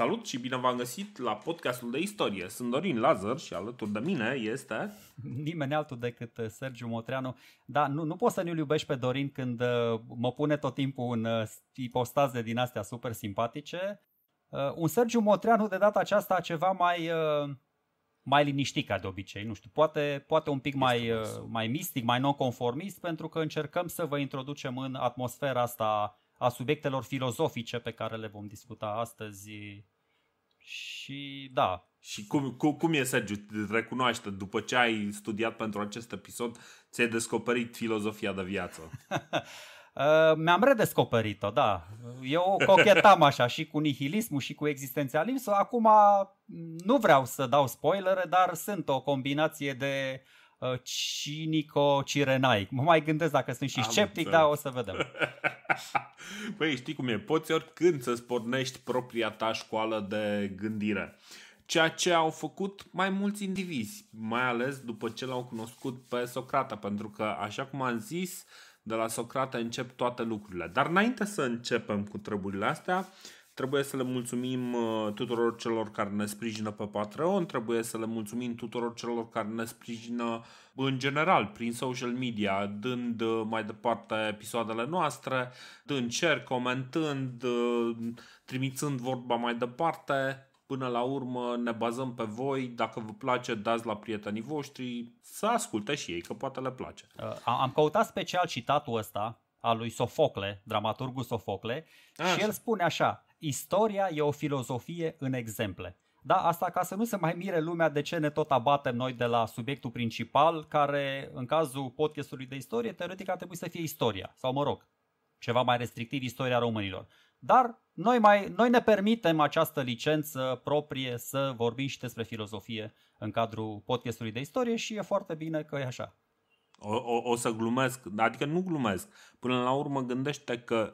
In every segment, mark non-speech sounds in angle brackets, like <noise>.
Salut și bine v-am găsit la podcastul de istorie. Sunt Dorin Lazar și alături de mine este... Nimeni altul decât uh, Sergiu Motreanu. Da, nu, nu poți să nu-l iubești pe Dorin când uh, mă pune tot timpul în uh, ipostaze din astea super simpatice. Un Sergiu Motreanu de data aceasta ceva mai mai liniștit ca de obicei, nu știu, poate, poate un pic mai, da. mai mistic, mai nonconformist, pentru că încercăm să vă introducem în atmosfera asta a subiectelor filozofice pe care le vom discuta astăzi și da. Și cum, cum, cum e, Sergiu, recunoaște, după ce ai studiat pentru acest episod, ți-ai descoperit filozofia de viață? <laughs> Uh, mi-am redescoperit-o, da. Eu cochetam <laughs> așa și cu nihilismul și cu existențialismul. Acum mm, nu vreau să dau spoilere, dar sunt o combinație de Uh, cinico-cirenaic. Mă mai gândesc dacă sunt și Am sceptic, dar o să vedem. <laughs> Păi știi cum e, poți oricând să-ți pornești propria ta școală de gândire ceea ce au făcut mai mulți indivizi, mai ales după ce l-au cunoscut pe Socrata, pentru că, așa cum am zis, de la Socrata încep toate lucrurile. Dar înainte să începem cu treburile astea, Trebuie să le mulțumim uh, tuturor celor care ne sprijină pe Patreon, trebuie să le mulțumim tuturor celor care ne sprijină în general prin social media, dând uh, mai departe episoadele noastre, dând cer, comentând, uh, trimițând vorba mai departe. Până la urmă ne bazăm pe voi, dacă vă place dați la prietenii voștri să asculte și ei, că poate le place. Am căutat special citatul ăsta a lui Sofocle, dramaturgul Sofocle, așa. și el spune așa istoria e o filozofie în exemple. Da, asta ca să nu se mai mire lumea de ce ne tot abatem noi de la subiectul principal, care în cazul podcastului de istorie, teoretic ar trebui să fie istoria, sau mă rog, ceva mai restrictiv istoria românilor. Dar noi, mai, noi ne permitem această licență proprie să vorbim și despre filozofie în cadrul podcastului de istorie și e foarte bine că e așa. O, o, o să glumesc, adică nu glumesc. Până la urmă gândește că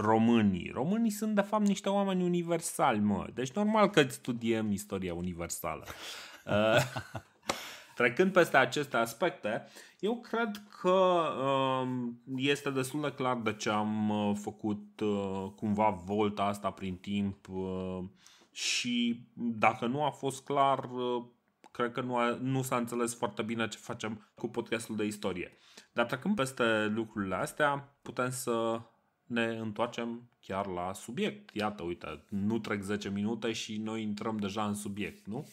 românii. Românii sunt, de fapt, niște oameni universali, mă. Deci, normal că studiem istoria universală. <laughs> Uh, trecând peste aceste aspecte, eu cred că um, este destul de clar de ce am uh, făcut uh, cumva volta asta prin timp și dacă nu a fost clar, cred că nu, a, nu s-a înțeles foarte bine ce facem cu podcastul de istorie. Dar trecând peste lucrurile astea, putem să ne întoarcem chiar la subiect. Iată, uite, nu trec 10 minute și noi intrăm deja în subiect, nu?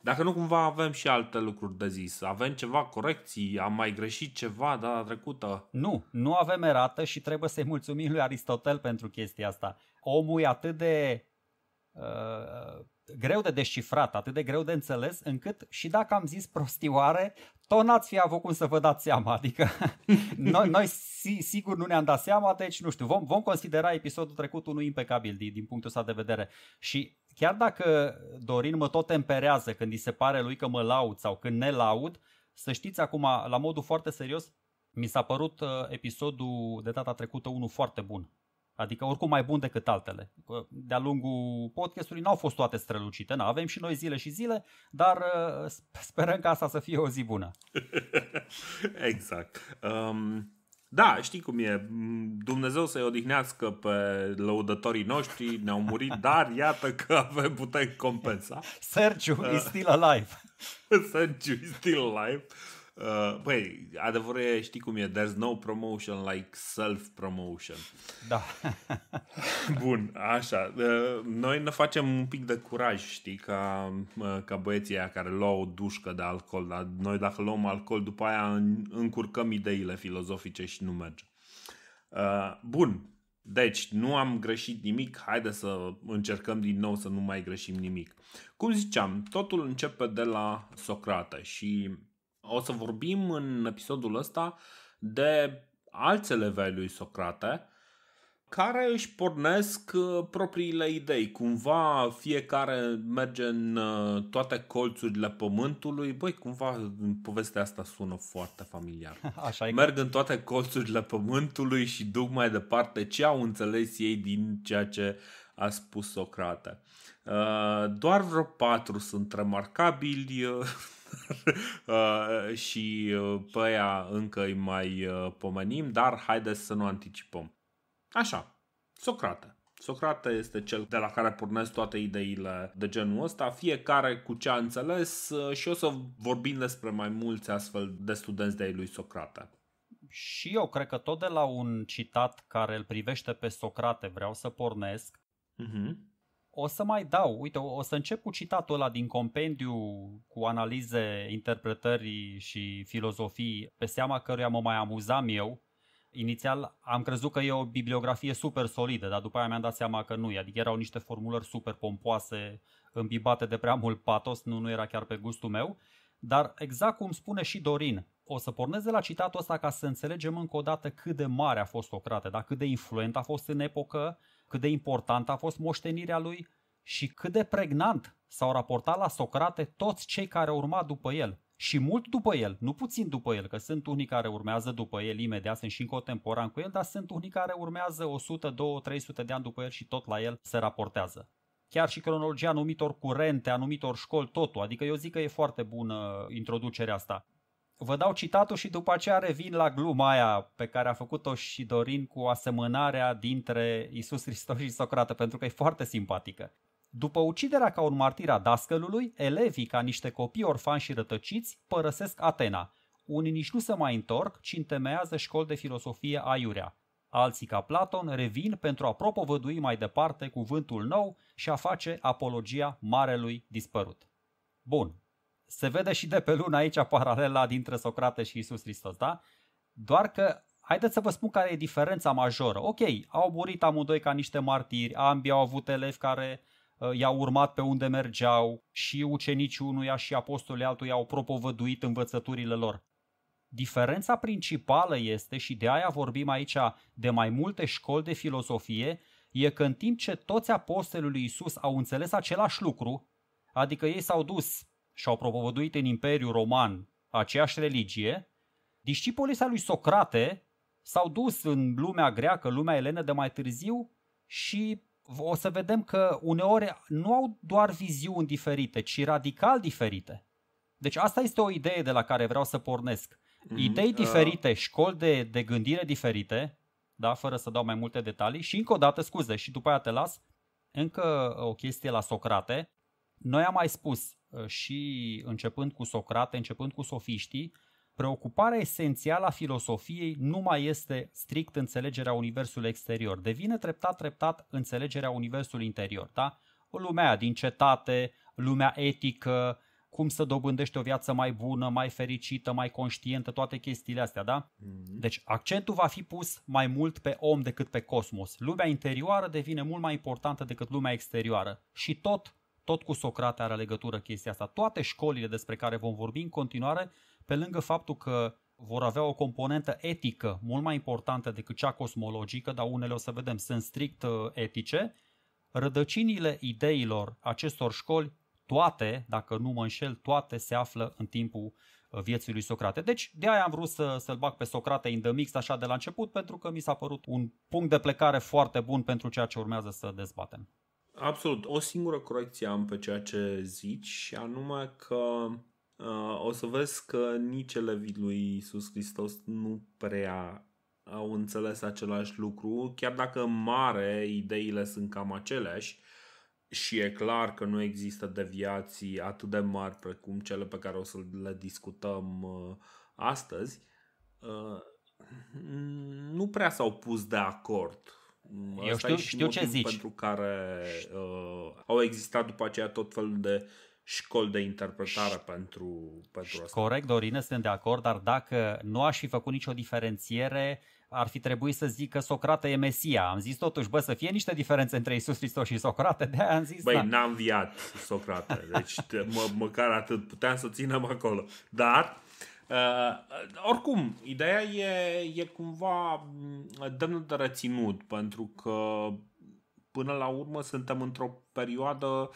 Dacă nu, cumva avem și alte lucruri de zis. Avem ceva corecții, am mai greșit ceva data trecută. Nu, nu avem erată și trebuie să-i mulțumim lui Aristotel pentru chestia asta. Omul e atât de uh, greu de descifrat, atât de greu de înțeles, încât și dacă am zis prostioare, tonați fi avut cum să vă dați seama, adică <laughs> noi, noi si, sigur nu ne-am dat seama, deci nu știu, vom, vom considera episodul trecut unul impecabil din, din punctul ăsta de vedere și chiar dacă Dorin mă tot temperează când îi se pare lui că mă laud sau când ne laud, să știți acum, la modul foarte serios, mi s-a părut uh, episodul de data trecută unul foarte bun. Adică oricum mai bun decât altele. De-a lungul podcastului n-au fost toate strălucite, na, avem și noi zile și zile, dar uh, sperăm ca asta să fie o zi bună. <laughs> exact. Um, da, știi cum e. Dumnezeu să-i odihnească pe lăudătorii noștri, ne-au murit, <laughs> dar iată că avem putem compensa. Sergiu is still alive. <laughs> Sergiu is still alive. Păi, adevărul e, știi cum e, there's no promotion like self-promotion. Da. <laughs> Bun, așa. Uh, noi ne facem un pic de curaj, știi, ca, uh, ca băieții aia care luau o dușcă de alcool, dar noi dacă luăm alcool, după aia încurcăm ideile filozofice și nu merge. bun, deci nu am greșit nimic, haide să încercăm din nou să nu mai greșim nimic. Cum ziceam, totul începe de la Socrate și o să vorbim în episodul ăsta de altele vei lui Socrate, care își pornesc uh, propriile idei. Cumva fiecare merge în uh, toate colțurile pământului. Băi, cumva povestea asta sună foarte familiar. <laughs> Așa Merg în toate colțurile pământului și duc mai departe ce au înțeles ei din ceea ce a spus Socrate. Uh, doar vreo patru sunt remarcabili. <laughs> uh, și uh, pe aia încă îi mai uh, pomenim, dar haideți să nu anticipăm. Așa, Socrate. Socrate este cel de la care pornesc toate ideile de genul ăsta, fiecare cu ce a înțeles uh, și o să vorbim despre mai mulți astfel de studenți de ai lui Socrate. Și eu cred că tot de la un citat care îl privește pe Socrate vreau să pornesc. Uh-huh o să mai dau, uite, o să încep cu citatul ăla din compendiu cu analize, interpretări și filozofii pe seama căruia mă mai amuzam eu. Inițial am crezut că e o bibliografie super solidă, dar după aia mi-am dat seama că nu e. Adică erau niște formulări super pompoase, îmbibate de prea mult patos, nu, nu era chiar pe gustul meu. Dar exact cum spune și Dorin, o să pornez de la citatul ăsta ca să înțelegem încă o dată cât de mare a fost Socrate, dar cât de influent a fost în epocă, cât de important a fost moștenirea lui și cât de pregnant s-au raportat la Socrate toți cei care urmat după el. Și mult după el, nu puțin după el, că sunt unii care urmează după el imediat, sunt și în contemporan cu el, dar sunt unii care urmează 100, 200, 300 de ani după el și tot la el se raportează chiar și cronologia anumitor curente, anumitor școli, totul. Adică eu zic că e foarte bună introducerea asta. Vă dau citatul și după aceea revin la gluma aia pe care a făcut-o și Dorin cu asemănarea dintre Isus Hristos și Socrate, pentru că e foarte simpatică. După uciderea ca un martir a dascălului, elevii, ca niște copii orfani și rătăciți, părăsesc Atena. Unii nici nu se mai întorc, ci întemeiază școli de filosofie aiurea. Alții, ca Platon, revin pentru a propovădui mai departe cuvântul nou și a face apologia marelui dispărut. Bun, se vede și de pe lună aici paralela dintre Socrate și Isus Hristos, da? Doar că haideți să vă spun care e diferența majoră. Ok, au murit amândoi ca niște martiri, ambii au avut elevi care uh, i-au urmat pe unde mergeau și ucenicii unuia și apostolii altuia au propovăduit învățăturile lor. Diferența principală este, și de aia vorbim aici de mai multe școli de filozofie, e că în timp ce toți apostolii lui Isus au înțeles același lucru, adică ei s-au dus și-au propovăduit în Imperiul Roman aceeași religie, discipolii lui Socrate s-au dus în lumea greacă, lumea elenă de mai târziu și o să vedem că uneori nu au doar viziuni diferite, ci radical diferite. Deci asta este o idee de la care vreau să pornesc. Mhm. Idei da. diferite, școli de, de gândire diferite, da, fără să dau mai multe detalii. Și încă o dată, scuze, și după aia te las, încă o chestie la Socrate. Noi am mai spus, Uh, și începând cu Socrate, începând cu sofiștii, preocuparea esențială a filosofiei nu mai este strict înțelegerea universului exterior, devine treptat treptat înțelegerea universului interior, da? Lumea din cetate, lumea etică, cum să dobândești o viață mai bună, mai fericită, mai conștientă, toate chestiile astea, da? Mhm. Deci accentul va fi pus mai mult pe om decât pe cosmos. Lumea interioară devine mult mai importantă decât lumea exterioară și tot tot cu Socrate are legătură chestia asta. Toate școlile despre care vom vorbi în continuare, pe lângă faptul că vor avea o componentă etică mult mai importantă decât cea cosmologică, dar unele o să vedem sunt strict uh, etice, rădăcinile ideilor acestor școli, toate, dacă nu mă înșel, toate se află în timpul uh, vieții lui Socrate. Deci de aia am vrut să, să-l bag pe Socrate in the mix așa de la început, pentru că mi s-a părut un punct de plecare foarte bun pentru ceea ce urmează să dezbatem. Absolut. O singură corecție am pe ceea ce zici și anume că uh, o să vezi că nici elevii lui Iisus Hristos nu prea au înțeles același lucru, chiar dacă în mare ideile sunt cam aceleași și e clar că nu există deviații atât de mari precum cele pe care o să le discutăm uh, astăzi, uh, nu prea s-au pus de acord eu Asta știu, știu ce zici. Pentru care uh, au existat după aceea tot felul de școli de interpretare Ș- pentru, pentru asta. Corect, Dorine, sunt de acord, dar dacă nu aș fi făcut nicio diferențiere, ar fi trebuit să zic că Socrate e Mesia. Am zis totuși, bă, să fie niște diferențe între Isus Hristos și Socrate, de am zis. Băi, da. n-am viat Socrate, deci mă, măcar atât puteam să ținem acolo. Dar Uh, oricum, ideea e, e cumva mm, demnă de reținut, pentru că până la urmă suntem într-o perioadă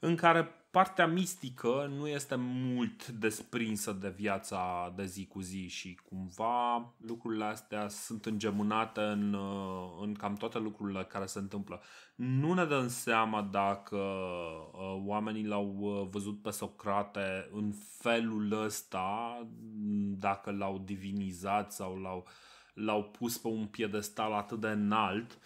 în care partea mistică nu este mult desprinsă de viața de zi cu zi și cumva lucrurile astea sunt îngemânate în, uh, în cam toate lucrurile care se întâmplă. Nu ne dăm seama dacă uh, oamenii l-au uh, văzut pe Socrate în felul ăsta, dacă l-au divinizat sau l-au, l-au pus pe un piedestal atât de înalt.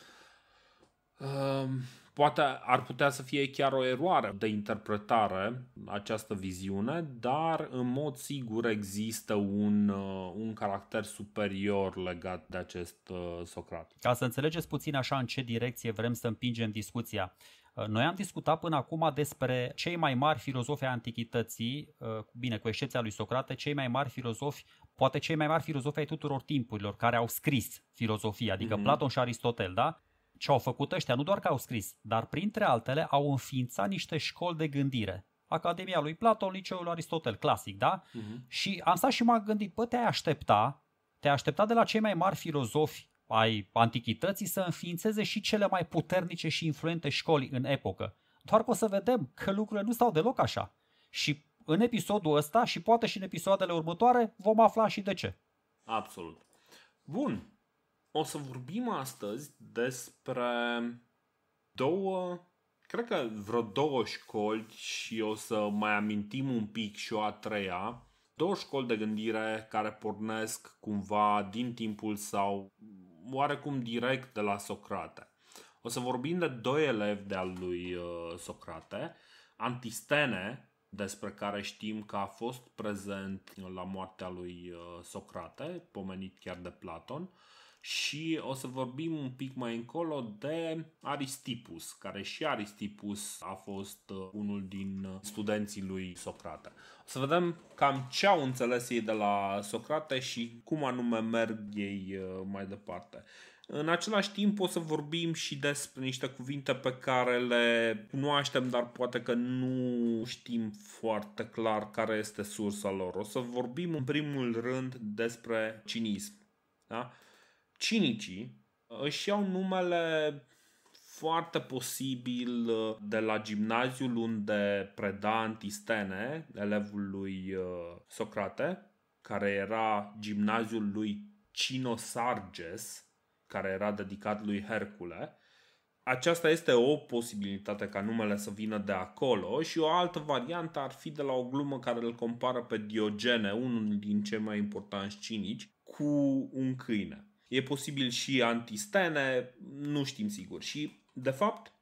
Um, Poate ar putea să fie chiar o eroare de interpretare această viziune, dar în mod sigur există un, uh, un caracter superior legat de acest uh, Socrat. Ca să înțelegeți puțin așa în ce direcție vrem să împingem discuția, uh, noi am discutat până acum despre cei mai mari filozofi ai antichității, bine, cu excepția lui Socrate, cei mai mari filozofi, poate cei mai mari filozofi ai tuturor timpurilor, care au scris filozofia, adică mm-hmm. Platon și Aristotel, da? Ce au făcut ăștia nu doar că au scris, dar printre altele au înființat niște școli de gândire. Academia lui Platon, liceul lui Aristotel, clasic, da? Uh-huh. Și am stat și m-am gândit, bă, te-ai aștepta, te-ai aștepta de la cei mai mari filozofi ai antichității să înființeze și cele mai puternice și influente școli în epocă. Doar că o să vedem că lucrurile nu stau deloc așa. Și în episodul ăsta și poate și în episoadele următoare vom afla și de ce. Absolut. Bun, o să vorbim astăzi despre două, cred că vreo două școli și o să mai amintim un pic și o a treia, două școli de gândire care pornesc cumva din timpul sau oarecum direct de la Socrate. O să vorbim de doi elevi de-al lui uh, Socrate, Antistene, despre care știm că a fost prezent la moartea lui uh, Socrate, pomenit chiar de Platon, și o să vorbim un pic mai încolo de Aristipus, care și Aristipus a fost uh, unul din uh, studenții lui Socrate. O să vedem cam ce au înțeles ei de la Socrate și cum anume merg ei uh, mai departe. În același timp o să vorbim și despre niște cuvinte pe care le cunoaștem, dar poate că nu știm foarte clar care este sursa lor. O să vorbim în primul rând despre cinism. Da? cinicii uh, își iau numele foarte posibil uh, de la gimnaziul unde preda Antistene, elevul lui uh, Socrate, care era gimnaziul lui Cinosarges, care era dedicat lui Hercule. Aceasta este o posibilitate ca numele să vină de acolo și o altă variantă ar fi de la o glumă care îl compară pe Diogene, unul din cei mai importanți cinici, cu un câine e posibil și antistene, nu știm sigur. Și, de fapt,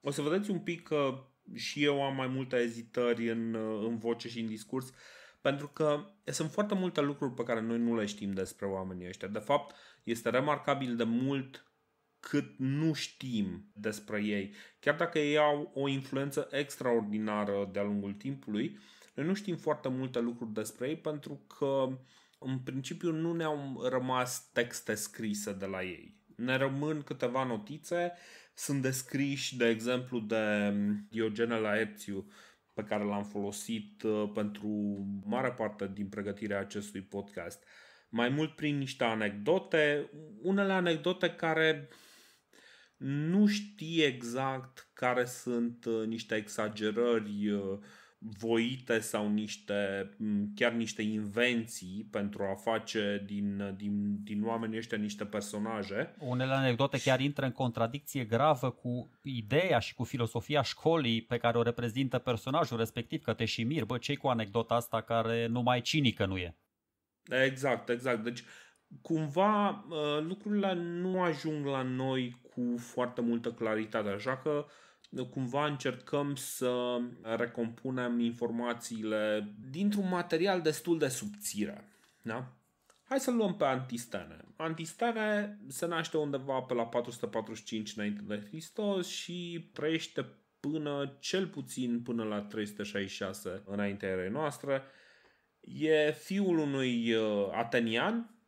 o să vedeți un pic că și eu am mai multe ezitări în, în voce și în discurs, pentru că sunt foarte multe lucruri pe care noi nu le știm despre oamenii ăștia. De fapt, este remarcabil de mult cât nu știm despre ei. Chiar dacă ei au o influență extraordinară de-a lungul timpului, noi nu știm foarte multe lucruri despre ei pentru că în principiu nu ne-au rămas texte scrise de la ei. Ne rămân câteva notițe, sunt descriși, de exemplu, de Diogene Laerțiu, pe care l-am folosit uh, pentru mare parte din pregătirea acestui podcast. Mai mult prin niște anecdote, unele anecdote care nu știi exact care sunt uh, niște exagerări uh, voite sau niște, chiar niște invenții pentru a face din, din, din oamenii ăștia niște personaje. Unele anecdote chiar intră în contradicție gravă cu ideea și cu filosofia școlii pe care o reprezintă personajul respectiv, că te și mir, bă, cei cu anecdota asta care numai cinică nu e. Exact, exact. Deci cumva uh, lucrurile nu ajung la noi cu foarte multă claritate, așa că uh, cumva încercăm să recompunem informațiile dintr-un material destul de subțire. Da? Hai să luăm pe Antistene. Antistene se naște undeva pe la 445 înainte de Hristos și trăiește până cel puțin până la 366 înaintea erei noastre. E fiul unui uh, atenian,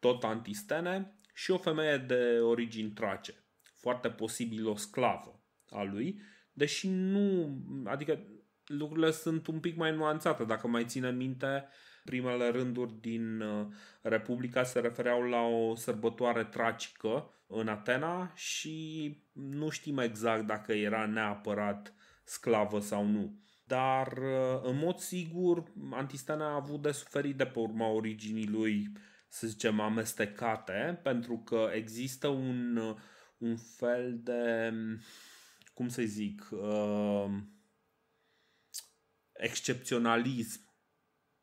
tot Antistene, și o femeie de origini trace, foarte posibil o sclavă a lui, deși nu, adică lucrurile sunt un pic mai nuanțate. Dacă mai ține minte, primele rânduri din uh, Republica se refereau la o sărbătoare tragică în Atena și nu știm exact dacă era neapărat sclavă sau nu. Dar, uh, în mod sigur, Antistena a avut de suferit de pe urma originii lui, să zicem, amestecate, pentru că există un, uh, un fel de cum să zic, uh, excepționalism.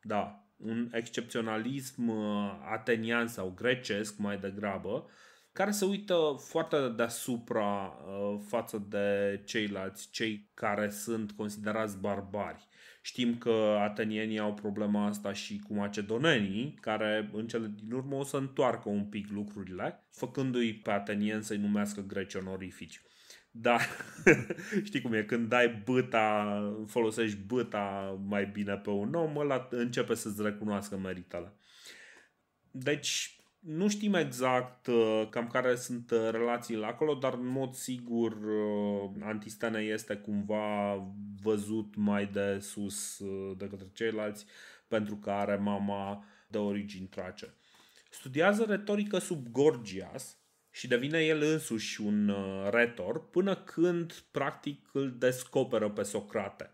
Da, un excepționalism uh, atenian sau grecesc mai degrabă, care se uită foarte deasupra uh, față de ceilalți, cei care sunt considerați barbari. Știm că atenienii au problema asta și cu macedonenii, care în cele din urmă o să întoarcă un pic lucrurile, făcându-i pe atenieni să-i numească greci onorifici. Da, <laughs> știi cum e, când dai băta, folosești băta mai bine pe un om, ăla începe să-ți recunoască meritele. Deci, nu știm exact uh, cam care sunt uh, relațiile acolo, dar în mod sigur uh, Antistene este cumva văzut mai de sus de către ceilalți pentru că are mama de origini trace. Studiază retorică sub Gorgias, și devine el însuși un uh, retor până când practic îl descoperă pe Socrate.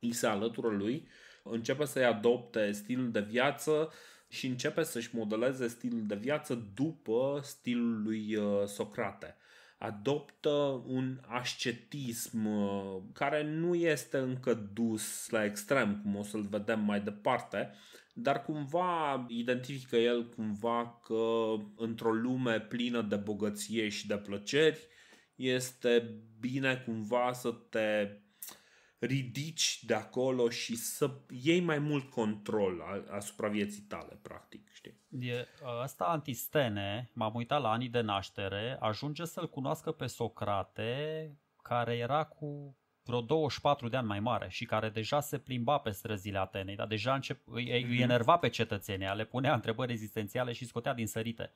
Îi se alătură lui, începe să-i adopte stilul de viață și începe să-și modeleze stilul de viață după stilul lui uh, Socrate. Adoptă un ascetism uh, care nu este încă dus la extrem, cum o să-l vedem mai departe, dar cumva identifică el cumva că într-o lume plină de bogăție și de plăceri este bine cumva să te ridici de acolo și să iei mai mult control asupra vieții tale, practic, știi? E, asta antistene, m-am uitat la anii de naștere, ajunge să-l cunoască pe Socrate, care era cu vreo 24 de ani mai mare și care deja se plimba pe străzile Atenei, dar deja încep, îi, îi mhm. enerva pe cetățenii, le punea întrebări existențiale și scotea din sărite.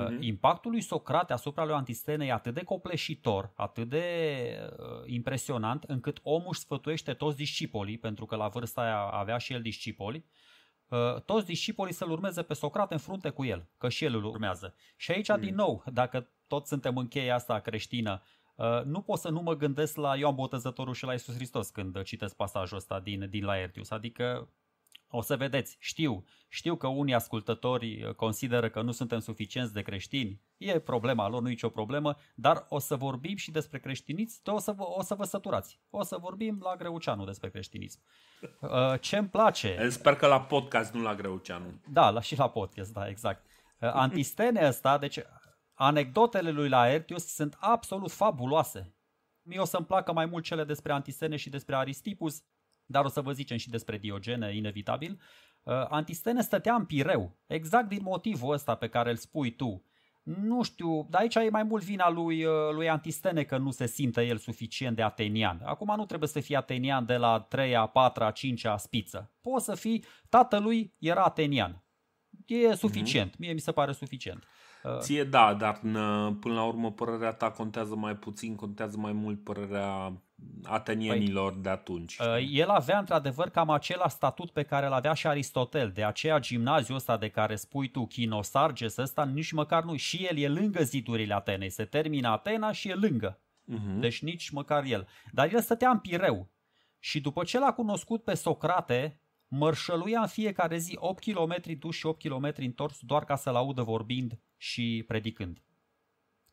Uh-huh. Impactul lui Socrate asupra lui Antistene e atât de copleșitor, atât de uh, impresionant, încât omul își sfătuiește toți discipolii, pentru că la vârsta aia avea și el discipoli, uh, toți discipolii să-l urmeze pe Socrate în frunte cu el, că și el îl urmează. Și aici, hmm. din nou, dacă tot suntem în cheia asta creștină, Uh, nu pot să nu mă gândesc la Ioan Botezătorul și la Iisus Hristos când citesc pasajul ăsta din, din Laertius. Adică o să vedeți, știu, știu că unii ascultători uh, consideră că nu suntem suficienți de creștini, e problema lor, nu e nicio problemă, dar o să vorbim și despre creștinism, o să, vă, o să vă săturați. O să vorbim la Greuceanu despre creștinism. Uh, Ce îmi place... Sper că la podcast, nu la Greuceanu. Da, la, și la podcast, da, exact. <laughs> Antistene ăsta, deci Anecdotele lui Laertius sunt absolut fabuloase. Mie o să-mi placă mai mult cele despre Antisene și despre Aristipus, dar o să vă zicem și despre Diogene, inevitabil. Uh, Antistene stătea în Pireu, exact din motivul ăsta pe care îl spui tu. Nu știu, dar aici e mai mult vina lui, uh, lui Antistene că nu se simte el suficient de atenian. Acum nu trebuie să fii atenian de la 3 a 4 a 5 a spiță. Poți să fii, tatălui era atenian. E suficient, mhm. mie mi se pare suficient. Uh. Ție da, dar uh, până la urmă părerea ta contează mai puțin, contează mai mult părerea atenienilor păi, de atunci. Uh, el avea într-adevăr cam același statut pe care îl avea și Aristotel, de aceea gimnaziul ăsta de care spui tu, Chinosarges ăsta, nici măcar nu, și el e lângă zidurile Atenei, se termină Atena și e lângă. Uh-huh. Deci nici măcar el. Dar el stătea în Pireu și după ce l-a cunoscut pe Socrate, mărșăluia în fiecare zi 8 km duși și 8 km întors doar ca să-l audă vorbind și predicând.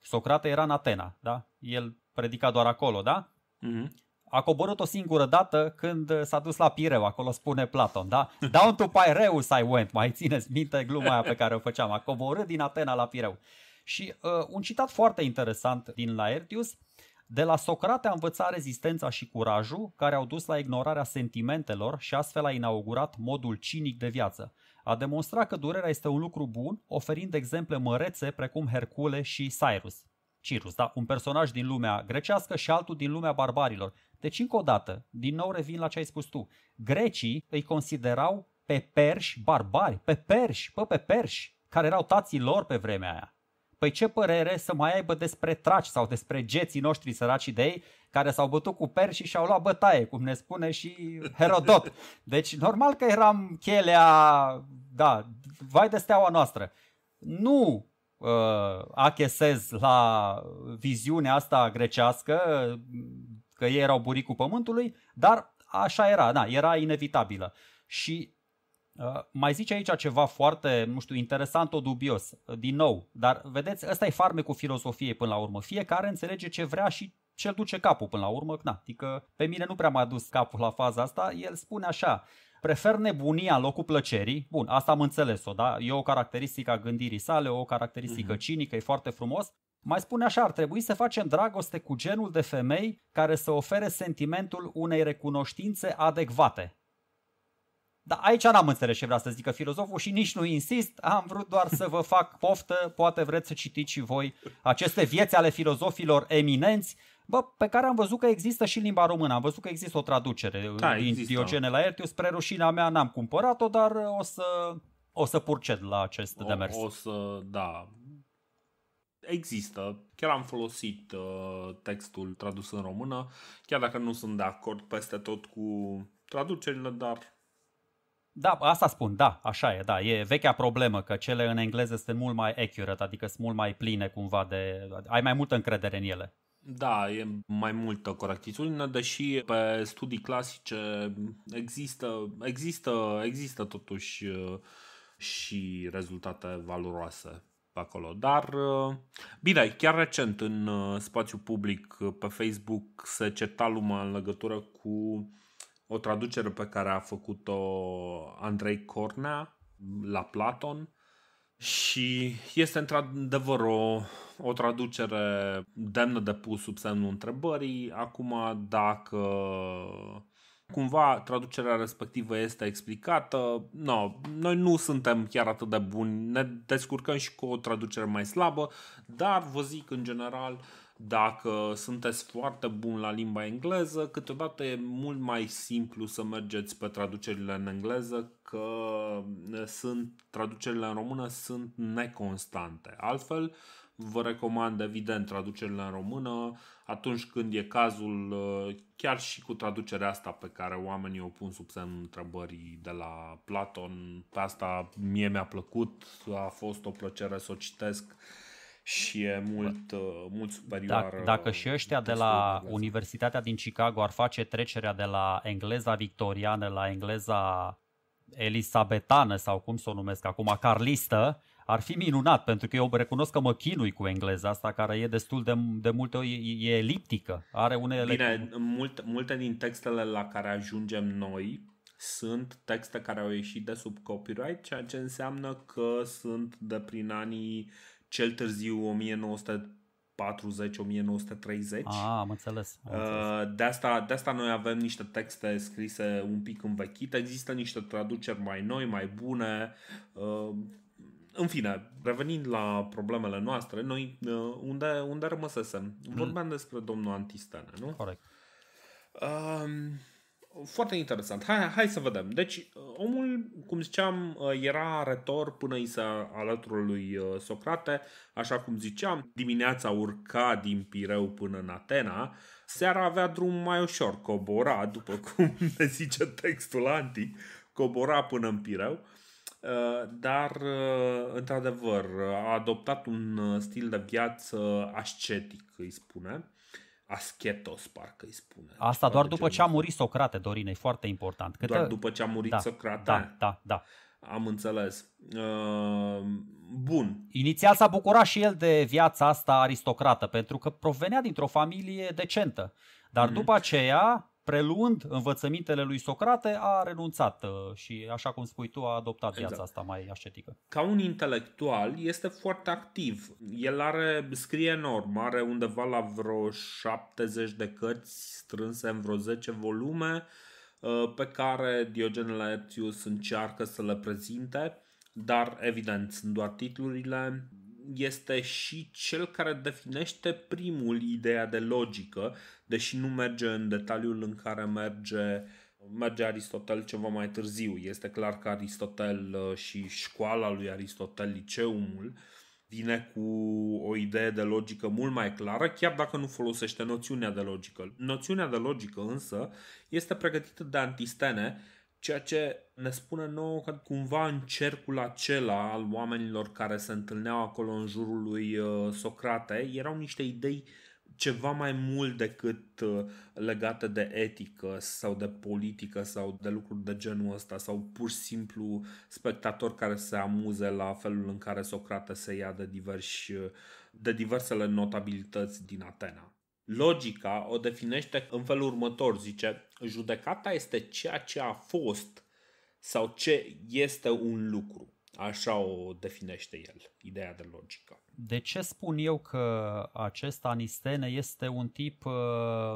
Socrate era în Atena, da? El predica doar acolo, da? Mm-hmm. A coborât o singură dată când s-a dus la Pireu, acolo spune Platon, da? Down to Pireus I went, mai țineți minte gluma aia pe care o făceam, a coborât din Atena la Pireu. Și uh, un citat foarte interesant din Laertius, de la Socrate a învățat rezistența și curajul, care au dus la ignorarea sentimentelor și astfel a inaugurat modul cinic de viață. A demonstrat că durerea este un lucru bun, oferind exemple mărețe precum Hercule și Cyrus. Cirus, da? Un personaj din lumea grecească și altul din lumea barbarilor. Deci, încă o dată, din nou revin la ce ai spus tu. Grecii îi considerau pe perși barbari, pe perși, pe pe perși, care erau tații lor pe vremea aia. Păi ce părere să mai aibă despre traci sau despre geții noștri săraci de ei, care s-au bătut cu per și au luat bătaie, cum ne spune și Herodot. Deci normal că eram chelea, da, vai de steaua noastră. Nu uh, achesez la viziunea asta grecească, că ei erau buricul pământului, dar așa era, da, era inevitabilă. Și Uh, mai zice aici ceva foarte, nu știu, interesant, o dubios, din nou, dar vedeți, ăsta e farme cu filozofie până la urmă. Fiecare înțelege ce vrea și cel duce capul până la urmă, na, adică pe mine nu prea m-a dus capul la faza asta, el spune așa, prefer nebunia în locul plăcerii. Bun, asta am înțeles-o, da? E o caracteristică a gândirii sale, o caracteristică uh-huh. cinică, e foarte frumos. Mai spune așa, ar trebui să facem dragoste cu genul de femei care să ofere sentimentul unei recunoștințe adecvate. Dar aici n-am înțeles ce vrea să zică filozoful și nici nu insist, am vrut doar să vă fac poftă, poate vreți să citiți și voi aceste vieți ale filozofilor eminenți bă, pe care am văzut că există și în limba română, am văzut că există o traducere da, din uh, există. Diogene la Ertiu, spre rușinea mea n-am cumpărat-o, dar uh, o să, o să purced la acest o, demers. O să, da, există. Chiar am folosit uh, textul tradus în română, chiar dacă nu sunt de acord peste tot cu traducerile, dar da, asta spun, da, așa e, da, e vechea problemă că cele în engleză sunt mult mai accurate, adică sunt mult mai pline cumva de, ai mai multă încredere în ele. Da, e mai multă corectitudine, deși pe studii clasice există, există, există totuși uh, și rezultate valoroase pe acolo. Dar, uh, bine, chiar recent în uh, spațiu public pe Facebook se certa lumea în legătură cu o traducere pe care a făcut-o Andrei Cornea la Platon și este într-adevăr o, o traducere demnă de pus sub semnul întrebării. Acum, dacă cumva traducerea respectivă este explicată, no, noi nu suntem chiar atât de buni, ne descurcăm și cu o traducere mai slabă, dar vă zic în general, dacă sunteți foarte bun la limba engleză, câteodată e mult mai simplu să mergeți pe traducerile în engleză că sunt traducerile în română sunt neconstante. Altfel, vă recomand evident traducerile în română atunci când e cazul, chiar și cu traducerea asta pe care oamenii o pun sub semnul întrebării de la Platon. Pe asta mie mi-a plăcut, a fost o plăcere să o citesc și e mult, mult superioară. Dacă, dacă și ăștia de la engleză. Universitatea din Chicago ar face trecerea de la engleza victoriană la engleza elisabetană sau cum să o numesc acum, carlistă, ar fi minunat, pentru că eu recunosc că mă chinui cu engleza asta, care e destul de, de multe ori, e eliptică. Are unele... Bine, mult, multe din textele la care ajungem noi sunt texte care au ieșit de sub copyright, ceea ce înseamnă că sunt de prin anii cel târziu 1900 1940-1930. Ah, am înțeles. Am uh, înțeles. De, asta, de asta noi avem niște texte scrise un pic învechite, există niște traduceri mai noi, mai bune. Uh, în fine, revenind la problemele noastre, noi uh, unde, unde rămăsesem? Mm. Vorbeam despre domnul Antistene, nu? Corect. Um, foarte interesant. Hai, hai să vedem. Deci, omul, cum ziceam, era retor până i se alătură lui uh, Socrate, așa cum ziceam, dimineața urca din Pireu până în Atena, seara avea drum mai ușor, cobora, după <laughs> cum ne zice textul antic, cobora până în Pireu, uh, dar, uh, într-adevăr, a adoptat un stil de viață ascetic, îi spune Aschetos, parcă îi spune. Asta doar după ce a murit Socrate, Dorine, e foarte important. Câte... Doar după ce a murit da, Socrate? Da, da, da. Am înțeles. Ehm, bun. Inițial s-a bucurat și el de viața asta aristocrată, pentru că provenea dintr-o familie decentă. Dar mm-hmm. după aceea preluând învățămintele lui Socrate, a renunțat uh, și, așa cum spui tu, a adoptat exact. viața asta mai ascetică. Ca un intelectual este foarte activ. El are, scrie enorm, are undeva la vreo 70 de cărți strânse în vreo 10 volume uh, pe care Diogen Laertius încearcă să le prezinte, dar evident sunt doar titlurile, este și cel care definește primul ideea de logică deși nu merge în detaliul în care merge merge Aristotel ceva mai târziu. Este clar că Aristotel uh, și școala lui Aristotel, liceumul, vine cu o idee de logică mult mai clară, chiar dacă nu folosește noțiunea de logică. Noțiunea de logică însă este pregătită de Antistene, ceea ce ne spune nouă că cumva în cercul acela al oamenilor care se întâlneau acolo în jurul lui uh, Socrate erau niște idei uh, ceva mai mult decât uh, legate de etică sau de politică sau de lucruri de genul ăsta sau pur și simplu spectator care se amuze la felul în care Socrate se ia de, diversi, de diversele notabilități din Atena. Logica o definește în felul următor, zice, judecata este ceea ce a fost sau ce este un lucru. Așa o definește el, ideea de logică. De ce spun eu că acest Anistene este un tip uh,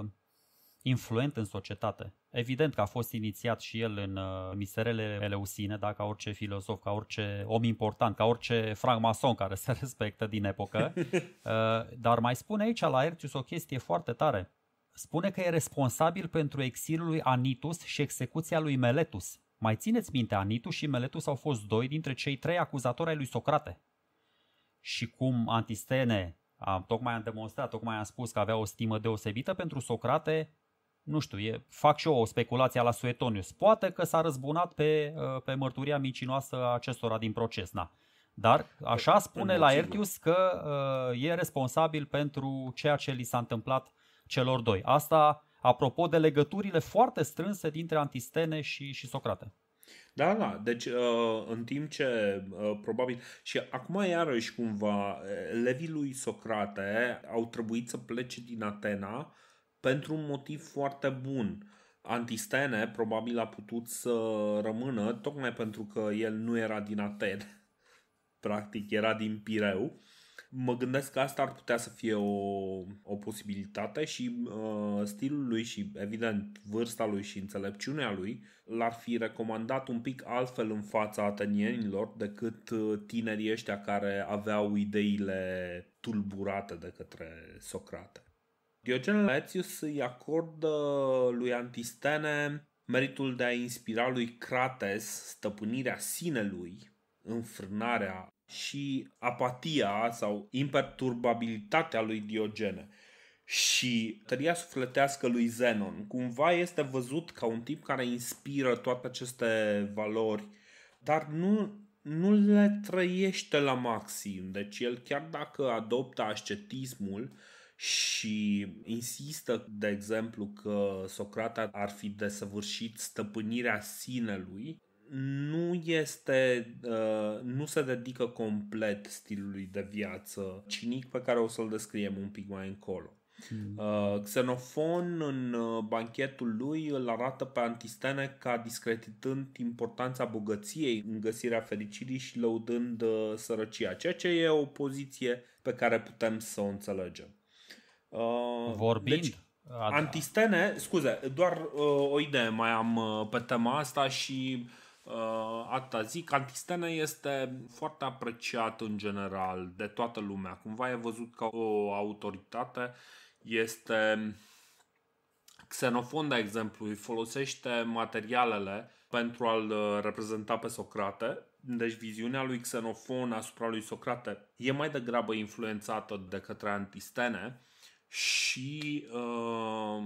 influent în societate? Evident că a fost inițiat și el în uh, miserele eleusine, da, ca orice filozof, ca orice om important, ca orice francmason care <laughs> se respectă din epocă. <laughs> Uh, dar mai spune aici la Ertius o chestie foarte tare. Spune că e responsabil pentru exilul lui Anitus și execuția lui Meletus. Mai țineți minte, Anitus și Meletus au fost doi dintre cei trei acuzatori ai lui Socrate și cum Antistene a, tocmai am demonstrat, tocmai am spus că avea o stimă deosebită pentru Socrate, nu știu, e, fac și eu o speculație la Suetonius. Poate că s-a răzbunat pe, uh, pe mărturia micinoasă a acestora din proces, na. Dar așa spune la Ertius că uh, e responsabil pentru ceea ce li s-a întâmplat celor doi. Asta apropo de legăturile foarte strânse dintre Antistene și, și Socrate. Da, da, deci uh, în timp ce uh, probabil și acum iarăși cumva uh, elevii lui Socrate au trebuit să plece din Atena pentru un motiv foarte bun. Antistene probabil a putut să rămână tocmai pentru că el nu era din Atene, <laughs> practic era din Pireu mă gândesc că asta ar putea să fie o, o posibilitate și uh, stilul lui și evident vârsta lui și înțelepciunea lui l-ar fi recomandat un pic altfel în fața atenienilor decât uh, tinerii ăștia care aveau ideile tulburate de către Socrate. Diogen Laetius îi acordă lui Antistene meritul de a inspira lui Crates stăpânirea sinelui, înfrânarea și apatia sau imperturbabilitatea lui Diogene și tăria sufletească lui Zenon cumva este văzut ca un tip care inspiră toate aceste valori, dar nu, nu le trăiește la maxim. Deci el chiar dacă adoptă ascetismul și insistă, de exemplu, că Socrate ar fi desăvârșit stăpânirea sinelui, nu este, uh, nu se dedică complet stilului de viață cinic pe care o să-l descriem un pic mai încolo. Hmm. Uh, Xenofon în uh, banchetul lui îl arată pe Antistene ca discreditând importanța bogăției în găsirea fericirii și lăudând uh, sărăcia, ceea ce e o poziție pe care putem să o înțelegem. Uh, Vorbind? Deci, Antistene, scuze, doar uh, o idee mai am uh, pe tema asta și uh, Uh, atâta zic, Antistene este foarte apreciat în general de toată lumea. Cumva e văzut ca o autoritate, este Xenofon, de exemplu, îi folosește materialele pentru a-l uh, reprezenta pe Socrate, deci viziunea lui Xenofon asupra lui Socrate e mai degrabă influențată de către Antistene și uh,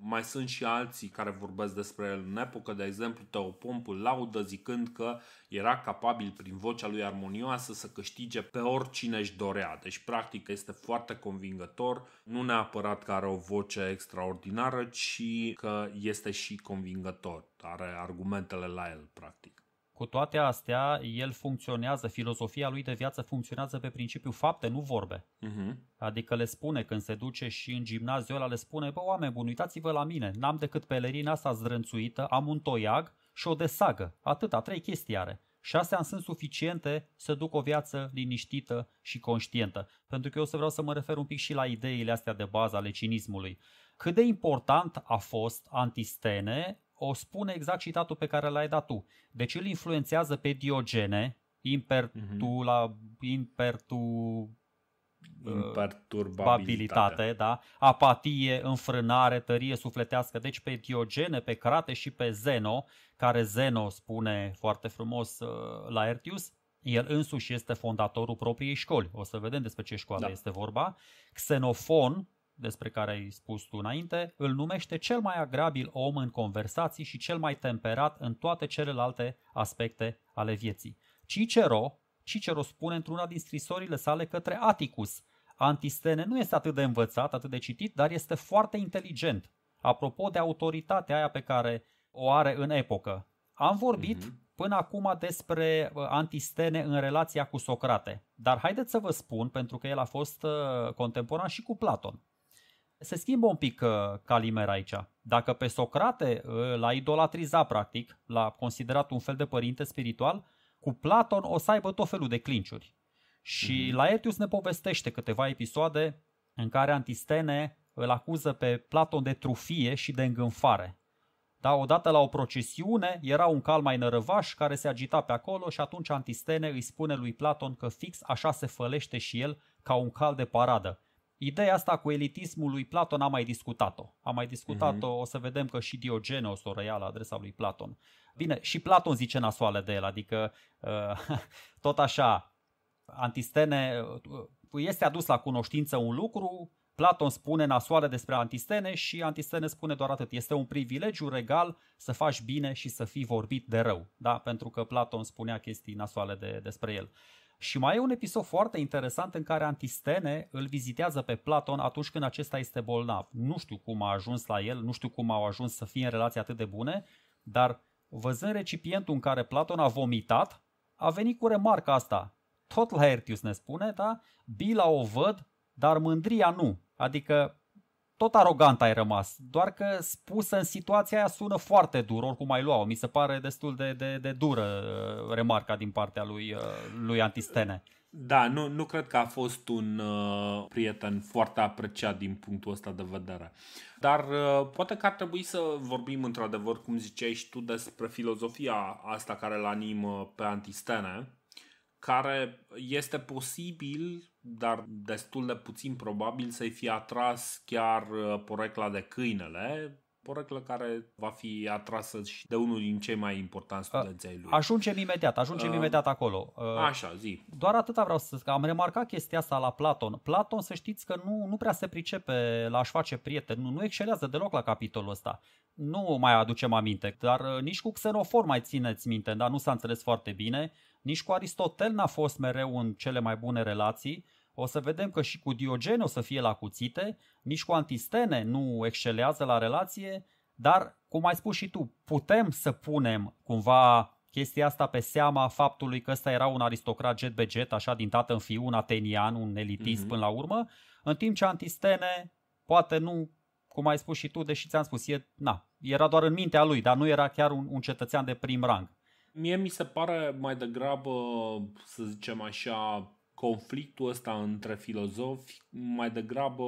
mai sunt și alții care vorbesc despre el în epocă, de exemplu Teopompul laudă zicând că era capabil prin vocea lui armonioasă să câștige pe oricine își dorea. Deci practic este foarte convingător, nu neapărat că are o voce extraordinară, ci că este și convingător, are argumentele la el practic. Cu toate astea, el funcționează, filozofia lui de viață funcționează pe principiu fapte, nu vorbe. Uh-huh. Adică le spune când se duce și în gimnaziu ăla, le spune, bă, oameni buni, uitați-vă la mine, n-am decât pelerina asta zdrânțuită, am un toiag și o desagă. Atâta, trei chestii are. Și astea sunt suficiente să duc o viață liniștită și conștientă. Pentru că eu să vreau să mă refer un pic și la ideile astea de bază ale cinismului. Cât de important a fost antistene o spune exact citatul pe care l-ai dat tu. Deci îl influențează pe Diogene, impertula, impertu mhm. uh, imperturbabilitate, da? apatie, înfrânare, tărie sufletească. Deci pe Diogene, pe Crate și pe Zeno, care Zeno spune foarte frumos uh, la Ertius, el însuși este fondatorul propriei școli. O să vedem despre ce școală da. este vorba. Xenofon, despre care ai spus tu înainte, îl numește cel mai agrabil om în conversații și cel mai temperat în toate celelalte aspecte ale vieții. Cicero, Cicero spune într-una din scrisorile sale către Atticus, Antistene nu este atât de învățat, atât de citit, dar este foarte inteligent. Apropo de autoritatea aia pe care o are în epocă. Am vorbit uh-huh. până acum despre uh, antistene în relația cu Socrate, dar haideți să vă spun, pentru că el a fost uh, contemporan și cu Platon se schimbă un pic uh, aici. Dacă pe Socrate uh, l-a idolatrizat practic, l-a considerat un fel de părinte spiritual, cu Platon o să aibă tot felul de clinciuri. Și mm-hmm. Laertius ne povestește câteva episoade în care Antistene îl acuză pe Platon de trufie și de îngânfare. Da, odată la o procesiune era un cal mai nărăvaș care se agita pe acolo și atunci Antistene îi spune lui Platon că fix așa se fălește și el ca un cal de paradă Ideea asta cu elitismul lui Platon a mai discutat-o. A mai discutat-o, uh-huh. o să vedem că și Diogene o răia la adresa lui Platon. Bine, și Platon zice nasoale de el, adică uh, <laughs> tot așa, Antistene, uh, uh, este adus la cunoștință un lucru, Platon spune nasoare despre Antistene și Antistene spune doar atât. Este un privilegiu regal să faci bine și să fii vorbit de rău. Da? Pentru că Platon spunea chestii nasoale de, despre el. Și mai e un episod foarte interesant în care Antistene îl vizitează pe Platon atunci când acesta este bolnav. Nu știu cum a ajuns la el, nu știu cum au ajuns să fie în relații atât de bune, dar văzând recipientul în care Platon a vomitat, a venit cu remarca asta. Tot la Laertius ne spune, da? Bila o văd, dar mândria nu. Adică tot arogant ai rămas, doar că spusă în situația aia sună foarte dur, oricum ai luat-o. Mi se pare destul de, de, de dură uh, remarca din partea lui, uh, lui Antistene. Da, nu, nu cred că a fost un uh, prieten foarte apreciat din punctul ăsta de vedere. Dar uh, poate că ar trebui să vorbim într-adevăr, cum ziceai și tu, despre filozofia asta care îl animă pe Antistene care este posibil, dar destul de puțin probabil, să-i fie atras chiar uh, porecla de câinele, poreclă care va fi atrasă și de unul din cei mai importanti studenți ai lui. Ajungem imediat, ajungem uh, imediat acolo. Uh, așa, zi. Doar atâta vreau să zic, am remarcat chestia asta la Platon. Platon, să știți că nu, nu prea se pricepe la a-și face prieteni, nu, nu excelează deloc la capitolul ăsta. Nu mai aducem aminte, dar uh, nici cu Xenofor mai țineți minte, dar nu s-a înțeles foarte bine. Nici cu Aristotel n-a fost mereu în cele mai bune relații, o să vedem că și cu Diogen o să fie la cuțite, nici cu Antistene nu excelează la relație, dar, cum ai spus și tu, putem să punem cumva chestia asta pe seama faptului că ăsta era un aristocrat jet beget, așa din tată în fiu, un atenian, un elitist mm-hmm. până la urmă, în timp ce Antistene poate nu, cum ai spus și tu, deși ți-am spus, e, na, era doar în mintea lui, dar nu era chiar un, un cetățean de prim rang. Mie mi se pare mai degrabă, să zicem așa, conflictul ăsta între filozofi mai degrabă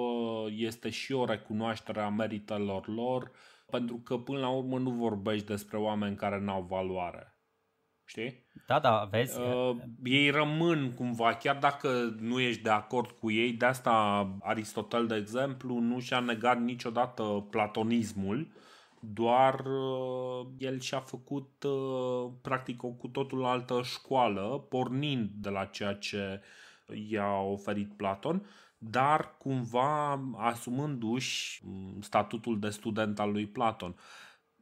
este și o recunoaștere a meritelor lor, pentru că până la urmă nu vorbești despre oameni care n-au valoare. Știi? Da, da, vezi. Uh, ei rămân cumva, chiar dacă nu ești de acord cu ei, de asta Aristotel, de exemplu, nu și-a negat niciodată platonismul, uh, doar uh, el și-a făcut uh, practic o cu totul altă școală, pornind de la ceea ce i-a oferit Platon, dar cumva asumându-și mm, statutul de student al lui Platon.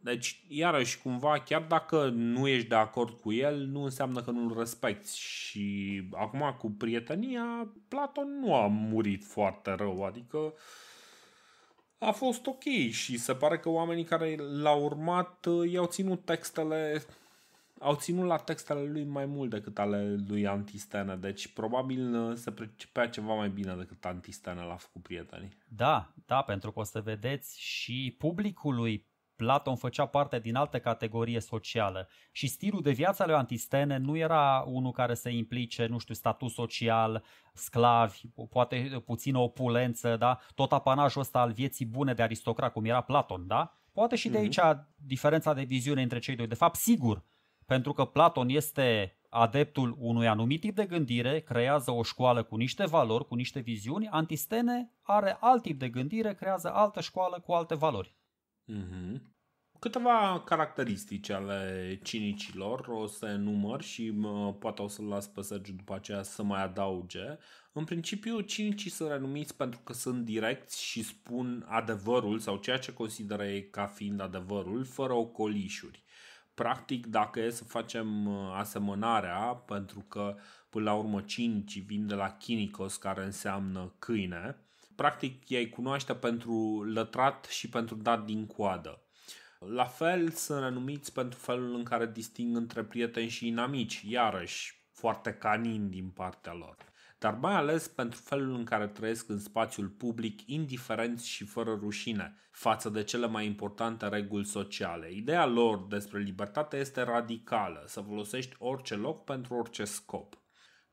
Deci, iarăși, cumva, chiar dacă nu ești de acord cu el, nu înseamnă că nu-l respecti. Și acum, cu prietenia, Platon nu a murit foarte rău, adică uh, a fost ok și se pare că oamenii care l-au urmat uh, i-au ținut textele au ținut la textele lui mai mult decât ale lui Antistene, deci probabil uh, se percepea ceva mai bine decât Antistene l-a făcut prietenii. Da, da, pentru că o să vedeți și publicului Platon făcea parte din altă categorie socială și stilul de viață al lui Antistene nu era unul care se implice, nu știu, statut social, sclavi, poate puțină opulență, da? tot apanajul ăsta al vieții bune de aristocrat, cum era Platon, da? Poate și de mhm. aici diferența de viziune între cei doi. De fapt, sigur, pentru că Platon este adeptul unui anumit tip de gândire, creează o școală cu niște valori, cu niște viziuni, Antistene are alt tip de gândire, creează altă școală cu alte valori. Mm-hmm. Câteva caracteristici ale cinicilor o să enumăr și poate o să-l las pe Sergiu după aceea să mai adauge. În principiu, cinicii sunt renumiți pentru că sunt direcți și spun adevărul sau ceea ce consideră ei ca fiind adevărul, fără ocolișuri practic, dacă e să facem asemănarea, pentru că până la urmă cinicii vin de la chinicos, care înseamnă câine, practic ei cunoaște pentru lătrat și pentru dat din coadă. La fel sunt renumiți pentru felul în care disting între prieteni și inamici, iarăși foarte canin din partea lor dar mai ales pentru felul în care trăiesc în spațiul public, indiferenți și fără rușine, față de cele mai importante reguli sociale. Ideea lor despre libertate este radicală, să folosești orice loc pentru orice scop.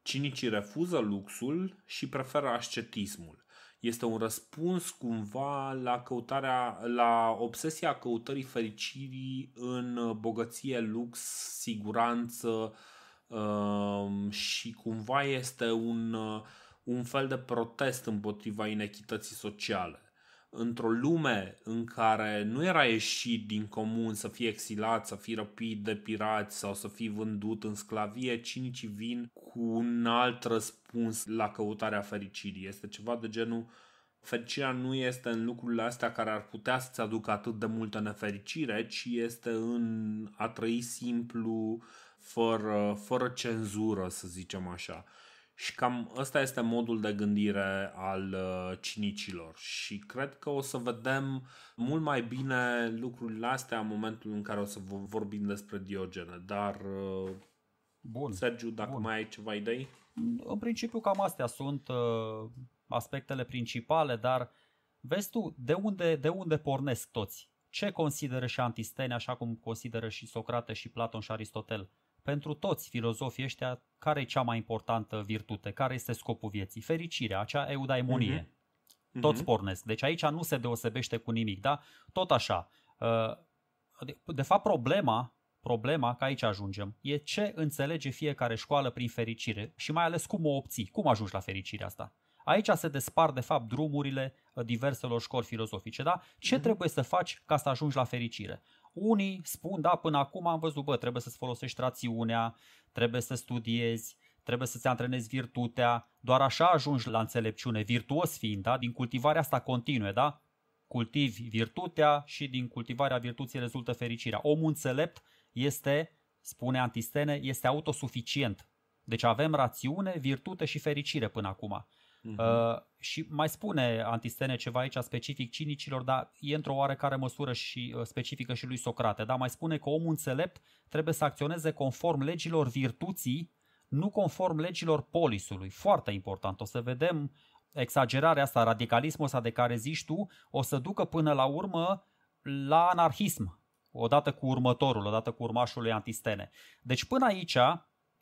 Cinicii refuză luxul și preferă ascetismul este un răspuns cumva la căutarea, la obsesia căutării fericirii în uh, bogăție, lux, siguranță um, și cumva este un, uh, un fel de protest împotriva inechității sociale într-o lume în care nu era ieșit din comun să fie exilat, să fie răpit de pirați sau să fie vândut în sclavie, cinicii vin cu un alt răspuns la căutarea fericirii. Este ceva de genul fericirea nu este în lucrurile astea care ar putea să-ți aducă atât de multă nefericire, ci este în a trăi simplu, fără, fără cenzură, să zicem așa. Și cam ăsta este modul de gândire al uh, cinicilor și cred că o să vedem mult mai bine lucrurile astea în momentul în care o să vorbim despre Diogene, dar uh, Bun. Sergiu, dacă Bun. mai ai ceva idei? În principiu cam astea sunt uh, aspectele principale, dar vezi tu de unde, de unde pornesc toți? Ce consideră și Antistene, așa cum consideră și Socrate și Platon și Aristotel? pentru toți filozofii ăștia, care e cea mai importantă virtute, care este scopul vieții? Fericirea, acea eudaimonie. Uh-huh. Toți uh-huh. pornesc. Deci aici nu se deosebește cu nimic, da? Tot așa. Uh, de fapt, problema, problema, că aici ajungem, e ce înțelege fiecare școală prin fericire și mai ales cum o obții, cum ajungi la fericirea asta. Aici se despar, de fapt, drumurile uh, diverselor școli filozofice, da? Ce uh-huh. trebuie să faci ca să ajungi la fericire? Unii spun, da, până acum am văzut, bă, trebuie să-ți folosești rațiunea, trebuie să studiezi, trebuie să-ți antrenezi virtutea, doar așa ajungi la înțelepciune, virtuos fiind, da, din cultivarea asta continue, da, cultivi virtutea și din cultivarea virtuții rezultă fericirea. Omul înțelept este, spune Antistene, este autosuficient. Deci avem rațiune, virtute și fericire până acum. Uh-huh. Uh, și mai spune Antistene ceva aici specific cinicilor, dar e într-o oarecare măsură și uh, specifică și lui Socrate. Dar mai spune că omul înțelept trebuie să acționeze conform legilor virtuții, nu conform legilor polisului. Foarte important. O să vedem exagerarea asta, radicalismul ăsta de care zici tu, o să ducă până la urmă la anarhism, odată cu următorul, odată cu urmașul lui Antistene. Deci până aici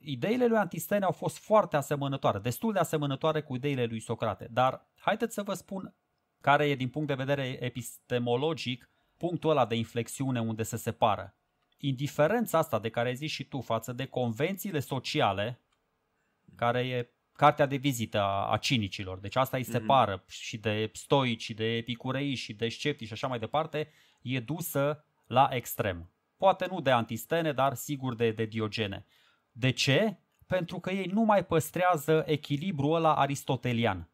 ideile lui Antistene au fost foarte asemănătoare, destul de asemănătoare cu ideile lui Socrate. Dar haideți să vă spun care e din punct de vedere epistemologic punctul ăla de inflexiune unde se separă. Indiferența asta de care ai zis și tu față de convențiile sociale, care e cartea de vizită a, a cinicilor, deci asta îi mhm. separă mm-hmm. și de stoici, și de epicurei, și de sceptici și așa mai departe, e dusă la extrem. Poate nu de antistene, dar sigur de, de diogene. De ce? Pentru că ei nu mai păstrează echilibrul ăla aristotelian.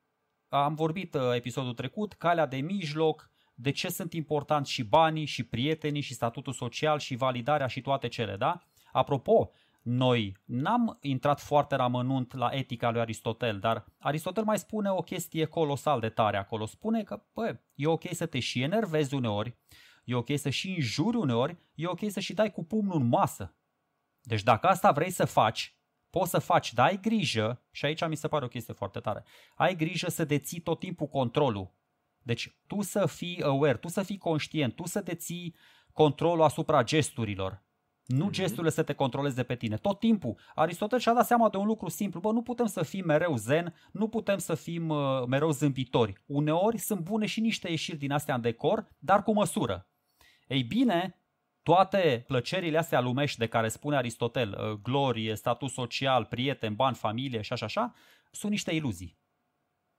Am vorbit uh, episodul trecut, calea de mijloc, de ce sunt importanți și banii și prietenii și statutul social și validarea și toate cele, da? Apropo, noi n-am intrat foarte ramănunt la etica lui Aristotel, dar Aristotel mai spune o chestie colosal de tare acolo. Spune că, bă, e ok să te și enervezi uneori, e ok să și înjuri uneori, e ok să și dai cu pumnul în masă. Deci dacă asta vrei să faci, poți să faci, dar ai grijă, și aici mi se pare o chestie foarte tare, ai grijă să deții tot timpul controlul. Deci tu să fii aware, tu să fii conștient, tu să deții controlul asupra gesturilor. Nu mm-hmm. gesturile să te controleze pe tine. Tot timpul. Aristotel și-a dat seama de un lucru simplu. Bă, nu putem să fim mereu zen, nu putem să fim uh, mereu zâmbitori. Uneori sunt bune și niște ieșiri din astea în decor, dar cu măsură. Ei bine, toate plăcerile astea lumești de care spune Aristotel, uh, glorie, status social, prieten, bani, familie și așa, așa, sunt niște iluzii.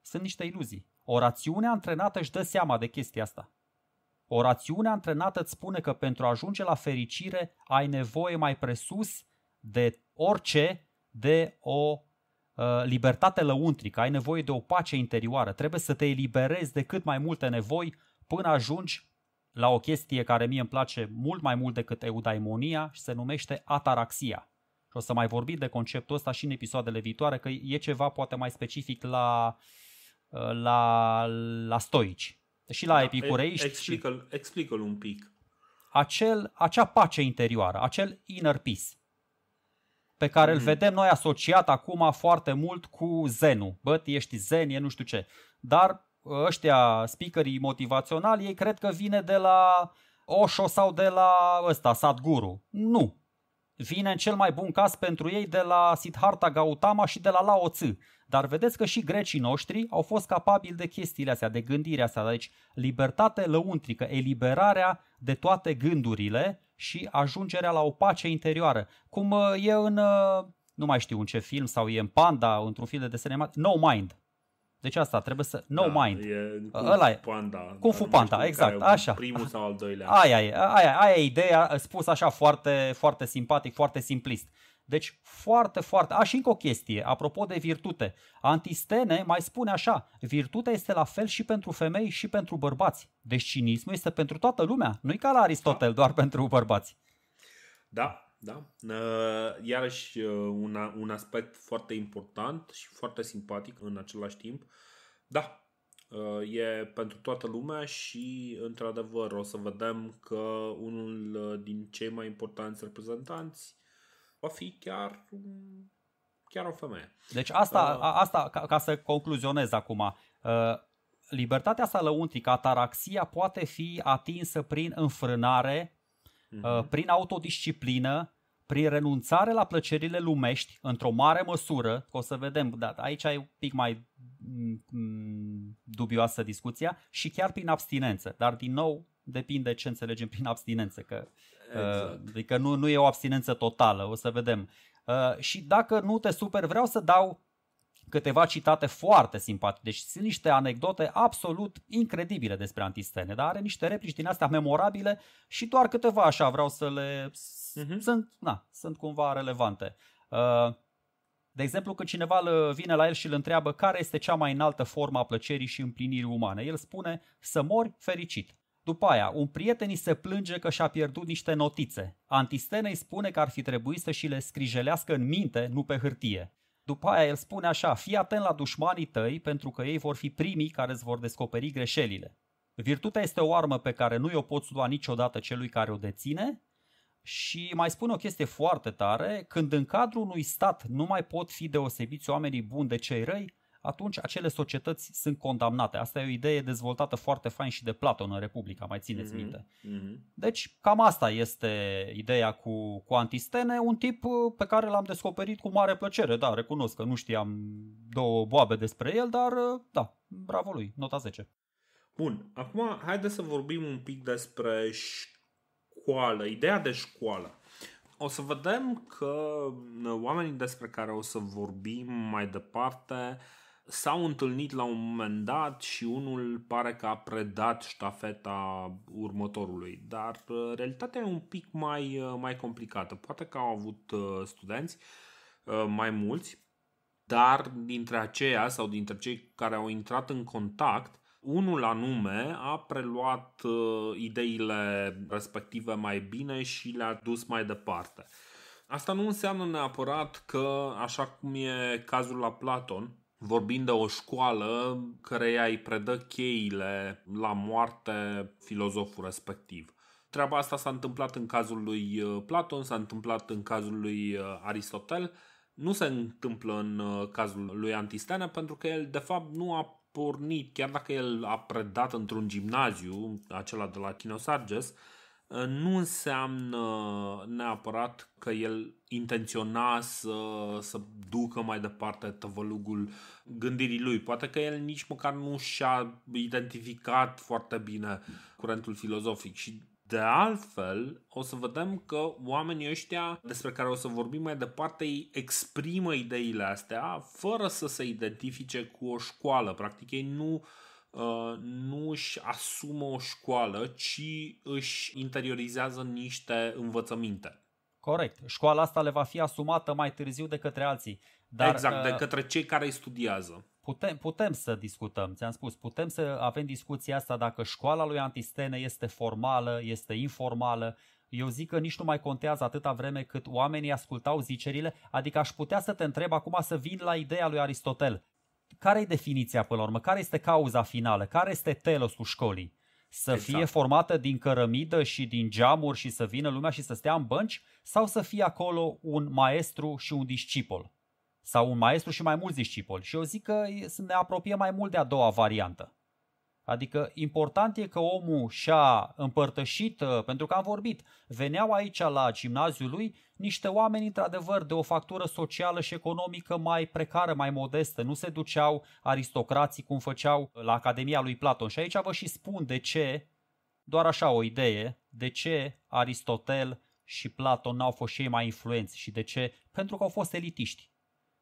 Sunt niște iluzii. O rațiune antrenată își dă seama de chestia asta. O rațiune antrenată îți spune că pentru a ajunge la fericire ai nevoie mai presus de orice, de o uh, libertate lăuntrică, ai nevoie de o pace interioară, trebuie să te eliberezi de cât mai multe nevoi până ajungi la o chestie care mie îmi place mult mai mult decât eudaimonia și se numește ataraxia. Și o să mai vorbim de conceptul ăsta și în episoadele viitoare, că e ceva poate mai specific la, la, la stoici și la da, epicureiști. Explică-l, explică-l un pic. Acel, acea pace interioară, acel inner peace pe care mm. îl vedem noi asociat acum foarte mult cu zenul. Bă, ești zen, e nu știu ce. Dar ăștia, speakerii motivaționali, ei cred că vine de la Osho sau de la ăsta, Sadguru. Nu. Vine în cel mai bun caz pentru ei de la Siddhartha Gautama și de la Lao Tzu. Dar vedeți că și grecii noștri au fost capabili de chestiile astea, de gândirea asta. Deci libertate lăuntrică, eliberarea de toate gândurile și ajungerea la o pace interioară. Cum uh, e în, uh, nu mai știu în ce film sau e în Panda, într-un film de desenemat, No Mind. Deci asta trebuie să... No da, mind. E ă, Kung Ăla Panda. Kung Fu Panda, exact. așa. Primul sau al doilea. <laughs> Aia e, aia, aia e ideea, spus așa foarte, foarte simpatic, foarte simplist. Deci foarte, foarte... A, și încă o chestie, apropo de virtute. Antistene mai spune așa, virtutea este la fel și pentru femei și pentru bărbați. Deci cinismul este pentru toată lumea, nu-i ca la Aristotel, da. doar pentru bărbați. Da, da? Iarăși uh, un, un aspect foarte important și foarte simpatic în același timp. Da, uh, e pentru toată lumea și, într-adevăr, o să vedem că unul uh, din cei mai importanți reprezentanți va fi chiar chiar o femeie. Deci asta, uh, asta ca, ca să concluzionez acum, uh, libertatea sa lăuntrică, ataraxia, poate fi atinsă prin înfrânare Mhm. Uh, prin autodisciplină, prin renunțare la plăcerile lumești, într-o mare măsură, o să vedem, da, aici e un pic mai mm, mm, dubioasă discuția, și chiar prin abstinență. Dar, din nou, depinde ce înțelegem prin abstinență, că uh, exact. adică nu, nu e o abstinență totală, o să vedem. Uh, și dacă nu te super, vreau să dau câteva citate foarte simpatice. Deci sunt niște anecdote absolut incredibile despre antistene, dar are niște replici din astea memorabile și doar câteva așa vreau să le... Uh-huh. Sunt, na, sunt cumva relevante. Uh, de exemplu, când cineva vine la el și îl întreabă care este cea mai înaltă formă a plăcerii și împlinirii umane, el spune să mori fericit. După aia, un prieten îi se plânge că și-a pierdut niște notițe. Antistene îi spune că ar fi trebuit să și le scrijelească în minte, nu pe hârtie. După aia el spune așa, fii atent la dușmanii tăi pentru că ei vor fi primii care îți vor descoperi greșelile. Virtutea este o armă pe care nu o poți lua niciodată celui care o deține și mai spun o chestie foarte tare, când în cadrul unui stat nu mai pot fi deosebiți oamenii buni de cei răi, atunci acele societăți sunt condamnate. Asta e o idee dezvoltată foarte fain și de Platon în Republica, mai țineți mm-hmm. minte. Mhm. Deci cam asta este ideea cu, cu Antistene, un tip uh, pe care l-am descoperit cu mare plăcere. Da, recunosc că nu știam două boabe despre el, dar uh, da, bravo lui, nota 10. Bun, acum haideți să vorbim un pic despre școală, ideea de școală. O să vedem că uh, oamenii despre care o să vorbim mai departe s-au întâlnit la un moment dat și unul pare că a predat ștafeta următorului, dar uh, realitatea e un pic mai, uh, mai complicată. Poate că au avut uh, studenți mai mulți, dar dintre aceia sau dintre cei care au intrat în contact, unul anume a preluat ideile respective mai bine și le-a dus mai departe. Asta nu înseamnă neapărat că, așa cum e cazul la Platon, vorbind de o școală care îi predă cheile la moarte filozoful respectiv. Treaba asta s-a întâmplat în cazul lui uh, Platon, s-a întâmplat în cazul lui uh, Aristotel, nu se întâmplă în uh, cazul lui Antistene pentru că el de fapt nu a pornit, chiar dacă el a predat într-un gimnaziu, acela de la Chinosarges, Ă, nu înseamnă neapărat că el intenționa să, să ducă mai departe tăvălugul gândirii lui. Poate că el nici măcar nu și-a identificat foarte bine curentul filozofic și de altfel, o să vedem că oamenii ăștia despre care o să vorbim mai departe îi exprimă ideile astea fără să se identifice cu o școală. Practic ei nu uh, Uh, nu își asumă o școală, ci își interiorizează niște învățăminte. Corect. Școala asta le va fi asumată mai târziu de către alții. Dar, exact, de uh, către cei care studiază. Putem, putem să discutăm, ți-am spus, putem să avem discuția asta dacă școala lui Antistene este formală, este informală. Eu zic că nici nu mai contează atâta vreme cât oamenii ascultau zicerile, adică aș putea să te întreb acum să vin la ideea lui Aristotel care e definiția până la urmă? Care este cauza finală? Care este telosul școlii? Să exact. fie formată din cărămidă și din geamuri și să vină lumea și să stea în bănci? Sau să fie acolo un maestru și un discipol? Sau un maestru și mai mulți discipoli? Și eu zic că ne apropie mai mult de a doua variantă. Adică important e că omul și-a împărtășit, uh, pentru că am vorbit, veneau aici la gimnaziul lui niște oameni într-adevăr de o factură socială și economică mai precară, mai modestă. Nu se duceau aristocrații cum făceau la Academia lui Platon. Și aici vă și spun de ce, doar așa o idee, de ce Aristotel și Platon n-au fost și ei mai influenți și de ce? Pentru că au fost elitiști.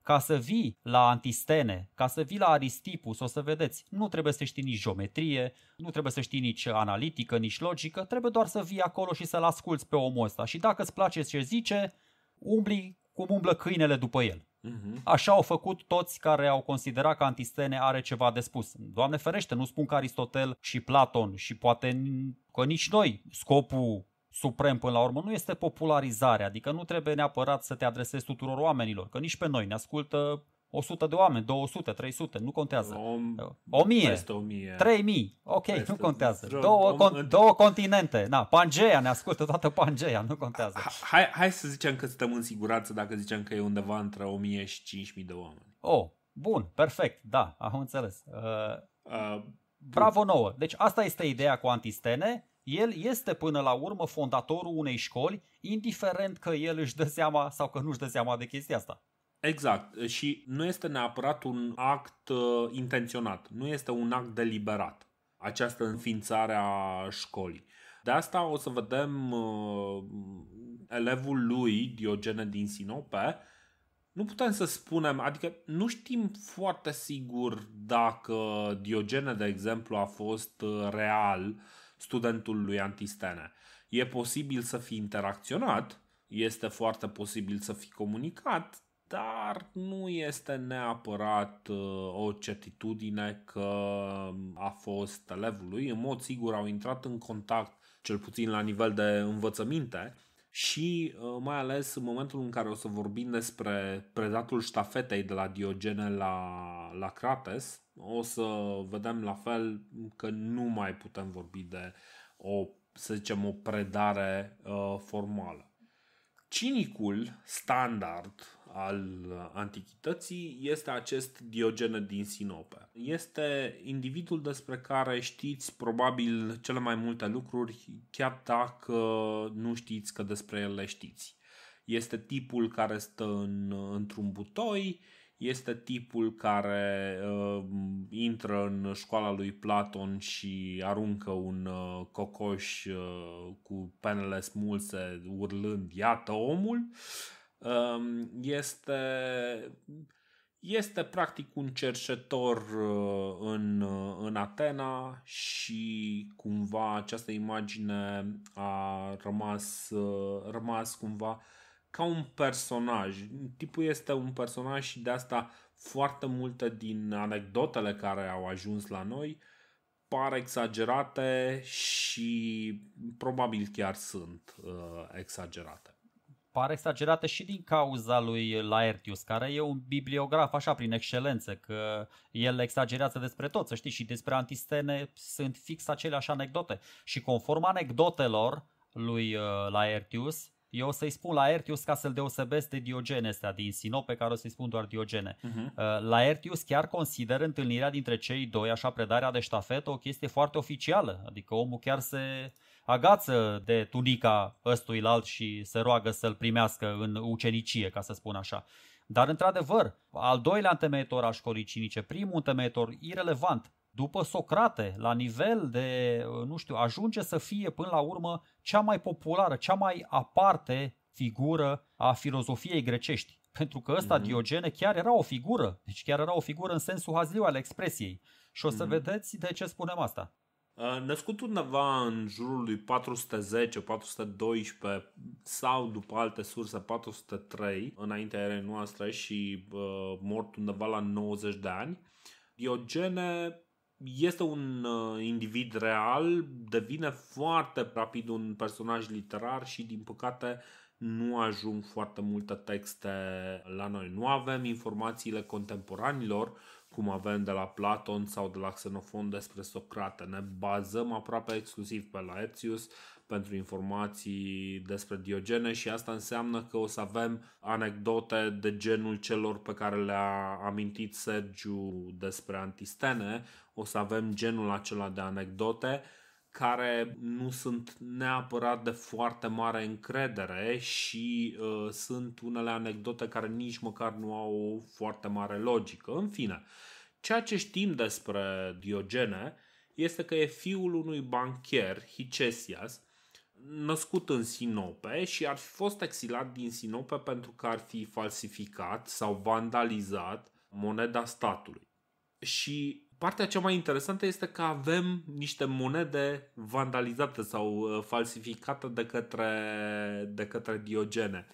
Ca să vii la Antistene, ca să vii la Aristipus, o să vedeți, nu trebuie să știi nici geometrie, nu trebuie să știi nici analitică, nici logică, trebuie doar să vii acolo și să-l asculți pe omul ăsta. Și dacă îți place ce zice, umbli cum umblă câinele după el. Uh-huh. Așa au făcut toți care au considerat că Antistene are ceva de spus. Doamne ferește, nu spun că Aristotel și Platon și poate că nici noi scopul suprem până la urmă nu este popularizarea, adică nu trebuie neapărat să te adresezi tuturor oamenilor, că nici pe noi ne ascultă 100 de oameni, 200, 300, nu contează. O, 1000, 1000, 3000, ok, peste, nu contează. Două, con, două continente, na, Pangea ne ascultă toată Pangea, nu contează. Hai, hai să zicem că suntem în siguranță dacă zicem că e undeva între 1000 și 5000 de oameni. Oh, bun, perfect, da, am înțeles. Uh, uh, Bravo nouă. Deci asta este ideea cu antistene. El este până la urmă fondatorul unei școli, indiferent că el își dă seama sau că nu își dă seama de chestia asta. Exact. Și nu este neapărat un act uh, intenționat, nu este un act deliberat, această înființare a școlii. De asta o să vedem uh, elevul lui, Diogene din Sinope, nu putem să spunem, adică nu știm foarte sigur dacă Diogene, de exemplu, a fost uh, real uh, studentul lui Antistene. E posibil să fi interacționat, este foarte posibil să fi comunicat, dar nu este neapărat uh, o certitudine că um, a fost lui. În mod sigur au intrat în contact, cel puțin la nivel de învățăminte, și uh, mai ales în momentul în care o să vorbim despre predatul ștafetei de la Diogene la, la Crates, o să vedem la fel că nu mai putem vorbi de o, să zicem, o predare uh, formală. Cinicul standard al antichității este acest Diogene din Sinope. Este individul despre care știți probabil cele mai multe lucruri, chiar dacă nu știți că despre le știți. Este tipul care stă în, într-un butoi, uh, este tipul care uh, intră în școala lui Platon și aruncă un uh, cocoș uh, cu penele smulse urlând iată omul. Uh, este este practic un cercetor uh, în, uh, în Atena și cumva această imagine a rămas, uh, rămas cumva ca un personaj. Tipul este un personaj și de asta foarte multe din anecdotele care au ajuns la noi par exagerate și probabil chiar sunt uh, exagerate. Par exagerate și din cauza lui Laertius, care e un bibliograf așa prin excelență, că el exagerează despre tot, să știi, și despre antistene sunt fix aceleași anecdote. Și conform anecdotelor lui uh, Laertius, eu o să-i spun la Ertius ca să-l deosebesc de Diogene astea din Sinop, pe care o să-i spun doar Diogene. Uh-huh. La Ertius chiar consider întâlnirea dintre cei doi, așa predarea de ștafetă, o chestie foarte oficială. Adică omul chiar se agață de tunica alt și se roagă să-l primească în ucenicie, ca să spun așa. Dar, într-adevăr, al doilea întemeitor al școlii cinice, primul întemeitor irelevant, după Socrate, la nivel de, nu știu, ajunge să fie până la urmă cea mai populară, cea mai aparte figură a filozofiei grecești. Pentru că ăsta, mm-hmm. Diogene, chiar era o figură, deci chiar era o figură în sensul hazliu al expresiei. Și o să mm-hmm. vedeți de ce spunem asta. Născut undeva în jurul lui 410-412 sau după alte surse 403 înaintea erei noastre și uh, mort undeva la 90 de ani, Diogene este un uh, individ real, devine foarte rapid un personaj literar și din păcate nu ajung foarte multe texte la noi. Nu avem informațiile contemporanilor, cum avem de la Platon sau de la Xenofon despre Socrate. Ne bazăm aproape exclusiv pe Laetius, pentru informații despre Diogene și asta înseamnă că o să avem anecdote de genul celor pe care le-a amintit Sergiu despre Antistene, o să avem genul acela de anecdote care nu sunt neapărat de foarte mare încredere și uh, sunt unele anecdote care nici măcar nu au o foarte mare logică. În fine, ceea ce știm despre Diogene este că e fiul unui banchier, Hicesias, născut în Sinope și ar fi fost exilat din Sinope pentru că ar fi falsificat sau vandalizat moneda statului. Și partea cea mai interesantă este că avem niște monede vandalizate sau uh, falsificate de către, de către Diogene.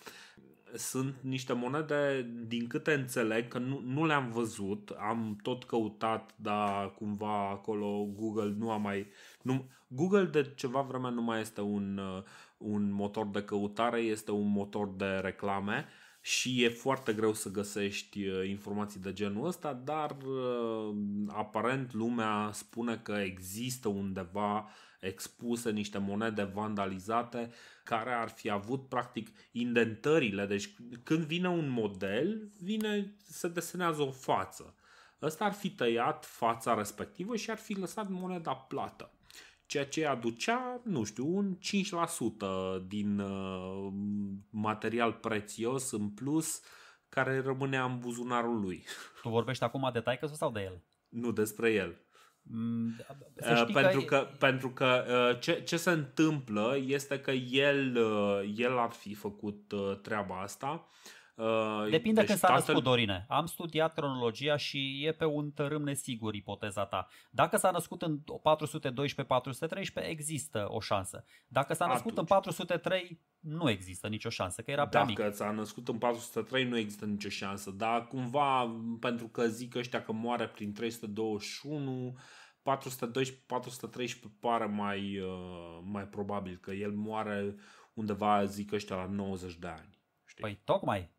Sunt niște monede, din câte înțeleg, că nu, nu le-am văzut, am tot căutat, dar cumva acolo Google nu a mai nu, Google de ceva vreme nu mai este un, uh, un motor de căutare, este un motor de reclame și e foarte greu să găsești uh, informații de genul ăsta, dar uh, aparent lumea spune că există undeva expuse niște monede vandalizate care ar fi avut practic indentările. Deci când vine un model, vine se desenează o față. Ăsta ar fi tăiat fața respectivă și ar fi lăsat moneda plată ceea ce aducea, nu știu, un 5% din uh, material prețios în plus care rămânea în buzunarul lui. <laughs> Tu vorbești acum de taică sau de el? Nu, despre el. Mm, să uh, pentru că, că, pentru că uh, ce, ce se întâmplă este că el, el ar fi făcut treaba asta, Uh, Depinde deci când s-a tatăl... născut, Dorine. Am studiat cronologia și e pe un tărâm nesigur ipoteza ta. Dacă s-a născut în 412-413, există o șansă. Dacă s-a născut Atunci. în 403, nu există nicio șansă, că era prea Dacă mic. s-a născut în 403, nu există nicio șansă. Dar cumva, pentru că zic ăștia că moare prin 321... 412, 413 pare mai, uh, mai probabil că el moare undeva, zic ăștia, la 90 de ani. Știi? Păi tocmai,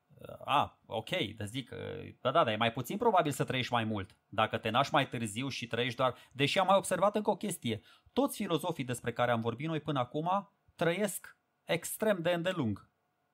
a, ok, Da, zic, ă, da, da, da. e mai puțin probabil să trăiești mai mult dacă te naști mai târziu și trăiești doar... Deși am mai observat încă o chestie, toți filozofii despre care am vorbit noi până acum trăiesc extrem de îndelung.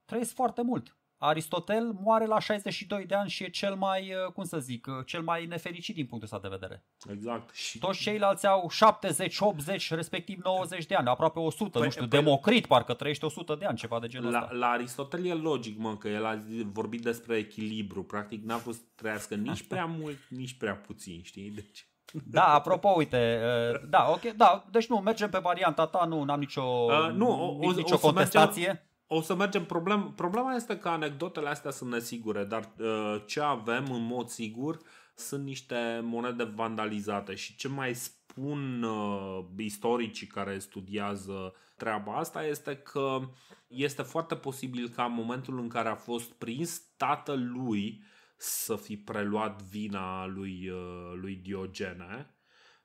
Trăiesc foarte mult. Aristotel moare la 62 de ani și e cel mai, uh, cum să zic, uh, cel mai nefericit din punctul ăsta de vedere. Exact. Și toți ceilalți au 70, 80, respectiv 90 de ani, aproape 100, păi, nu știu, păi, Democrit parcă trăiește 100 de ani, ceva de genul la, ăsta. La Aristotel e logic, mă, că el a vorbit despre echilibru, practic n-a fost trăiască nici prea <laughs> mult, nici prea puțin, știi? Deci... Da, apropo, uite, uh, da, ok, da, deci nu, mergem pe varianta ta, nu n am nicio, uh, nu, o, o, o contestație. Mergem o să mergem. Problem, problema este că anecdotele astea sunt nesigure, dar uh, ce avem în mod sigur sunt niște monede vandalizate și ce mai spun uh, istoricii care studiază treaba asta este că este foarte posibil ca în momentul în care a fost prins tatălui să fi preluat vina lui, uh, lui Diogene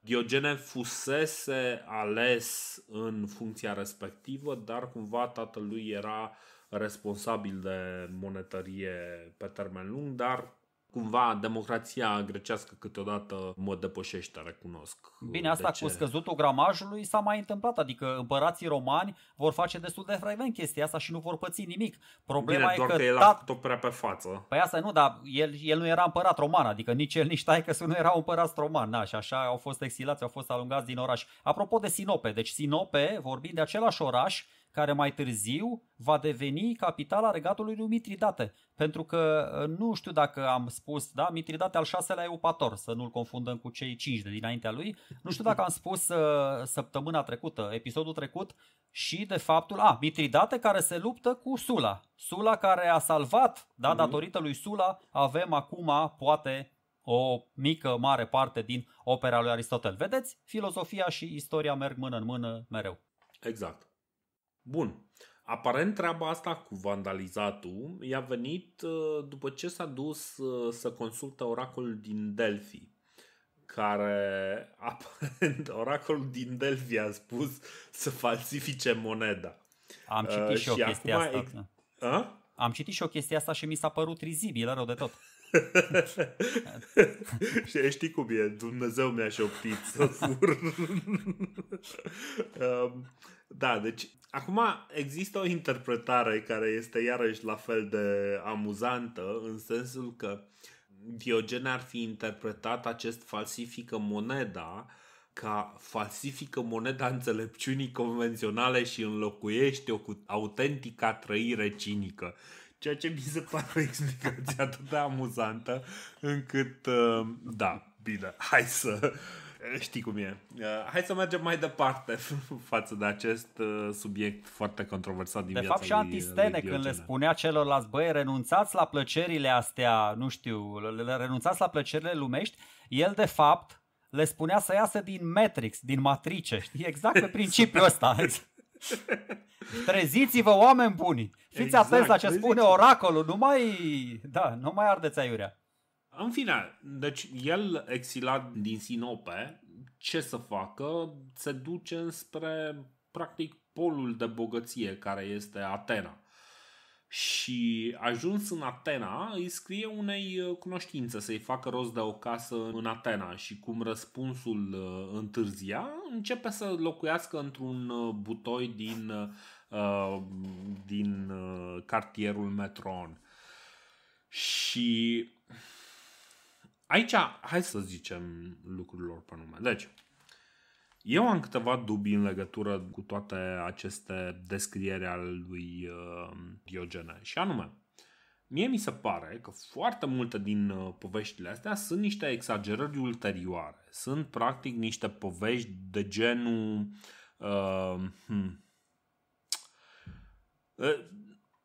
Diogene fusese ales în funcția respectivă, dar cumva tatălui era responsabil de monetărie pe termen lung, dar cumva democrația grecească câteodată mă depășește, recunosc. Bine, asta cu scăzutul gramajului s-a mai întâmplat, adică împărații romani vor face destul de frecvent chestia asta și nu vor păți nimic. Problema Bine, e doar că, că el a tot prea pe față. Păi asta nu, dar el, el nu era împărat roman, adică nici el, nici taică să nu era împărat roman, na, și așa au fost exilați, au fost alungați din oraș. Apropo de Sinope, deci Sinope, vorbind de același oraș, care mai târziu va deveni capitala regatului lui Mitridate. Pentru că uh, nu știu dacă am spus, da, Mitridate al șaselea upator, să nu-l confundăm cu cei cinci de dinaintea lui. Nu știu dacă am spus uh, săptămâna trecută, episodul trecut, și de faptul, a, Mitridate care se luptă cu Sula. Sula care a salvat, da, mhm. datorită lui Sula, avem acum, poate, o mică, mare parte din opera lui Aristotel. Vedeți? Filozofia și istoria merg mână în mână mereu. Exact. Bun. Aparent treaba asta cu vandalizatul i-a venit uh, după ce s-a dus uh, să consultă oracolul din Delphi care <laughs> aparent oracolul din Delphi a spus să falsifice moneda. Am uh, citit uh, și, și o chestie asta. a? Am citit și o chestie asta și mi s-a părut rizibil, rău de tot. <laughs> și știi cum e, Dumnezeu mi-a șoptit să fur. <laughs> Um, da, deci acum există o interpretare care este iarăși la fel de amuzantă în sensul că Diogene ar fi interpretat acest falsifică moneda ca falsifică moneda înțelepciunii convenționale și înlocuiește-o cu autentica trăire cinică. Ceea ce mi se pare o explicație atât de amuzantă încât, uh, da, bine, hai să știi cum e. Uh, hai să mergem mai departe <laughs> față de acest uh, subiect foarte controversat din de viața De fapt și uh, Antistene când le spunea celorlalți, băi, renunțați la plăcerile astea, nu știu, renunțați la plăcerile lumești, el de fapt le spunea să iasă din Matrix, din Matrice, știi? Exact pe <laughs> principiul ăsta. <laughs> Treziți-vă, oameni buni! Fiți exact, atenți la ce spune oracolul, nu mai, da, nu mai ardeți aiurea. În fine, deci el exilat din Sinope, ce să facă? Se duce înspre, practic, polul de bogăție care este Atena. Și ajuns în Atena, îi scrie unei uh, cunoștințe să-i facă rost de o casă în Atena și cum răspunsul uh, întârzia, începe să locuiască într-un uh, butoi din, din cartierul Metron. Și aici hai să zicem lucrurilor pe nume. Deci, eu am câteva dubii în legătură cu toate aceste descriere al lui uh, Diogene. Și anume, mie mi se pare că foarte multe din uh, poveștile astea sunt niște exagerări ulterioare. Sunt practic niște povești de genul... Uh, hmm, uh,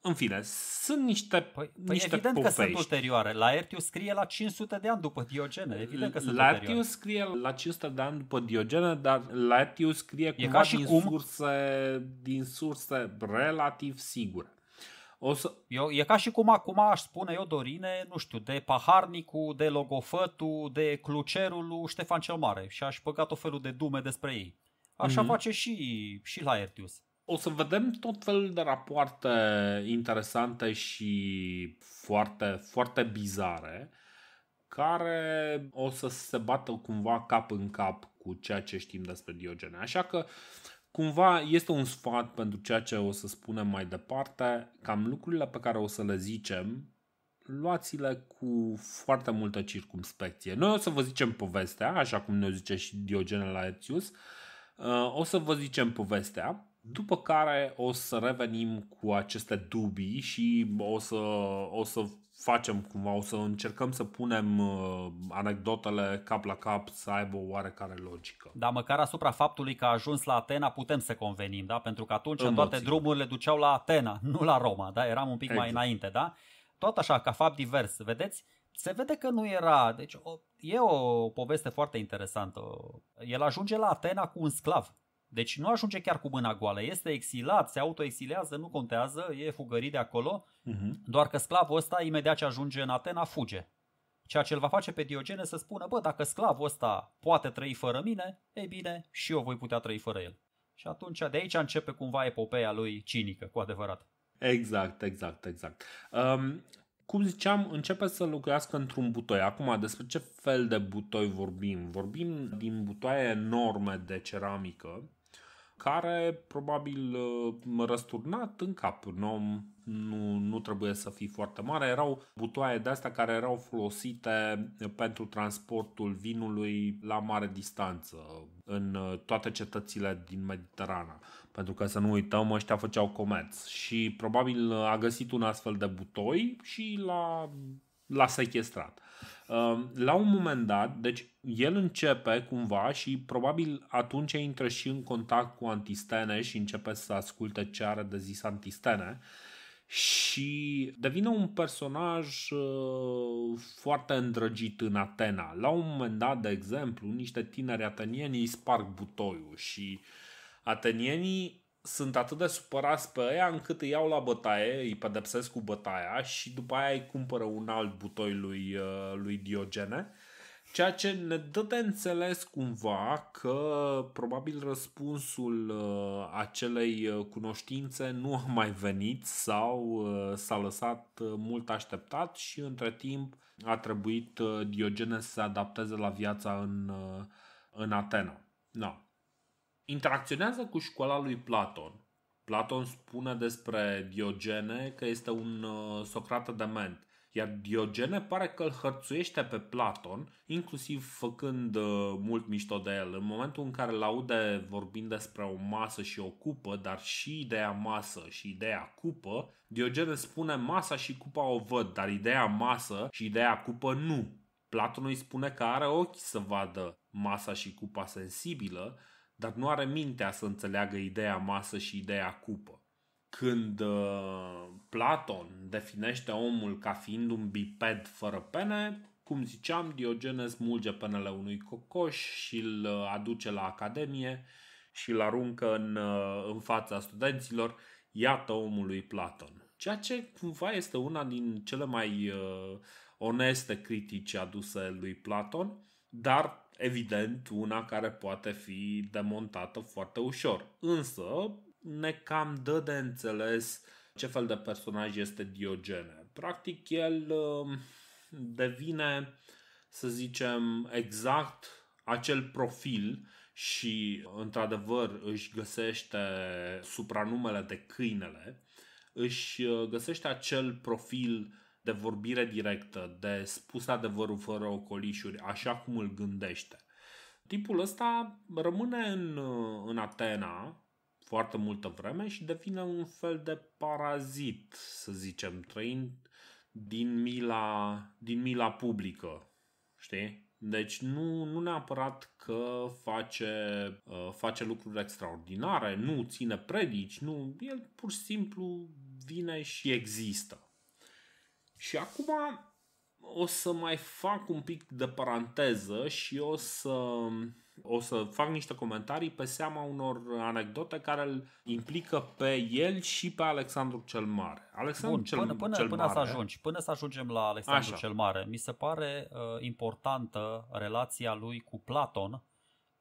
în fine, sunt niște Păi, păi niște evident că sunt ulterioare. Ertius scrie la 500 de ani după Diogene. Evident că sunt La Ertius scrie la 500 de ani după Diogene, dar Ertius scrie cumva ca și din, cum... surse, din surse relativ sigure. O să... eu, e ca și cum acum aș spune eu, Dorine, nu știu, de Paharnicu, de Logofătu, de Clucerul lui Ștefan cel Mare și aș băga tot felul de dume despre ei. Așa mm-hmm. face și, și Laertius o să vedem tot felul de rapoarte interesante și foarte, foarte bizare care o să se bată cumva cap în cap cu ceea ce știm despre Diogene. Așa că cumva este un sfat pentru ceea ce o să spunem mai departe, cam lucrurile pe care o să le zicem, luați-le cu foarte multă circumspecție. Noi o să vă zicem povestea, așa cum ne zice și Diogene Etius, uh, o să vă zicem povestea, după care o să revenim cu aceste dubii și o să, o să facem cumva, o să încercăm să punem uh, anecdotele cap la cap să aibă o oarecare logică. Da, măcar asupra faptului că a ajuns la Atena putem să convenim, da? Pentru că atunci în toate drumurile duceau la Atena, <laughs> nu la Roma, da? Eram un pic exact. mai înainte, da? Tot așa, ca fapt divers, vedeți? Se vede că nu era, deci o, e o poveste foarte interesantă. El ajunge la Atena cu un sclav. Deci nu ajunge chiar cu mâna goală, este exilat, se autoexilează, nu contează, e fugărit de acolo, uh-huh. doar că sclavul ăsta, imediat ce ajunge în Atena, fuge. Ceea ce îl va face pe Diogene să spună, bă, dacă sclavul ăsta poate trăi fără mine, ei bine, și eu voi putea trăi fără el. Și atunci de aici începe cumva epopeea lui cinică, cu adevărat. Exact, exact, exact. Um, cum ziceam, începe să lucrească într-un butoi. Acum, despre ce fel de butoi vorbim? Vorbim din butoaie enorme de ceramică, care probabil uh, răsturnat în cap. Nu, nu, nu trebuie să fie foarte mare. Erau butoaie de astea care erau folosite pentru transportul vinului la mare distanță în uh, toate cetățile din Mediterana. Pentru că să nu uităm, ăștia făceau comerț și probabil uh, a găsit un astfel de butoi și l-a l-a sequestrat. Ehm, la un moment dat, deci el începe cumva și probabil atunci intră și în contact cu antistene și începe să asculte ce are de zis antistene și devine un personaj ehm, foarte îndrăgit în Atena. La un moment dat, de exemplu, niște tineri atenieni îi sparg butoiul și atenienii sunt atât de supărați pe ea încât îi iau la bătaie, îi pedepsesc cu bătaia și după aia îi cumpără un alt butoi lui, uh, lui Diogene. Ceea ce ne dă de înțeles cumva că probabil răspunsul uh, acelei uh, cunoștințe nu a mai venit sau s-a lăsat mult așteptat și între timp a trebuit Diogene să se adapteze la viața în, în Atena. Da interacționează cu școala lui Platon. Platon spune despre Diogene că este un uh, Socrate dement, iar Diogene pare că îl hărțuiește pe Platon, inclusiv făcând uh, mult mișto de el. În momentul în care îl aude vorbind despre o masă și o cupă, dar și ideea masă și ideea cupă, Diogene spune masa și cupa o văd, dar ideea masă și ideea cupă nu. Platon îi spune că are ochi să vadă masa și cupa sensibilă, dar nu are mintea să înțeleagă ideea masă și ideea cupă. Când uh, Platon definește omul ca fiind un biped fără pene, cum ziceam, Diogenes mulge penele unui cocoș și îl uh, aduce la academie și îl aruncă în, uh, în fața studenților, iată omul lui Platon. Ceea ce cumva este una din cele mai uh, oneste critici aduse lui Platon, dar evident una care poate fi demontată foarte ușor. Însă ne cam dă de înțeles ce fel de personaj este Diogene. Practic el um, devine, să zicem, exact acel profil și într-adevăr își găsește supranumele de câinele, își uh, găsește acel profil de vorbire directă, de spus adevărul fără ocolișuri, așa cum îl gândește. Tipul ăsta rămâne în, în Atena foarte multă vreme și devine un fel de parazit, să zicem, trăind din mila, din mila publică. Știi? Deci nu, nu neapărat că face, uh, face lucruri extraordinare, nu ține predici, nu, el pur și simplu vine și există. Și acum o să mai fac un pic de paranteză și o să, o să fac niște comentarii pe seama unor anecdote care îl implică pe el și pe Alexandru cel Mare. Alexandru Bun, cel, până, până, cel până Mare. Să ajungi, până să ajungem la Alexandru Așa. cel Mare, mi se pare uh, importantă relația lui cu Platon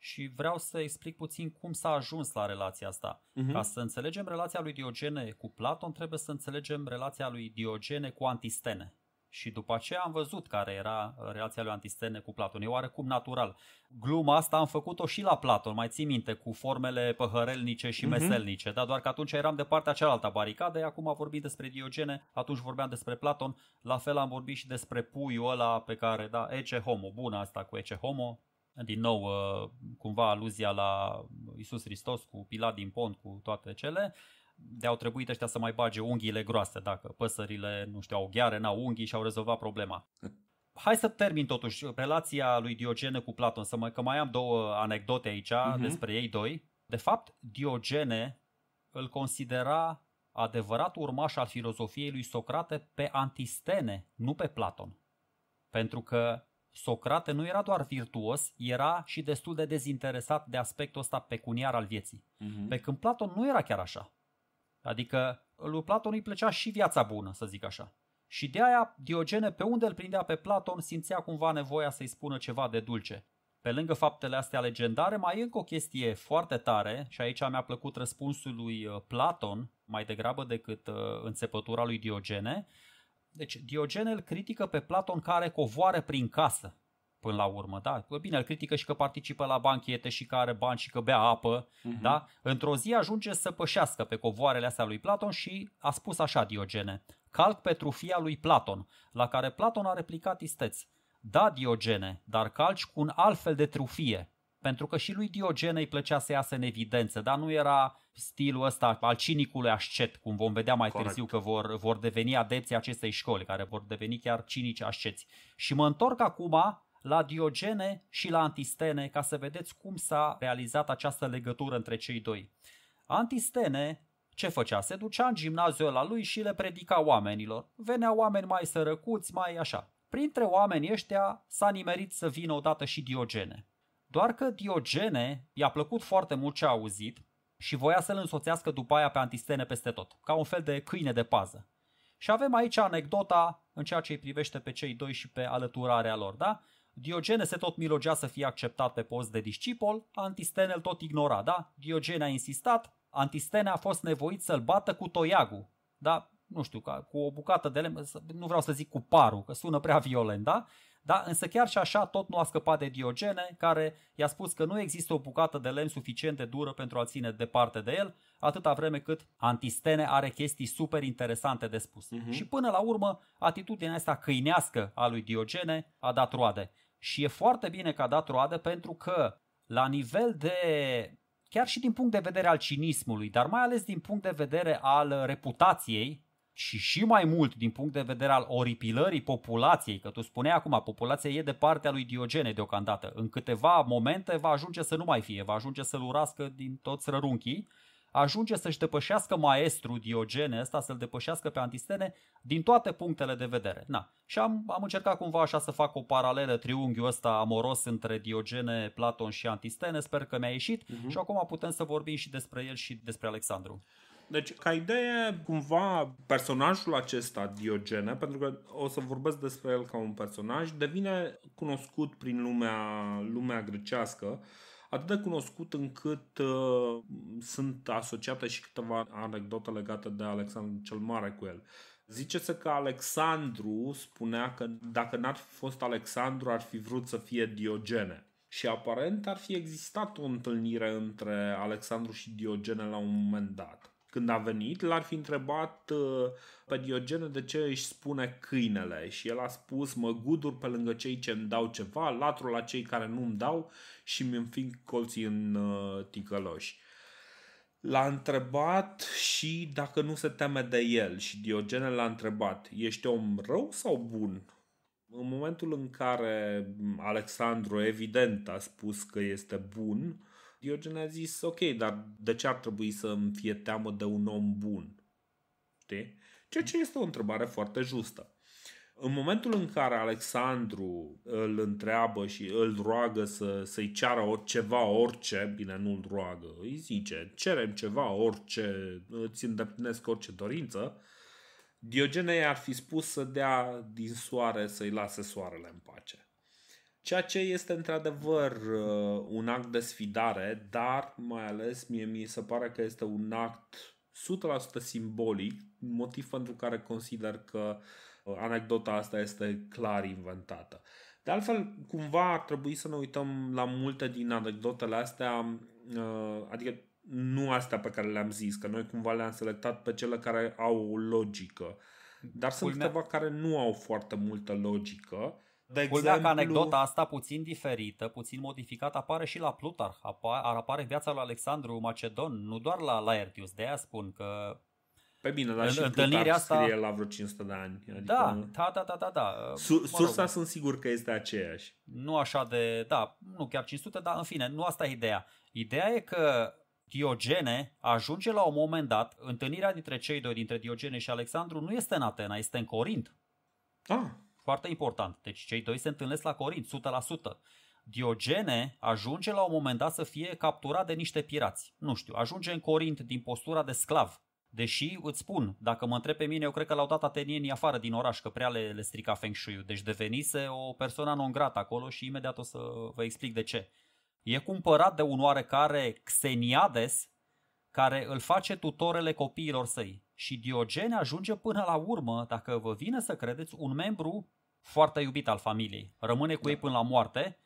și vreau să explic puțin cum s-a ajuns la relația asta. Uh-huh. Ca să înțelegem relația lui Diogene cu Platon, trebuie să înțelegem relația lui Diogene cu Antistene. Și după aceea am văzut care era relația lui Antistene cu Platon. E oarecum natural. Gluma asta am făcut-o și la Platon, mai ții minte, cu formele păhărelnice și uh-huh. meselnice, dar doar că atunci eram de partea cealaltă baricadă, acum am vorbit despre Diogene, atunci vorbeam despre Platon, la fel am vorbit și despre puiul ăla pe care, da, Ece Homo, bună asta cu Ece Homo, din nou uh, cumva aluzia la Isus Hristos cu Pilat din pont, cu toate cele, de-au trebuit ăștia să mai bage unghiile groase, dacă păsările, nu știu, au gheare, n-au unghii și au rezolvat problema. Hai să termin totuși relația lui Diogene cu Platon, să mă, că mai am două anecdote aici uh-huh. despre ei doi. De fapt, Diogene îl considera adevărat urmaș al filozofiei lui Socrate pe Antistene, nu pe Platon. Pentru că Socrate nu era doar virtuos, era și destul de dezinteresat de aspectul ăsta pecuniar al vieții. Uh-huh. Pe când Platon nu era chiar așa. Adică lui Platon îi plăcea și viața bună, să zic așa. Și de aia Diogene pe unde îl prindea pe Platon simțea cumva nevoia să-i spună ceva de dulce. Pe lângă faptele astea legendare, mai e încă o chestie foarte tare și aici mi-a plăcut răspunsul lui uh, Platon mai degrabă decât uh, înțepătura lui Diogene, deci Diogen îl critică pe Platon care covoare prin casă până la urmă, da? Bine, îl critică și că participă la banchete și că are bani și că bea apă, uh-huh. da? Într-o zi ajunge să pășească pe covoarele astea lui Platon și a spus așa Diogene, calc pe trufia lui Platon, la care Platon a replicat isteț, da Diogene, dar calci cu un alt fel de trufie, pentru că și lui Diogene îi plăcea să iasă în evidență, dar nu era stilul ăsta al cinicului ascet, cum vom vedea mai Correct. târziu că vor, vor deveni adepții acestei școli, care vor deveni chiar cinici asceți. Și mă întorc acum la Diogene și la Antistene ca să vedeți cum s-a realizat această legătură între cei doi. Antistene ce făcea? Se ducea în gimnaziul la lui și le predica oamenilor. Veneau oameni mai sărăcuți, mai așa. Printre oamenii ăștia s-a nimerit să vină odată și Diogene. Doar că Diogene i-a plăcut foarte mult ce a auzit și voia să-l însoțească după aia pe Antistene peste tot, ca un fel de câine de pază. Și avem aici anecdota în ceea ce îi privește pe cei doi și pe alăturarea lor, da? Diogene se tot milogea să fie acceptat pe post de discipol, Antistene îl tot ignora, da? Diogene a insistat, Antistene a fost nevoit să-l bată cu toiagu, da? Nu știu, ca, cu o bucată de lemn, nu vreau să zic cu parul, că sună prea violent, da? Da? Însă chiar și așa tot nu a scăpat de Diogene, care i-a spus că nu există o bucată de lemn suficient de dură pentru a ține departe de el, atâta vreme cât Antistene are chestii super interesante de spus. Uh-huh. Și până la urmă, atitudinea asta câinească a lui Diogene a dat roade. Și e foarte bine că a dat roade pentru că la nivel de chiar și din punct de vedere al cinismului, dar mai ales din punct de vedere al reputației și și mai mult din punct de vedere al oripilării populației, că tu spuneai acum, populația e de partea lui Diogene deocamdată, în câteva momente va ajunge să nu mai fie, va ajunge să-l urască din toți rărunchii, ajunge să-și depășească maestru Diogene ăsta, să-l depășească pe Antistene din toate punctele de vedere. Na. Și am, am încercat cumva așa să fac o paralelă, triunghiul ăsta amoros între Diogene, Platon și Antistene, sper că mi-a ieșit uh-huh. și acum putem să vorbim și despre el și despre Alexandru. Deci, ca idee, cumva personajul acesta, Diogene, pentru că o să vorbesc despre el ca un personaj, devine cunoscut prin lumea, lumea grecească, atât de cunoscut încât uh, sunt asociate și câteva anecdote legate de Alexandru cel Mare cu el. Zice-se că Alexandru spunea că dacă n-ar fi fost Alexandru, ar fi vrut să fie Diogene. Și aparent ar fi existat o întâlnire între Alexandru și Diogene la un moment dat când a venit, l-ar fi întrebat uh, pe Diogene de ce își spune câinele și el a spus mă gudur pe lângă cei ce îmi dau ceva, latru la cei care nu îmi dau și mi înfing colții în uh, ticăloși. L-a întrebat și dacă nu se teme de el și Diogene l-a întrebat, ești om rău sau bun? În momentul în care Alexandru evident a spus că este bun, Diogen a zis, ok, dar de ce ar trebui să îmi fie teamă de un om bun? Știi? Ceea ce este o întrebare foarte justă. În momentul în care Alexandru îl întreabă și îl roagă să, să-i ceară ceva, orice, bine, nu îl roagă, îi zice, cerem ceva, orice, îți îndeplinesc orice dorință, Diogene ar fi spus să dea din soare, să-i lase soarele în pace. Ceea ce este într-adevăr uh, un act de sfidare, dar mai ales mie mi se pare că este un act 100% simbolic, motiv pentru care consider că uh, anecdota asta este clar inventată. De altfel, cumva ar trebui să ne uităm la multe din anecdotele astea, uh, adică nu astea pe care le-am zis, că noi cumva le-am selectat pe cele care au o logică, dar Culmea. sunt câteva care nu au foarte multă logică de Culmea că anecdota asta puțin diferită, puțin modificată, apare și la Plutarh, ar apare viața lui Alexandru Macedon, nu doar la Laertius, de aia spun că pe bine, dar și întâlnirea asta... scrie la vreo 500 de ani. Adică da, da, da, da, da. Sursa mă sursa rog. sunt sigur că este aceeași. Nu așa de, da, nu chiar 500, dar în fine, nu asta e ideea. Ideea e că Diogene ajunge la un moment dat, întâlnirea dintre cei doi, dintre Diogene și Alexandru, nu este în Atena, este în Corint. Ah, foarte important. Deci cei doi se întâlnesc la Corint, 100%. Diogene ajunge la un moment dat să fie capturat de niște pirați. Nu știu, ajunge în Corint din postura de sclav. Deși, îți spun, dacă mă întreb pe mine, eu cred că l-au dat atenienii afară din oraș, că prea le, le strica Feng shui Deci devenise o persoană non grată acolo și imediat o să vă explic de ce. E cumpărat de un oarecare Xeniades, care îl face tutorele copiilor săi. Și Diogene ajunge până la urmă, dacă vă vine să credeți, un membru foarte iubit al familiei, rămâne cu da. ei până la moarte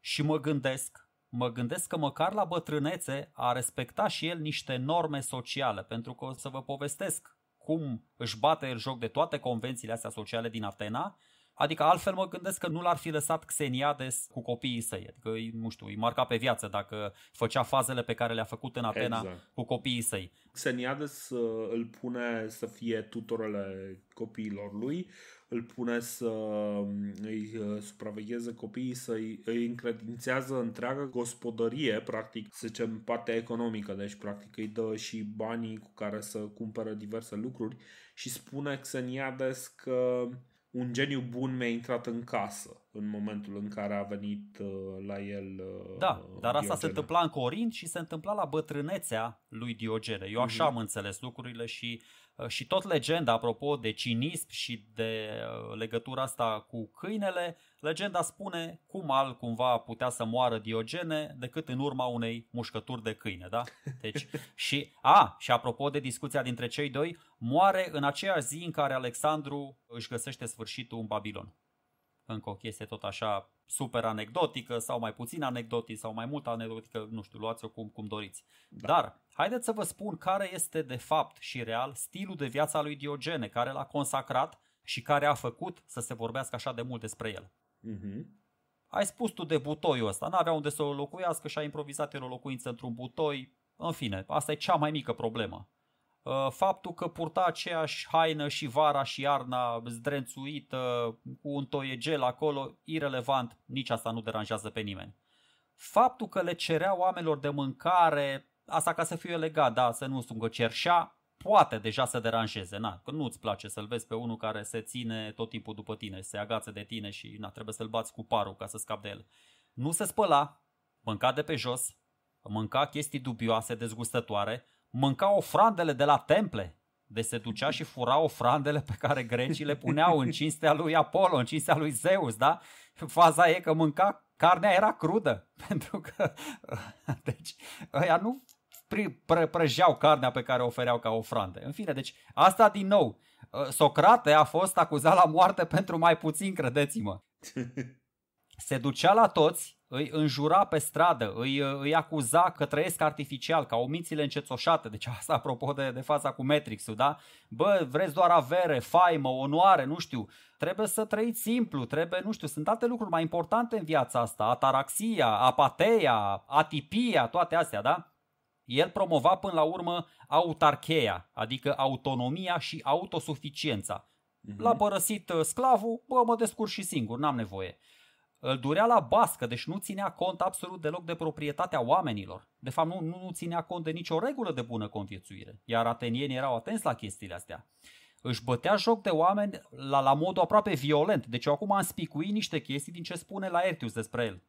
și mă gândesc, mă gândesc că măcar la bătrânețe a respecta și el niște norme sociale, pentru că o să vă povestesc cum își bate el joc de toate convențiile astea sociale din Atena Adică altfel mă gândesc că nu l-ar fi lăsat Xeniades cu copiii săi. Adică, nu știu, îi marca pe viață dacă făcea fazele pe care le-a făcut în Atena exact. cu copiii săi. Xeniades uh, îl pune să fie tutorele copiilor lui, îl pune să um, îi uh, supravegheze copiii, să îi încredințează întreaga gospodărie, practic, să zicem, partea economică, deci practic îi dă și banii cu care să cumpere diverse lucruri și spune Xeniades că un geniu bun mi-a intrat în casă în momentul în care a venit uh, la el. Uh, da, dar Diogene. asta se întâmpla în Corint și se întâmpla la bătrânețea lui Diogene. Eu așa mm-hmm. am înțeles lucrurile și Uh, și tot legenda, apropo de cinism și de uh, legătura asta cu câinele, legenda spune cum al cumva putea să moară Diogene decât în urma unei mușcături de câine, da? Deci, <laughs> și, a, și apropo de discuția dintre cei doi, moare în aceeași zi în care Alexandru își găsește sfârșitul în Babilon încă o chestie tot așa super anecdotică sau mai puțin anecdotic sau mai mult anecdotică, nu știu, luați-o cum, cum doriți. Da. Dar haideți să vă spun care este de fapt și real stilul de viață al lui Diogene, care l-a consacrat și care a făcut să se vorbească așa de mult despre el. Mm-hmm. Ai spus tu de butoiul ăsta, n-avea unde să o locuiască și a improvizat el o locuință într-un butoi, în fine, asta e cea mai mică problemă. Uh, faptul că purta aceeași haină și vara și iarna zdrențuită cu un toiegel acolo, irelevant, nici asta nu deranjează pe nimeni. Faptul că le cerea oamenilor de mâncare, asta ca să fie legat, da, să nu sunt cerșea, poate deja să deranjeze, na, că nu-ți place să-l vezi pe unul care se ține tot timpul după tine, se agață de tine și na, trebuie să-l bați cu parul ca să scap de el. Nu se spăla, mânca de pe jos, mânca chestii dubioase, dezgustătoare, mânca ofrandele de la temple. Deci se ducea și fura ofrandele pe care grecii le puneau în cinstea lui Apollo, în cinstea lui Zeus, da? Faza e că mânca, carnea era crudă, <laughs> pentru că deci, ăia nu prăjeau carnea pe care o ofereau ca ofrande. În fine, deci asta din nou, ă, Socrate a fost acuzat la moarte pentru mai puțin, credeți-mă. <laughs> Se ducea la toți, îi înjura pe stradă, îi, îi acuza că trăiesc artificial, ca omițile încețoșate, deci asta apropo de, de faza cu matrix da? Bă, vreți doar avere, faimă, onoare, nu știu, trebuie să trăiți simplu, trebuie, nu știu, sunt alte lucruri mai importante în viața asta, ataraxia, apateia, atipia, toate astea, da? El promova până la urmă autarcheia, adică autonomia și autosuficiența. Mhm. L-a părăsit uh, sclavul, bă, mă descurc și singur, n-am nevoie. Îl durea la bască, deci nu ținea cont absolut deloc de proprietatea oamenilor. De fapt, nu, nu ținea cont de nicio regulă de bună conviețuire, iar atenienii erau atenți la chestiile astea. Își bătea joc de oameni la, la modul aproape violent, deci eu acum am spicuit niște chestii din ce spune la Laertius despre el.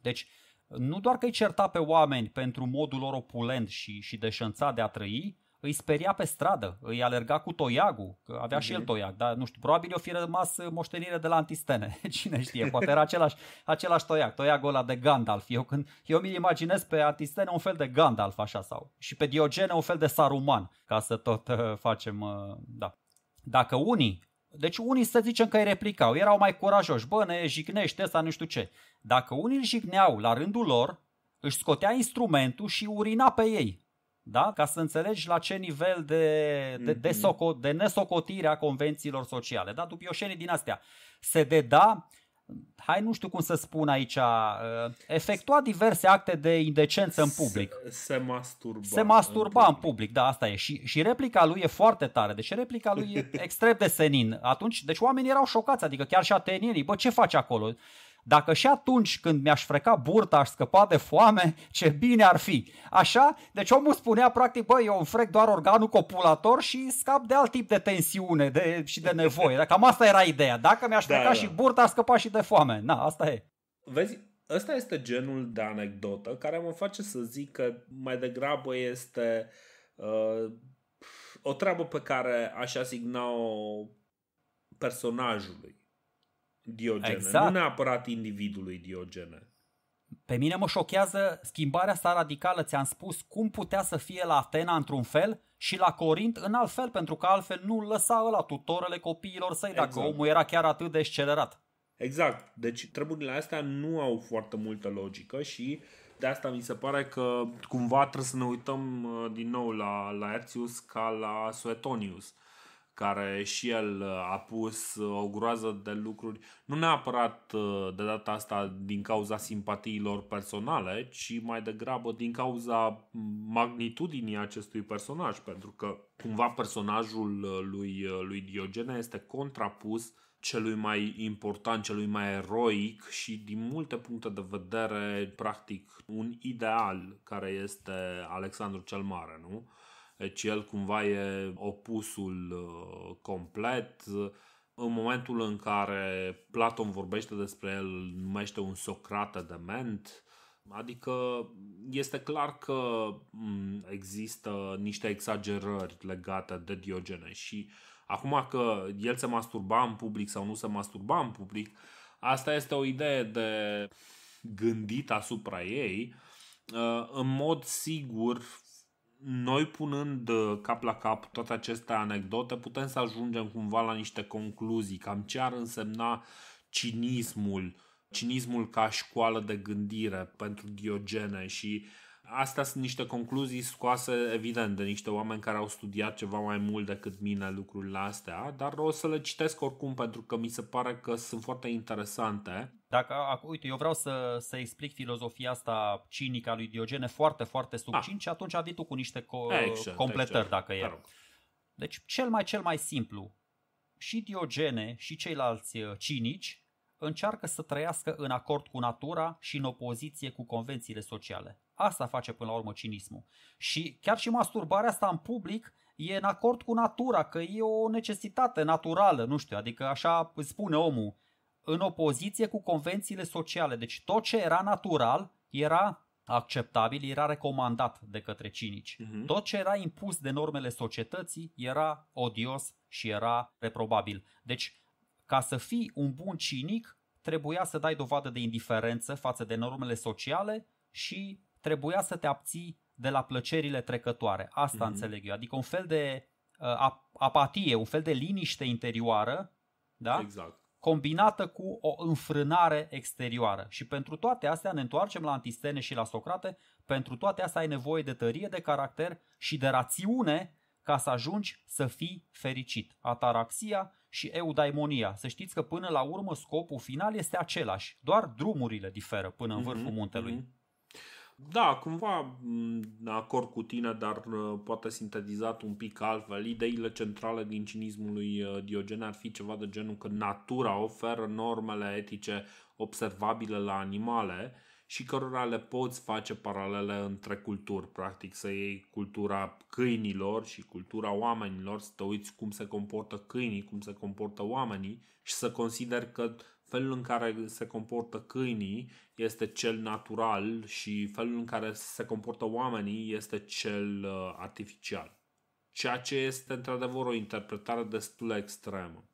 Deci, nu doar că îi certa pe oameni pentru modul lor opulent și, și deșănțat de a trăi, îi speria pe stradă, îi alerga cu toiagul, că avea și el toiag, dar nu știu, probabil o fi rămas uh, moștenire de la antistene, <laughs> cine știe, poate era același, același toiag, toiagul ăla de Gandalf. Eu când eu mi-l imaginez pe antistene un fel de Gandalf așa sau și pe Diogene un fel de Saruman, ca să tot uh, facem, uh, da. Dacă unii deci unii să zicem că îi replicau, erau mai curajoși, bă, ne jignește sau nu știu ce. Dacă unii îl jigneau la rândul lor, își scotea instrumentul și urina pe ei da? ca să înțelegi la ce nivel de, de, mhm. de, soco, de nesocotire a convențiilor sociale. Da? Dubioșenii din astea se deda, hai nu știu cum să spun aici, uh, efectua diverse acte de indecență în public. Se, se masturba. Se masturba în public, public da, asta e. Și, și replica lui e foarte tare, deci replica lui e <laughs> extrem de senin. Atunci, deci oamenii erau șocați, adică chiar și atenienii, bă, ce faci acolo? Dacă și atunci când mi-aș freca burta, aș scăpa de foame, <laughs> ce bine ar fi. Așa? Deci omul spunea practic, băi, eu îmi frec doar organul copulator și scap de alt tip de tensiune de, și de nevoie. Dacă cam asta era ideea. Dacă mi-aș da, freca da, da. și burta, aș scăpa și de foame. Na, asta e. Vezi, ăsta este genul de anecdotă care mă face să zic că mai degrabă este uh, o treabă pe care aș asigna-o personajului Diogene, exact. nu neapărat individului Diogene. Pe mine mă șochează schimbarea asta radicală, ți-am spus, cum putea să fie la Atena într-un fel și la Corint în alt fel, pentru că altfel nu lăsa ăla tutorele copiilor săi, exact. dacă omul era chiar atât de accelerat. Exact, deci treburile astea nu au foarte multă logică și de asta mi se pare că cumva trebuie să ne uităm uh, din nou la, la Ertius ca la Suetonius care și el uh, a pus uh, o groază de lucruri, nu neapărat uh, de data asta din cauza simpatiilor personale, ci mai degrabă din cauza magnitudinii acestui personaj, pentru că cumva personajul lui, lui Diogene este contrapus celui mai important, celui mai eroic și din multe puncte de vedere, practic, un ideal care este Alexandru cel Mare, nu? Deci el cumva e opusul uh, complet. În momentul în care Platon vorbește despre el, numește un Socrate dement, Adică este clar că există niște exagerări legate de Diogene și acum că el se masturba în public sau nu se masturba în public, asta este o idee de gândit asupra ei. Uh, în mod sigur, noi punând uh, cap la cap toate aceste anecdote, putem să ajungem cumva la niște concluzii, cam ce ar însemna cinismul, cinismul ca școală de gândire pentru Diogene și Astea sunt niște concluzii scoase, evident, de niște oameni care au studiat ceva mai mult decât mine lucrurile astea, dar o să le citesc oricum pentru că mi se pare că sunt foarte interesante. Dacă, uite, eu vreau să, să explic filozofia asta cinică a lui Diogene foarte, foarte subțin ah. și atunci a tu cu niște co- excellent, completări, excellent. dacă e. Deci, cel mai, cel mai simplu, și Diogene și ceilalți uh, cinici încearcă să trăiască în acord cu natura și în opoziție cu convențiile sociale. Asta face până la urmă cinismul. Și chiar și masturbarea asta în public e în acord cu natura, că e o necesitate naturală, nu știu, adică așa spune omul, în opoziție cu convențiile sociale. Deci tot ce era natural era acceptabil, era recomandat de către cinici. Uh-huh. Tot ce era impus de normele societății era odios și era reprobabil. Deci, ca să fii un bun cinic, trebuia să dai dovadă de indiferență față de normele sociale și trebuia să te abții de la plăcerile trecătoare. Asta mm-hmm. înțeleg eu. Adică un fel de uh, apatie, un fel de liniște interioară, da? Exact. Combinată cu o înfrânare exterioară. Și pentru toate astea ne întoarcem la Antistene și la Socrate, pentru toate astea ai nevoie de tărie de caracter și de rațiune ca să ajungi să fii fericit. Ataraxia și eudaimonia. Să știți că până la urmă scopul final este același, doar drumurile diferă până în mhm, vârful mm-hmm. muntelui. Mm-hmm. Da, cumva în acord cu tine, dar uh, poate sintetizat un pic altfel. Ideile centrale din cinismul lui uh, Diogene ar fi ceva de genul că natura oferă normele etice observabile la animale și cărora le poți face paralele între culturi. Practic să iei cultura câinilor și cultura oamenilor, să te uiți cum se comportă câinii, cum se comportă oamenii și să consideri că felul în care se comportă câinii este cel natural și felul în care se comportă oamenii este cel uh, artificial. Ceea ce este într-adevăr o interpretare destul de extremă.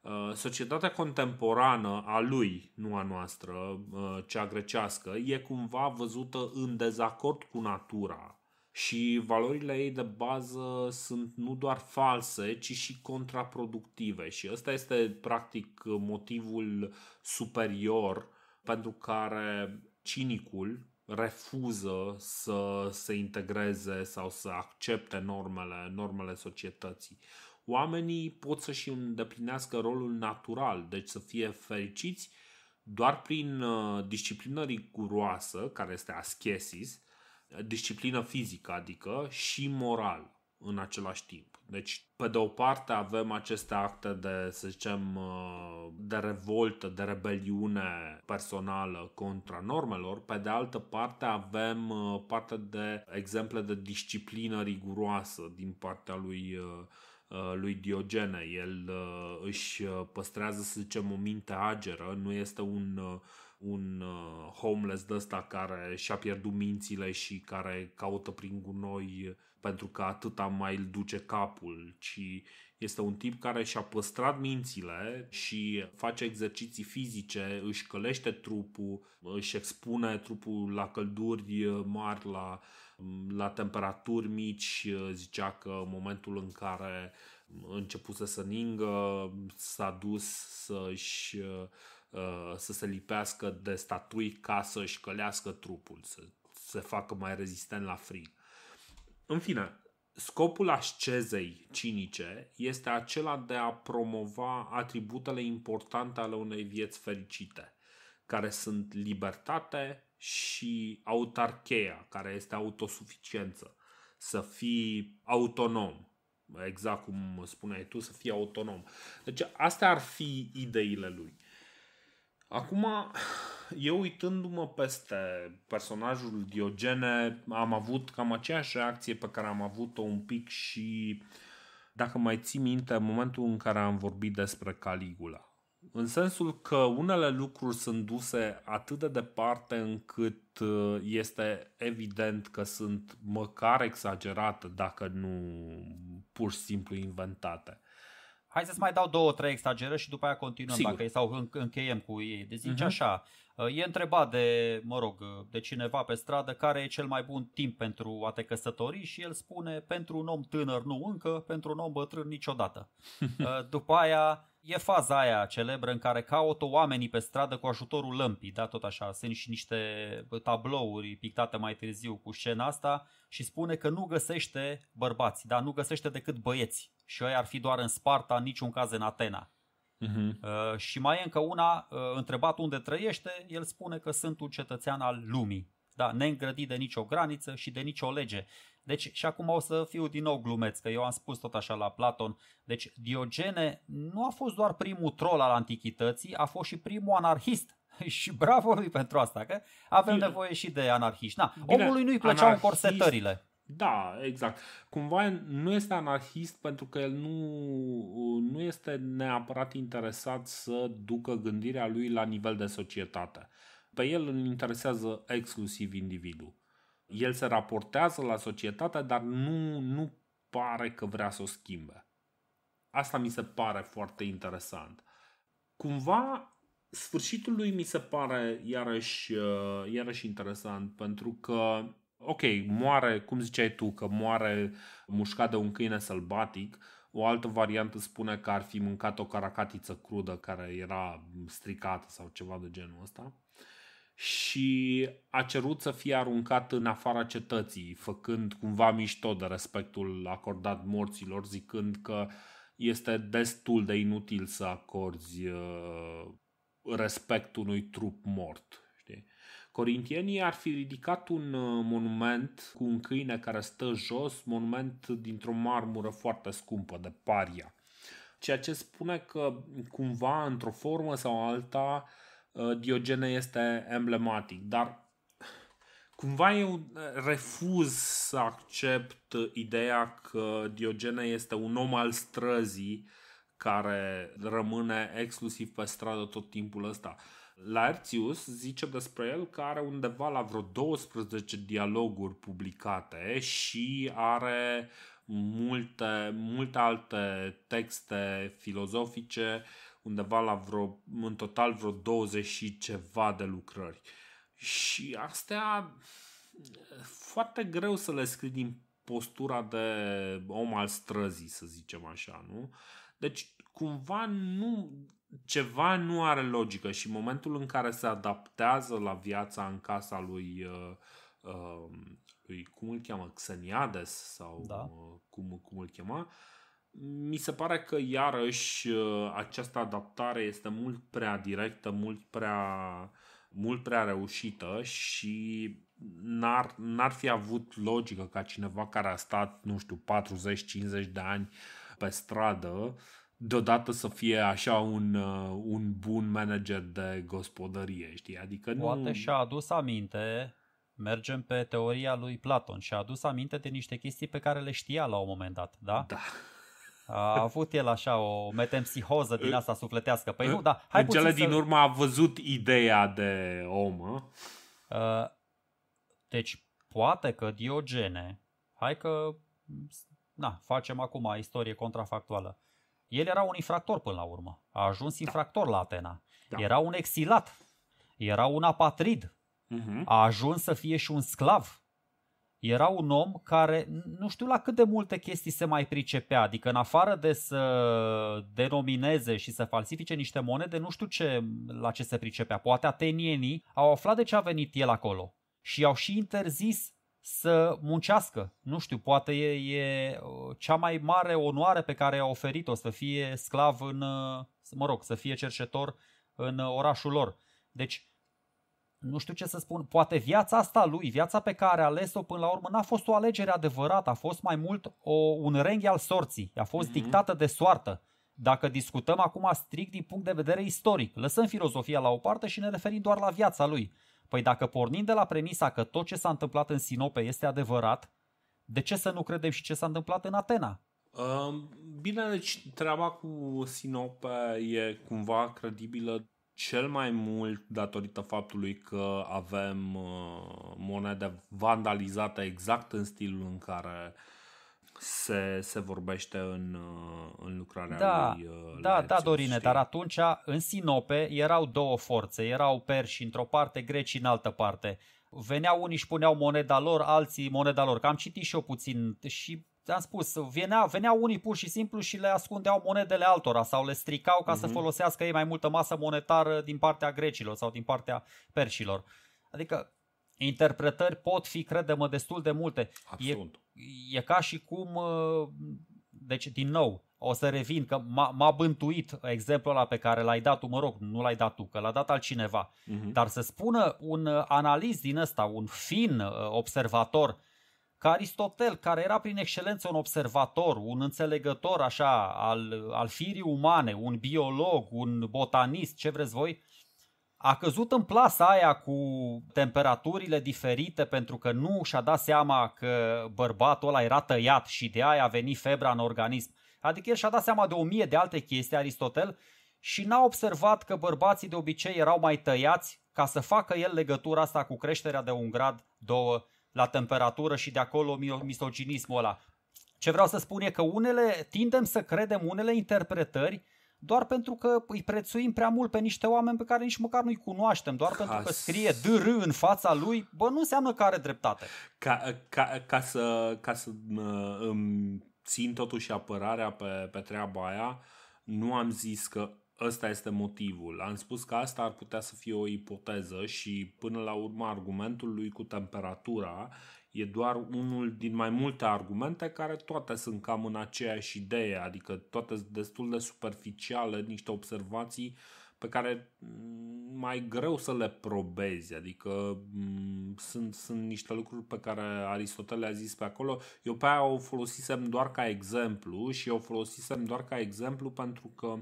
Uh, societatea contemporană a lui, nu a noastră, uh, cea grecească, e cumva văzută în dezacord cu natura și valorile ei de bază sunt nu doar false, ci și contraproductive și ăsta este practic motivul superior pentru care cinicul refuză să se integreze sau să accepte normele, normele societății. Oamenii pot să-și îndeplinească rolul natural, deci să fie fericiți doar prin uh, disciplină riguroasă, care este aschesis, disciplină fizică, adică, și moral în același timp. Deci, pe de o parte avem aceste acte de, să zicem, uh, de revoltă, de rebeliune personală contra normelor, pe de altă parte avem uh, parte de exemple de disciplină riguroasă din partea lui uh, lui Diogene. El își păstrează, să zicem, o minte ageră, nu este un un uh, homeless de ăsta care și-a pierdut mințile și care caută prin gunoi pentru că atâta mai îl duce capul, ci este un tip care și-a păstrat mințile și face exerciții fizice, își călește trupul, își expune trupul la călduri mari, la, la temperaturi mici. Zicea că în momentul în care începuse să ningă, s-a dus să-și Uh, să se lipească de statui ca să-și călească trupul, să se facă mai rezistent la frig. În fine, scopul ascezei cinice este acela de a promova atributele importante ale unei vieți fericite, care sunt libertate și autarcheia, care este autosuficiență. Să fii autonom, exact cum spuneai tu, să fii autonom. Deci astea ar fi ideile lui. Acum, eu uitându-mă peste personajul Diogene, am avut cam aceeași reacție pe care am avut-o un pic și dacă mai ții minte momentul în care am vorbit despre Caligula. În sensul că unele lucruri sunt duse atât de departe încât uh, este evident că sunt măcar exagerate, dacă nu pur și simplu inventate hai să-ți mai dau două, trei exageră și după aia continuăm Sigur. dacă sau în, încheiem cu ei. Deci zice uh-huh. așa, uh, e întrebat de, mă rog, uh, de cineva pe stradă care e cel mai bun timp pentru a te căsători și el spune pentru un om tânăr nu încă, pentru un om bătrân niciodată. <laughs> Uh, după aia e faza aia celebră în care caută oamenii pe stradă cu ajutorul lămpii, da, tot așa, sunt și niște tablouri pictate mai târziu cu scena asta și spune că nu găsește bărbați, da, nu găsește decât băieți și ei ar fi doar în Sparta, în niciun caz în Atena. Uh-huh. Uh, și mai e încă una, uh, întrebat unde trăiește, el spune că sunt un cetățean al lumii. Da, neîngrădit de nicio graniță și de nicio lege. Deci, și acum o să fiu din nou glumeț, că eu am spus tot așa la Platon. Deci, Diogene nu a fost doar primul troll al antichității, a fost și primul anarhist. <laughs> și bravo lui pentru asta, că avem Bine. nevoie și de anarhiști. Na, omului nu-i plăceau anarhist, încorsetările. Da, exact. Cumva nu este anarhist pentru că el nu, nu este neapărat interesat să ducă gândirea lui la nivel de societate. Pe el îl interesează exclusiv individul. El se raportează la societate, dar nu, nu pare că vrea să o schimbe. Asta mi se pare foarte interesant. Cumva, sfârșitul lui mi se pare iarăși, uh, iarăși interesant, pentru că ok, moare, cum ziceai tu, că moare mușcat de un câine sălbatic, o altă variantă spune că ar fi mâncat o caracatiță crudă care era stricată sau ceva de genul ăsta și a cerut să fie aruncat în afara cetății, făcând cumva mișto de respectul acordat morților, zicând că este destul de inutil să acorzi uh, respect unui trup mort. Corintienii ar fi ridicat un uh, monument cu un câine care stă jos, monument dintr-o marmură foarte scumpă de paria. Ceea ce spune că cumva, într-o formă sau alta, uh, Diogene este emblematic, dar cumva eu uh, refuz să accept ideea că Diogene este un om al străzii care rămâne exclusiv pe stradă tot timpul ăsta. Laertius zice despre el că are undeva la vreo 12 dialoguri publicate și are multe, multe alte texte filozofice, undeva la vreo, în total vreo 20 și ceva de lucrări. Și astea foarte greu să le scrii din postura de om al străzii, să zicem așa, nu? Deci, cumva nu ceva nu are logică și momentul în care se adaptează la viața în casa lui, uh, um, lui cum îl cheamă, Xeniades sau da. Uh, cum, cum îl chema, mi se pare că iarăși uh, această adaptare este mult prea directă, mult prea, mult prea reușită și n-ar, n-ar fi avut logică ca cineva care a stat, nu știu, 40-50 de ani pe stradă deodată să fie așa un, uh, un bun manager de gospodărie, știi? Adică nu... Poate și-a adus aminte, mergem pe teoria lui Platon, și-a adus aminte de niște chestii pe care le știa la un moment dat, da? Da. A avut el așa o metempsihoză din asta sufletească. Păi nu, da, hai În cele din să... urmă a văzut ideea de om. Ă? Deci, poate că Diogene, hai că na, facem acum istorie contrafactuală. El era un infractor până la urmă. A ajuns da. infractor da. la Atena. Da. Era un exilat. Era un apatrid. Uh-huh. A ajuns să fie și un sclav. Era un om care nu știu la cât de multe chestii se mai pricepea, adică în afară de să denomineze și să falsifice niște monede, nu știu ce, la ce se pricepea. Poate atenienii au aflat de ce a venit el acolo și i-au și interzis să muncească. Nu știu, poate e, e uh, cea mai mare onoare pe care a oferit-o să fie sclav în, uh, mă rog, să fie cercetor în orașul lor. Deci, nu știu ce să spun, poate viața asta lui, viața pe care a ales-o până la urmă, n-a fost o alegere adevărată, a fost mai mult o, un renghi al sorții, a fost mm-hmm. dictată de soartă. Dacă discutăm acum strict din punct de vedere istoric, lăsăm filozofia la o parte și ne referim doar la viața lui. Păi dacă pornim de la premisa că tot ce s-a întâmplat în Sinope este adevărat, de ce să nu credem și ce s-a întâmplat în Atena? Bine, deci treaba cu Sinope e cumva credibilă cel mai mult datorită faptului că avem uh, monede vandalizate exact în stilul în care uh, se, se vorbește în, uh, în lucrarea da, lui Laertius, uh, Da, da, Dorine, știi? dar atunci în Sinope erau două forțe, erau perși într-o parte, greci în altă parte. Veneau unii și puneau moneda lor, alții moneda lor. Că am citit și eu puțin și am spus, venea, veneau unii pur și simplu și le ascundeau monedele altora sau le stricau ca uh-huh. să mhm. folosească ei mai multă masă monetară din partea grecilor sau din partea perșilor. Adică interpretări pot fi, credem, destul de multe. Absolut. E e ca și cum, uh, deci din nou, o să revin, că m-a, m-a bântuit exemplul ăla pe care l-ai dat tu, mă rog, nu l-ai dat tu, că l-a dat altcineva, uh-huh. dar să spună un uh, analist din ăsta, un fin uh, observator, ca Aristotel, care era prin excelență un observator, un înțelegător așa al, al firii umane, un biolog, un botanist, ce vreți voi, a căzut în plasa aia cu temperaturile diferite pentru că nu și-a dat seama că bărbatul ăla era tăiat și de aia a venit febra în organism. Adică el și-a dat seama de o mie de alte chestii, Aristotel, și n-a observat că bărbații de obicei erau mai tăiați ca să facă el legătura asta cu creșterea de un grad, două la temperatură și de acolo misoginismul ăla. Ce vreau să spun e că unele, tindem să credem unele interpretări doar pentru că îi prețuim prea mult pe niște oameni pe care nici măcar nu-i cunoaștem, doar ca pentru că scrie DR în fața lui, bă, nu înseamnă că are dreptate. Ca, ca, ca să, ca să îmi țin totuși apărarea pe, pe treaba aia, nu am zis că ăsta este motivul. Am spus că asta ar putea să fie o ipoteză și până la urmă argumentul lui cu temperatura e doar unul din mai multe argumente care toate sunt cam în aceeași idee, adică toate sunt destul de superficiale, niște observații pe care mm, mai greu să le probezi, adică mm, sunt, sunt niște lucruri pe care Aristotel a zis pe acolo. Eu pe aia o folosisem doar ca exemplu și o folosisem doar ca exemplu pentru că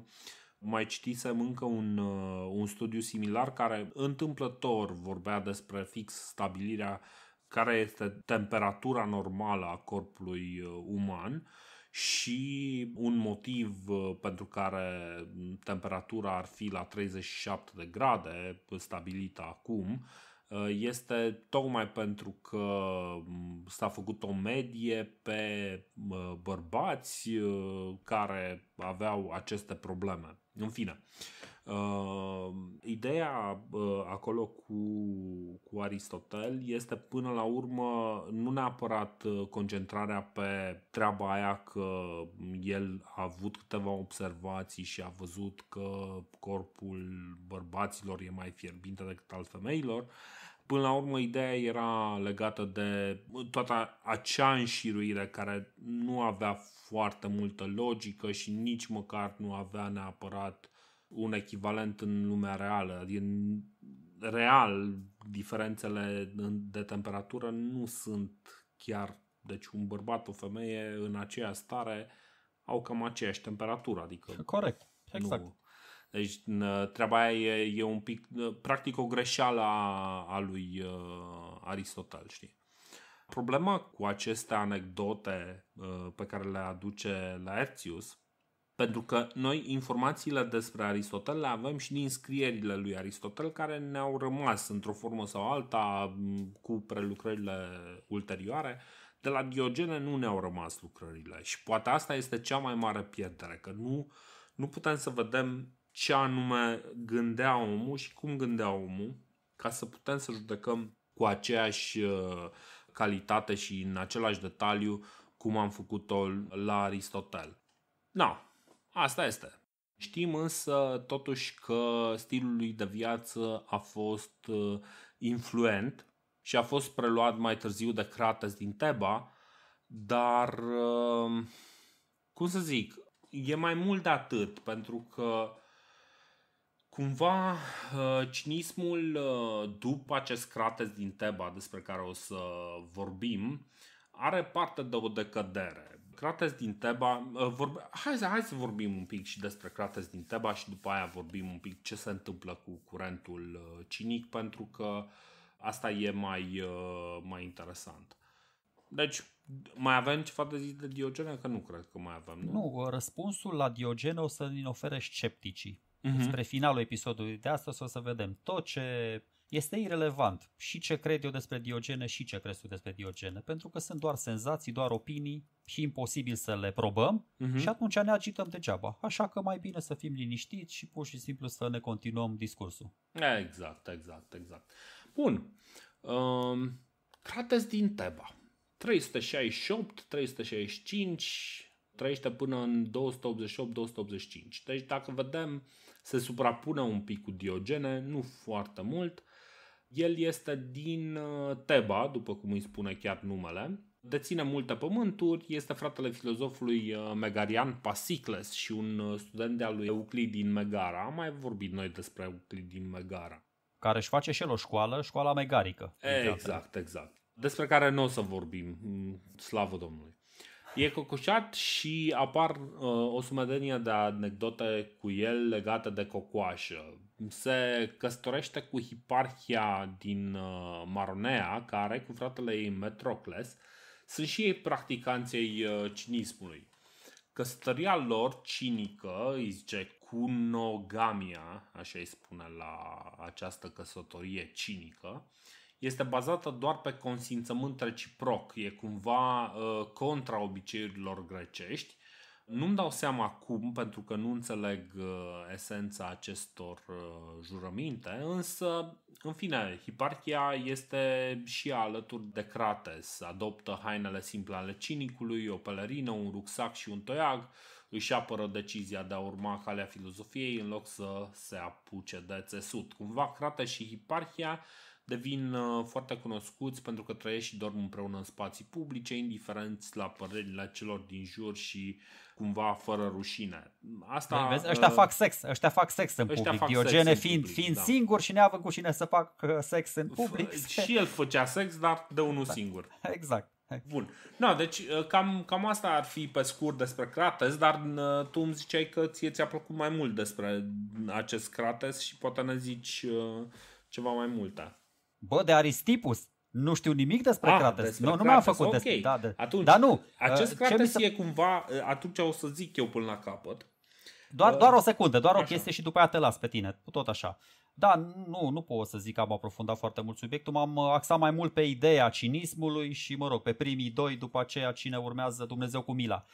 mai citisem încă un, uh, un studiu similar care întâmplător vorbea despre fix stabilirea uh, care este temperatura normală a corpului uh, uman și un motiv uh, pentru care temperatura ar fi la 37 de grade, uh, stabilită acum, este tocmai pentru că mm, s-a făcut o medie pe bărbați care aveau aceste probleme. În fine, uh, ideea uh, acolo cu, cu Aristotel este până la urmă nu neapărat uh, concentrarea pe treaba aia că el a avut câteva observații și a văzut că corpul bărbaților e mai fierbinte decât al femeilor, Până la urmă, ideea era legată de toată acea înșiruire care nu avea foarte multă logică și nici măcar nu avea neapărat un echivalent în lumea reală. Adică, real, diferențele de temperatură nu sunt chiar. Deci, un bărbat, o femeie în aceeași stare au cam aceeași temperatură. Adică Corect, exact. Nu. Deci, treaba aia e, e un pic, practic, o greșeală a, a lui uh, Aristotel, știi? Problema cu aceste anecdote uh, pe care le aduce Laertius, pentru că noi informațiile despre Aristotel le avem și din scrierile lui Aristotel care ne-au rămas într-o formă sau alta mm, cu prelucrările ulterioare, de la Diogene nu ne-au rămas lucrările și poate asta este cea mai mare pierdere, că nu, nu putem să vedem ce anume gândea omul și cum gândea omul ca să putem să judecăm cu aceeași uh, calitate și în același detaliu cum am făcut-o la Aristotel. No, asta este. Știm însă totuși că stilul lui de viață a fost uh, influent și a fost preluat mai târziu de Crates din Teba, dar, uh, cum să zic, e mai mult de atât, pentru că Cumva, uh, cinismul uh, după acest crates din Teba despre care o să vorbim are parte de o decădere. Crates din Teba, uh, vorbe... hai, să, hai să vorbim un pic și despre Crates din Teba și după aia vorbim un pic ce se întâmplă cu curentul cinic pentru că asta e mai, mai interesant. Deci, mai avem ceva de zis de Diogene? Că nu cred că mai avem. Nu, nu răspunsul la Diogene o să ne ofere scepticii uh-huh. Mhm. spre finalul episodului de astăzi o să vedem tot ce este irrelevant și ce cred eu despre Diogene și ce crezi tu despre Diogene, pentru că sunt doar senzații, doar opinii și imposibil să le probăm uh-huh. și atunci ne agităm degeaba. Așa că mai bine să fim liniștiți și pur și simplu să ne continuăm discursul. Exact, exact, exact. Bun. Um, Crates din Teba. 368, 365, trăiește până în 288-285. Deci dacă vedem se suprapună un pic cu Diogene, nu foarte mult. El este din uh, Teba, după cum îi spune chiar numele, deține multe pământuri, este fratele filozofului uh, Megarian Pasicles și un uh, student de-al lui Euclid din Megara. Am mai vorbit noi despre Euclid din Megara. Care își face și el o școală, școala megarică. Exact, exact. Despre care nu o să vorbim, slavă Domnului. E cocoșat și apar uh, o sumedenie de anecdote cu el legate de cocoașă. Se căsătorește cu Hiparhia din uh, Maronea, care cu fratele ei Metrocles sunt și ei practicanței uh, cinismului. Căsătoria lor cinică, îi zice cunogamia, așa îi spune la această căsătorie cinică, uh, este bazată doar pe consimțământ reciproc, e cumva ă, contra obiceiurilor grecești. Nu-mi dau seama cum, pentru că nu înțeleg ă, esența acestor ă, jurăminte, însă, în fine, hiparchia este și alături de Crates. Adoptă hainele simple ale cinicului, o pelerină, un rucsac și un toiag, își apără decizia de a urma calea filozofiei în loc să se apuce de țesut. Cumva Crates și hiparchia devin uh, foarte cunoscuți pentru că trăiesc și dorm împreună în spații publice, indiferenți la părerile celor din jur și cumva fără rușine. Asta, păi, Vezi, uh, ăștia uh, fac sex, ăștia fac sex în public. Fac Diogene sex fiind, public, fiind da. singur și neavând cu cine să fac sex în public. Și el făcea sex, dar de unul exact. singur. <laughs> Exact. Bun. No, deci uh, cam, cam asta ar fi pe scurt despre Crates, dar tu îmi ziceai că ție ți-a plăcut mai mult despre acest Crates și poate ne zici ceva mai multe. Bă, de Aristipus. Nu știu nimic despre ah, Crates. Despre nu, nu mi-am făcut okay. despre... Da, de... Atunci, da, nu. Acest uh, Crates se... e cumva... Uh, atunci o să zic eu până la capăt. Doar, uh, doar o secundă, doar așa. o chestie și după aia te las pe tine. Tot așa. Da, nu, nu pot să zic că am aprofundat foarte mult subiectul. M-am uh, axat mai mult pe ideea cinismului și, mă rog, pe primii doi, după aceea cine urmează Dumnezeu cu mila.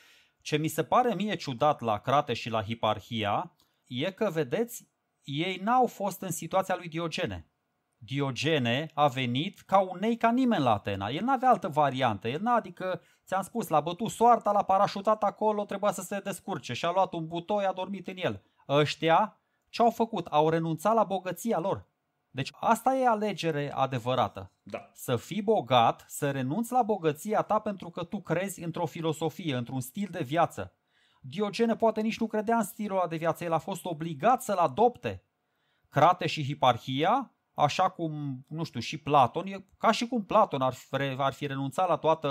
Ce mi se pare mie ciudat la Crate și la Hiparhia e că, vedeți, ei n-au fost în situația lui Diogene. Diogene a venit ca un nei ca nimeni la Atena. El n-avea altă variantă. El n a adică, ți-am spus, l-a bătut soarta, l-a parașutat acolo, trebuia să se descurce și a luat un butoi, a dormit în el. Ăștia ce au făcut? Au renunțat la bogăția lor. Deci asta e alegere adevărată. Da. Să fii bogat, să renunți la bogăția ta pentru că tu crezi într-o filosofie, într-un stil de viață. Diogene poate nici nu credea în stilul ăla de viață, el a fost obligat să-l adopte. Crate și Hiparhia așa cum, nu știu, și Platon, e ca și cum Platon ar fi, ar fi renunțat la toată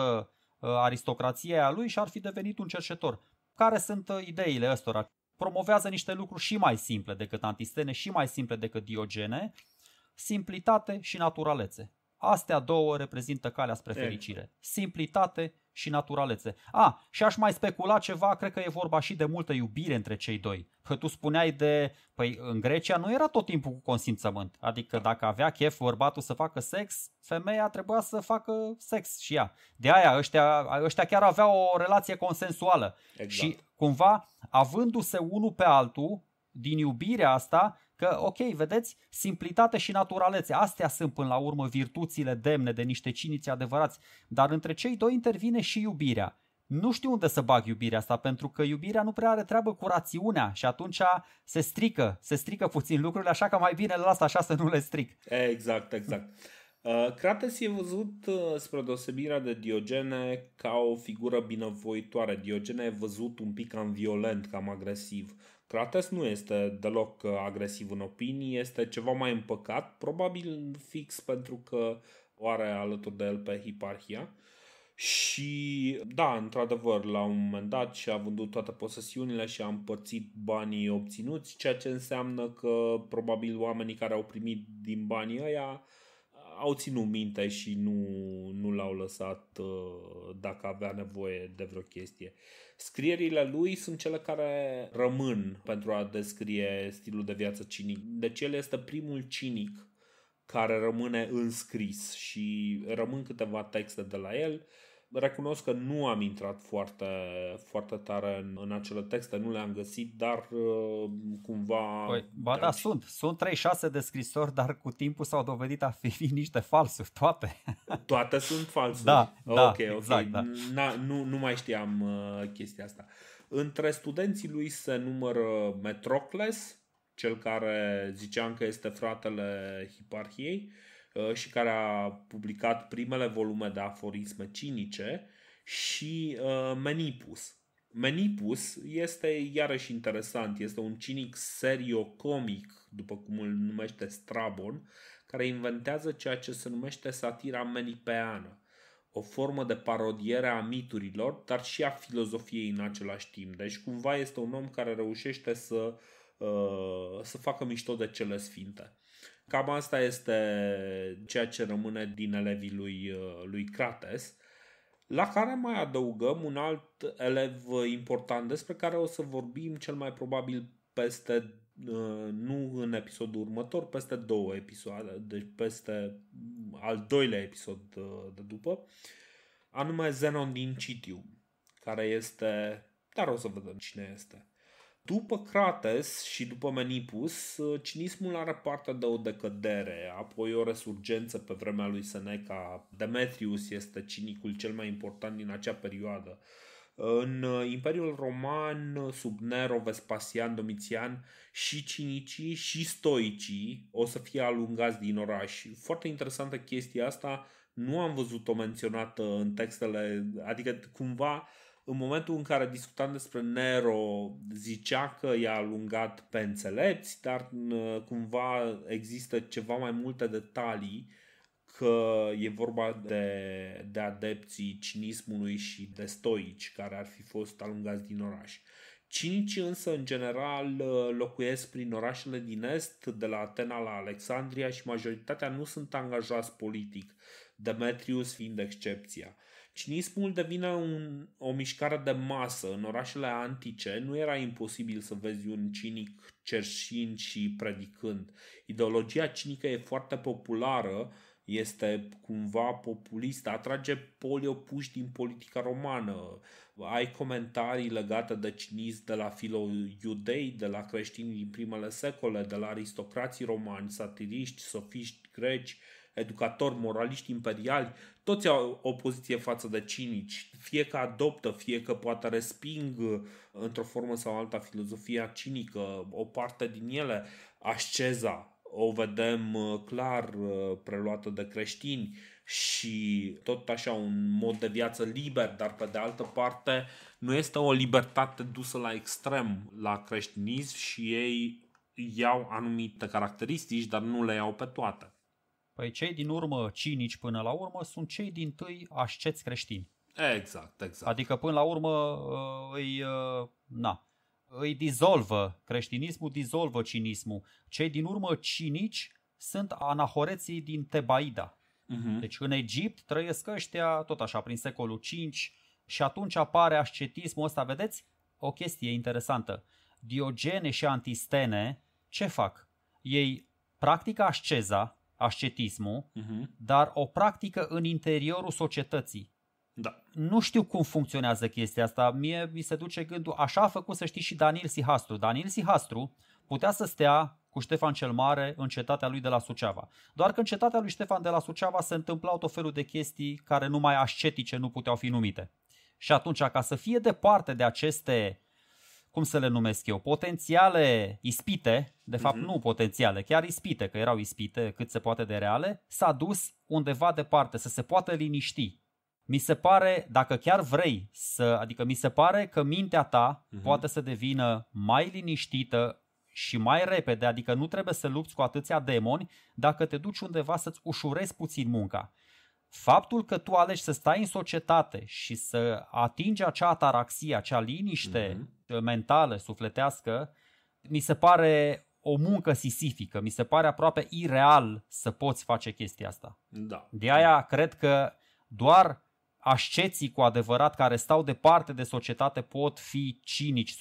uh, aristocrația lui și ar fi devenit un cercetor. Care sunt uh, ideile ăstora? Promovează niște lucruri și mai simple decât Antistene, și mai simple decât Diogene, simplitate și naturalețe. Astea două reprezintă calea spre exact. fericire. Simplitate și naturalețe. A, și aș mai specula ceva, cred că e vorba și de multă iubire între cei doi. Că tu spuneai de, păi în Grecia nu era tot timpul cu consimțământ. Adică dacă avea chef bărbatul să facă sex, femeia trebuia să facă sex și ea. De aia ăștia, ăștia chiar aveau o relație consensuală. Exact. Și cumva, avându-se unul pe altul, din iubirea asta, Că, ok, vedeți, simplitate și naturalețe, astea sunt până la urmă virtuțile demne de niște ciniți adevărați, dar între cei doi intervine și iubirea. Nu știu unde să bag iubirea asta, pentru că iubirea nu prea are treabă cu rațiunea și atunci se strică, se strică puțin lucrurile, așa că mai bine le las așa să nu le stric. Exact, exact. Crates uh, e văzut uh, spre deosebirea de Diogene ca o figură binevoitoare. Diogene e văzut un pic cam violent, cam agresiv. Crates nu este deloc uh, agresiv în opinii, este ceva mai împăcat, probabil fix pentru că o are alături de el pe Hiparhia. Și da, într-adevăr, la un moment dat și-a vândut toate posesiunile și a împărțit banii obținuți, ceea ce înseamnă că probabil oamenii care au primit din banii ăia au ținut minte și nu, nu l-au lăsat uh, dacă avea nevoie de vreo chestie. Scrierile lui sunt cele care rămân pentru a descrie stilul de viață cinic. Deci el este primul cinic care rămâne înscris și rămân câteva texte de la el Recunosc că nu am intrat foarte, foarte tare în, în acele texte, nu le-am găsit, dar uh, cumva... Păi, ba da, sunt. Sunt 36 de scrisori, dar cu timpul s-au dovedit a fi <laughs> niște falsuri, toate. Toate sunt falsuri? Da, da okay, exact. Da. Da. nu, nu mai știam uh, chestia asta. Între studenții lui se numără Metrocles, cel care ziceam că este fratele Hiparhiei, uh, Uh, și care a publicat primele volume de aforisme cinice și uh, Menipus. Menipus este iarăși interesant, este un cinic serio-comic, după cum îl numește Strabon, care inventează ceea ce se numește satira menipeană, o formă de parodiere a miturilor, dar și a filozofiei în același timp. Deci cumva este un om care reușește să, uh, să facă mișto de cele sfinte. Cam asta este ceea ce rămâne din elevii lui, uh, lui Crates, la care mai adăugăm un alt elev uh, important despre care o să vorbim cel mai probabil peste uh, nu în episodul următor, peste două episoade, deci peste al doilea episod de după, anume Zenon din Citium, care este, dar o să vedem cine este. După Crates și după Menipus, uh, cinismul are parte de o decădere, apoi o resurgență pe vremea lui Seneca. Demetrius este cinicul cel mai important din acea perioadă. Uh, în uh, Imperiul Roman, sub Nero, Vespasian, Domitian, și cinicii și stoicii o să fie alungați din oraș. Foarte interesantă chestia asta, nu am văzut-o menționată în textele, adică cumva în momentul în care discutam despre Nero, zicea că i-a alungat pe înțelepți, dar cumva există ceva mai multe detalii că e vorba de, de adepții cinismului și de stoici care ar fi fost alungați din oraș. Cinicii însă, în general, locuiesc prin orașele din Est, de la Atena la Alexandria și majoritatea nu sunt angajați politic, Demetrius fiind excepția. Cinismul devine un, o mișcare de masă. În orașele antice nu era imposibil să vezi un cinic cerșind și predicând. Ideologia cinică e foarte populară, este cumva populistă, atrage poliopuși din politica romană. Ai comentarii legate de cinism de la filo-iudei, de la creștini din primele secole, de la aristocrații romani, satiriști, sofiști greci, educatori, moraliști imperiali, toți au o poziție față de cinici, fie că adoptă, fie că poate resping uh, într-o formă sau alta filozofia cinică, o parte din ele, asceza, o vedem uh, clar uh, preluată de creștini și tot așa un mod de viață liber, dar pe de altă parte nu este o libertate dusă la extrem la creștinism și ei iau anumite caracteristici, dar nu le iau pe toate. Păi cei din urmă cinici până la urmă sunt cei din tâi asceți creștini. Exact, exact. Adică până la urmă uh, îi, uh, na, îi dizolvă, creștinismul dizolvă cinismul. Cei din urmă cinici sunt anahoreții din Tebaida. Uh-huh. Deci în Egipt trăiesc ăștia tot așa prin secolul 5 și atunci apare ascetismul ăsta. Vedeți? O chestie interesantă. Diogene și Antistene ce fac? Ei practică asceza, ascetismul, uh-huh. dar o practică în interiorul societății. Da. Nu știu cum funcționează chestia asta. Mie mi se duce gândul, așa a făcut să știi și Daniel Sihastru. Daniel Sihastru putea să stea cu Ștefan cel Mare în cetatea lui de la Suceava. Doar că în cetatea lui Ștefan de la Suceava se întâmplau tot felul de chestii care numai ascetice nu puteau fi numite. Și atunci, ca să fie departe de aceste cum să le numesc eu, potențiale ispite, de fapt uh-huh. nu potențiale, chiar ispite, că erau ispite cât se poate de reale, s-a dus undeva departe, să se poată liniști. Mi se pare, dacă chiar vrei să, adică mi se pare că mintea ta uh-huh. poate să devină mai liniștită și mai repede, adică nu trebuie să lupți cu atâția demoni dacă te duci undeva să-ți ușurezi puțin munca faptul că tu alegi să stai în societate și să atingi acea ataraxie, acea liniște mm-hmm. mentală, sufletească, mi se pare o muncă sisifică, mi se pare aproape ireal să poți face chestia asta. Da. De aia cred că doar asceții cu adevărat care stau departe de societate pot fi cinici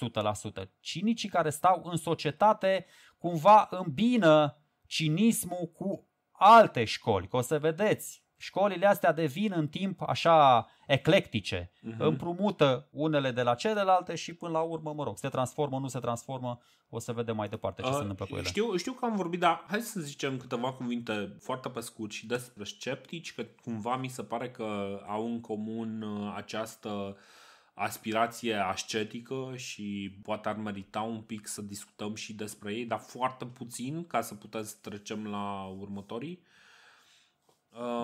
100%. Cinicii care stau în societate cumva îmbină cinismul cu alte școli, că o să vedeți școlile astea devin în timp așa eclectice, uh-huh. împrumută unele de la celelalte și până la urmă, mă rog, se transformă, nu se transformă, o să vedem mai departe ce uh, se întâmplă cu ele. Știu, știu că am vorbit, dar hai să zicem câteva cuvinte foarte pe scurt și despre sceptici, că cumva mi se pare că au în comun uh, această aspirație ascetică și poate ar merita un pic să discutăm și despre ei, dar foarte puțin ca să putem să trecem la următorii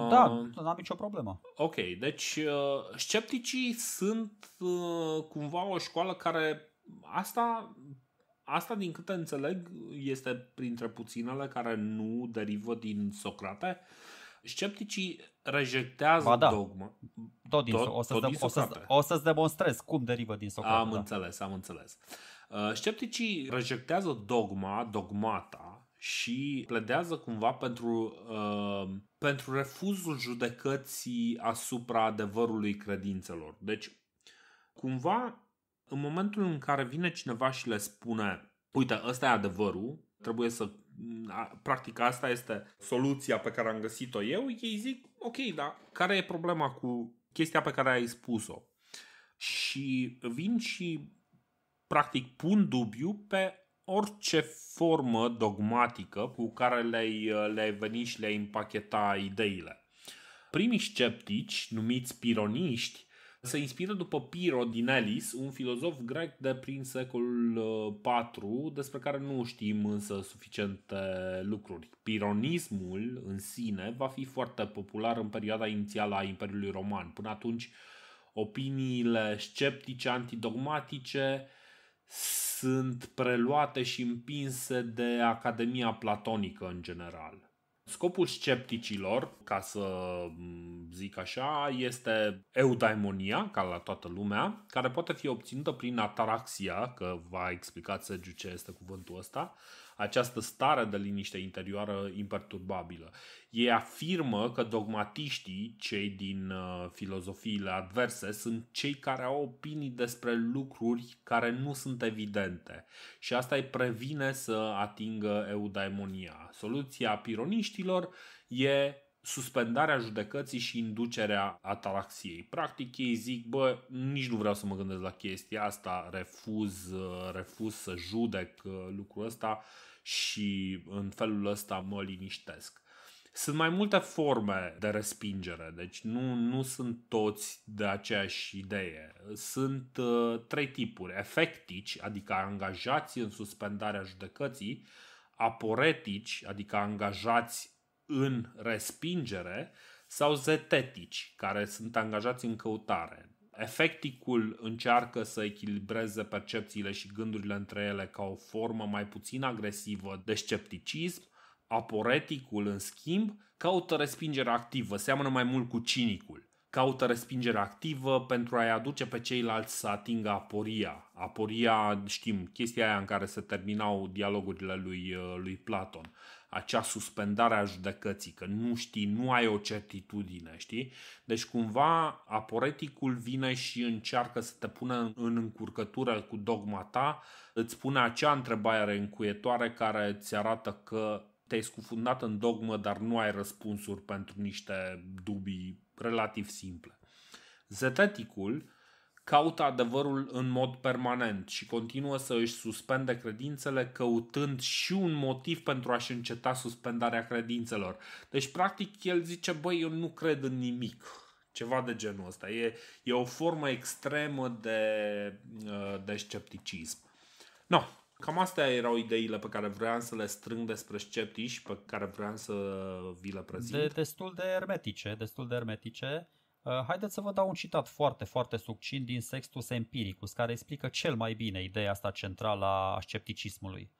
da, um, nu am nicio problemă. Ok, deci uh, scepticii sunt uh, cumva o școală care asta asta din câte înțeleg este printre puținele care nu derivă din Socrate. Scepticii rejectează ba da. dogma. Tot din, tot, o, să tot din Socrate. o, să, o să-ți demonstrez cum derivă din Socrate. Am da. înțeles, am înțeles. Uh, scepticii rejectează dogma, dogmata, și pledează cumva pentru, uh, pentru refuzul judecății asupra adevărului credințelor. Deci, cumva, în momentul în care vine cineva și le spune, uite, ăsta e adevărul, trebuie să practic asta este soluția pe care am găsit-o eu, ei zic, ok, dar care e problema cu chestia pe care ai spus-o? Și vin și practic pun dubiu pe orice formă dogmatică cu care le-ai, uh, le-ai venit și le-ai împacheta ideile. Primii sceptici, numiți pironiști, se inspiră după Piro din Elis, un filozof grec de prin secolul IV, uh, despre care nu știm însă suficiente lucruri. Pironismul în sine va fi foarte popular în perioada inițială a Imperiului Roman. Până atunci, opiniile sceptice, antidogmatice, sunt preluate și împinse de Academia Platonică în general. Scopul scepticilor, ca să mm, zic așa, este eudaimonia, ca la toată lumea, care poate fi obținută prin ataraxia, că va explica Sergiu ce este cuvântul ăsta, această stare de liniște interioară imperturbabilă. Ei afirmă că dogmatiștii, cei din uh, filozofiile adverse, sunt cei care au opinii despre lucruri care nu sunt evidente și asta îi previne să atingă eudaimonia. Soluția pironiștilor e suspendarea judecății și inducerea ataraxiei. Practic ei zic, bă, nici nu vreau să mă gândesc la chestia asta, refuz, refuz să judec uh, lucrul ăsta și în felul ăsta mă liniștesc. Sunt mai multe forme de respingere, deci nu, nu sunt toți de aceeași idee. Sunt uh, trei tipuri. Efectici, adică angajați în suspendarea judecății, aporetici, adică angajați în respingere sau zetetici, care sunt angajați în căutare. Efecticul încearcă să echilibreze percepțiile și gândurile între ele ca o formă mai puțin agresivă de scepticism, aporeticul, în schimb, caută respingere activă, seamănă mai mult cu cinicul. Caută respingere activă pentru a-i aduce pe ceilalți să atingă aporia. Aporia, știm, chestia aia în care se terminau dialogurile lui, uh, lui Platon acea suspendare a judecății, că nu știi, nu ai o certitudine, știi? Deci cumva aporeticul vine și încearcă să te pună în încurcătură cu dogma ta, îți pune acea întrebare încuietoare care îți arată că te-ai scufundat în dogmă, dar nu ai răspunsuri pentru niște dubii relativ simple. Zeteticul caută adevărul în mod permanent și continuă să își suspende credințele căutând și un motiv pentru a-și înceta suspendarea credințelor. Deci, practic, el zice, băi, eu nu cred în nimic. Ceva de genul ăsta. E, e o formă extremă de, ă, de scepticism. No, cam astea erau ideile pe care vreau să le strâng despre sceptici, pe care vreau să vi le prezint. De, destul de ermetice, destul de ermetice. Uh, haideți să vă dau un citat foarte, foarte succint din Sextus Empiricus, care explică cel mai bine ideea asta centrală a scepticismului.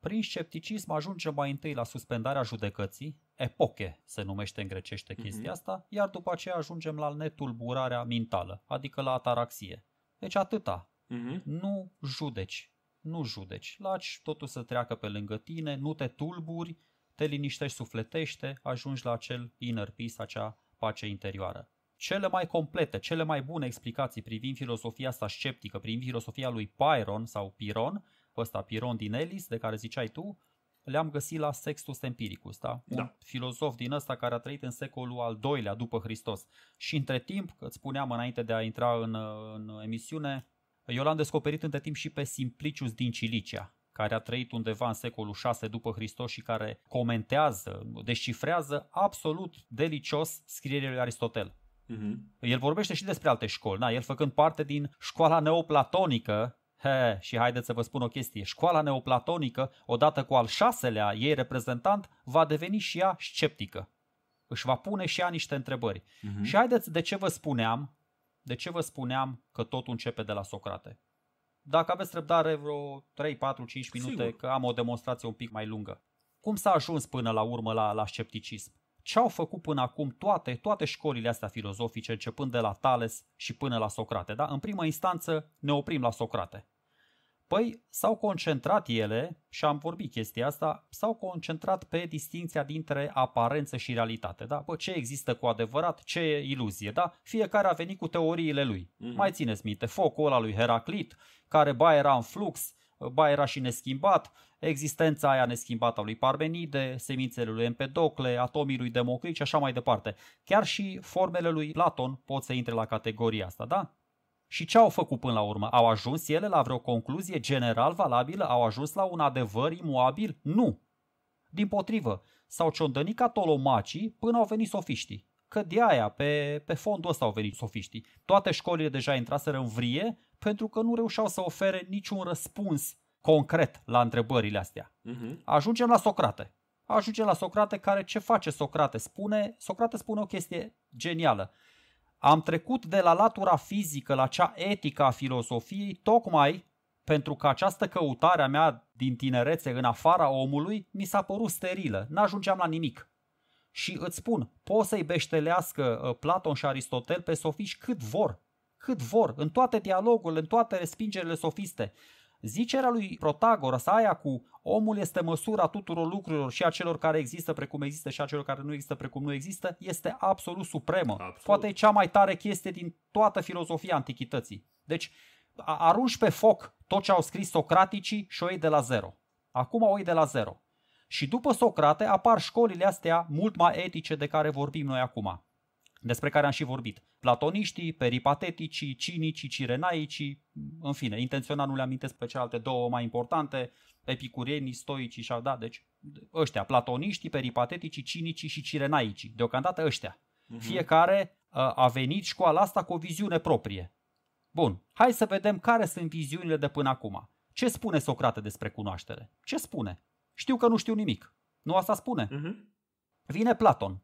Prin scepticism ajungem mai întâi la suspendarea judecății, epoche se numește în grecește mhm. chestia mm-hmm. asta, iar după aceea ajungem la netulburarea mentală, adică la ataraxie. Deci atâta. Mm-hmm. Nu judeci. Nu judeci. Laci totul să treacă pe lângă tine, nu te tulburi, te liniștești sufletește, ajungi la acel inner peace, acea pace interioară cele mai complete, cele mai bune explicații privind filosofia asta sceptică, privind filosofia lui Pyron sau Piron, ăsta Piron din Elis, de care ziceai tu, le-am găsit la Sextus Empiricus, da? da. Un filozof din ăsta care a trăit în secolul al doilea după Hristos. Și între timp, că îți spuneam înainte de a intra în, în emisiune, eu l-am descoperit între timp și pe Simplicius din Cilicia, care a trăit undeva în secolul 6 după Hristos și care comentează, descifrează absolut delicios scrierile lui Aristotel. Uh-huh. El vorbește și despre alte școli, da? el făcând parte din școala neoplatonică, He, și haideți să vă spun o chestie. Școala neoplatonică, odată cu al șaselea ei reprezentant, va deveni și ea sceptică. Își va pune și ea niște întrebări. Uh-huh. Și haideți de ce vă spuneam, de ce vă spuneam că totul începe de la Socrate. Dacă aveți răbdare vreo 3, 4, 5 minute, Sigur. că am o demonstrație un pic mai lungă. Cum s-a ajuns până la urmă la, la scepticism? ce au făcut până acum toate, toate școlile astea filozofice, începând de la Tales și până la Socrate. Da? În prima instanță ne oprim la Socrate. Păi s-au concentrat ele, și am vorbit chestia asta, s-au concentrat pe distinția dintre aparență și realitate. Da? Păi ce există cu adevărat, ce e iluzie. Da? Fiecare a venit cu teoriile lui. Mm-hmm. Mai țineți minte, focul ăla lui Heraclit, care ba era în flux, ba era și neschimbat, existența aia neschimbată a lui Parmenide, semințele lui Empedocle, atomii lui Democrit și așa mai departe. Chiar și formele lui Platon pot să intre la categoria asta, da? Și ce au făcut până la urmă? Au ajuns ele la vreo concluzie general valabilă? Au ajuns la un adevăr imuabil? Nu! Din potrivă, s-au ciondănit ca tolomacii până au venit sofiștii. Că de aia, pe, pe fondul ăsta au venit sofiștii. Toate școlile deja intraseră în vrie, pentru că nu reușeau să ofere niciun răspuns concret la întrebările astea. Uh-huh. Ajungem la Socrate. Ajungem la Socrate care ce face Socrate? Spune, Socrate spune o chestie genială. Am trecut de la latura fizică la cea etică a filosofiei tocmai pentru că această căutare a mea din tinerețe în afara omului mi s-a părut sterilă, n-ajungeam la nimic. Și îți spun, pot să-i beștelească uh, Platon și Aristotel pe sofiști cât vor, cât vor, în toate dialogurile, în toate respingerile sofiste. Zicerea lui Protagoras, aia cu omul este măsura tuturor lucrurilor și a celor care există precum există și a celor care nu există precum nu există, este absolut supremă. Absolut. Poate e cea mai tare chestie din toată filozofia antichității. Deci arunci pe foc tot ce au scris socraticii și o iei de la zero. Acum o iei de la zero. Și după Socrate apar școlile astea mult mai etice de care vorbim noi acum despre care am și vorbit. Platoniștii, peripateticii, cinicii, cirenaicii, în fine, intenționat nu le amintesc pe celelalte două mai importante, epicurienii, stoicii și da, deci ăștia, platoniștii, peripateticii, cinicii și cirenaicii, deocamdată ăștia. Uh-huh. Fiecare uh, a venit școala asta cu o viziune proprie. Bun, hai să vedem care sunt viziunile de până acum. Ce spune Socrate despre cunoaștere? Ce spune? Știu că nu știu nimic. Nu asta spune? Uh-huh. Vine Platon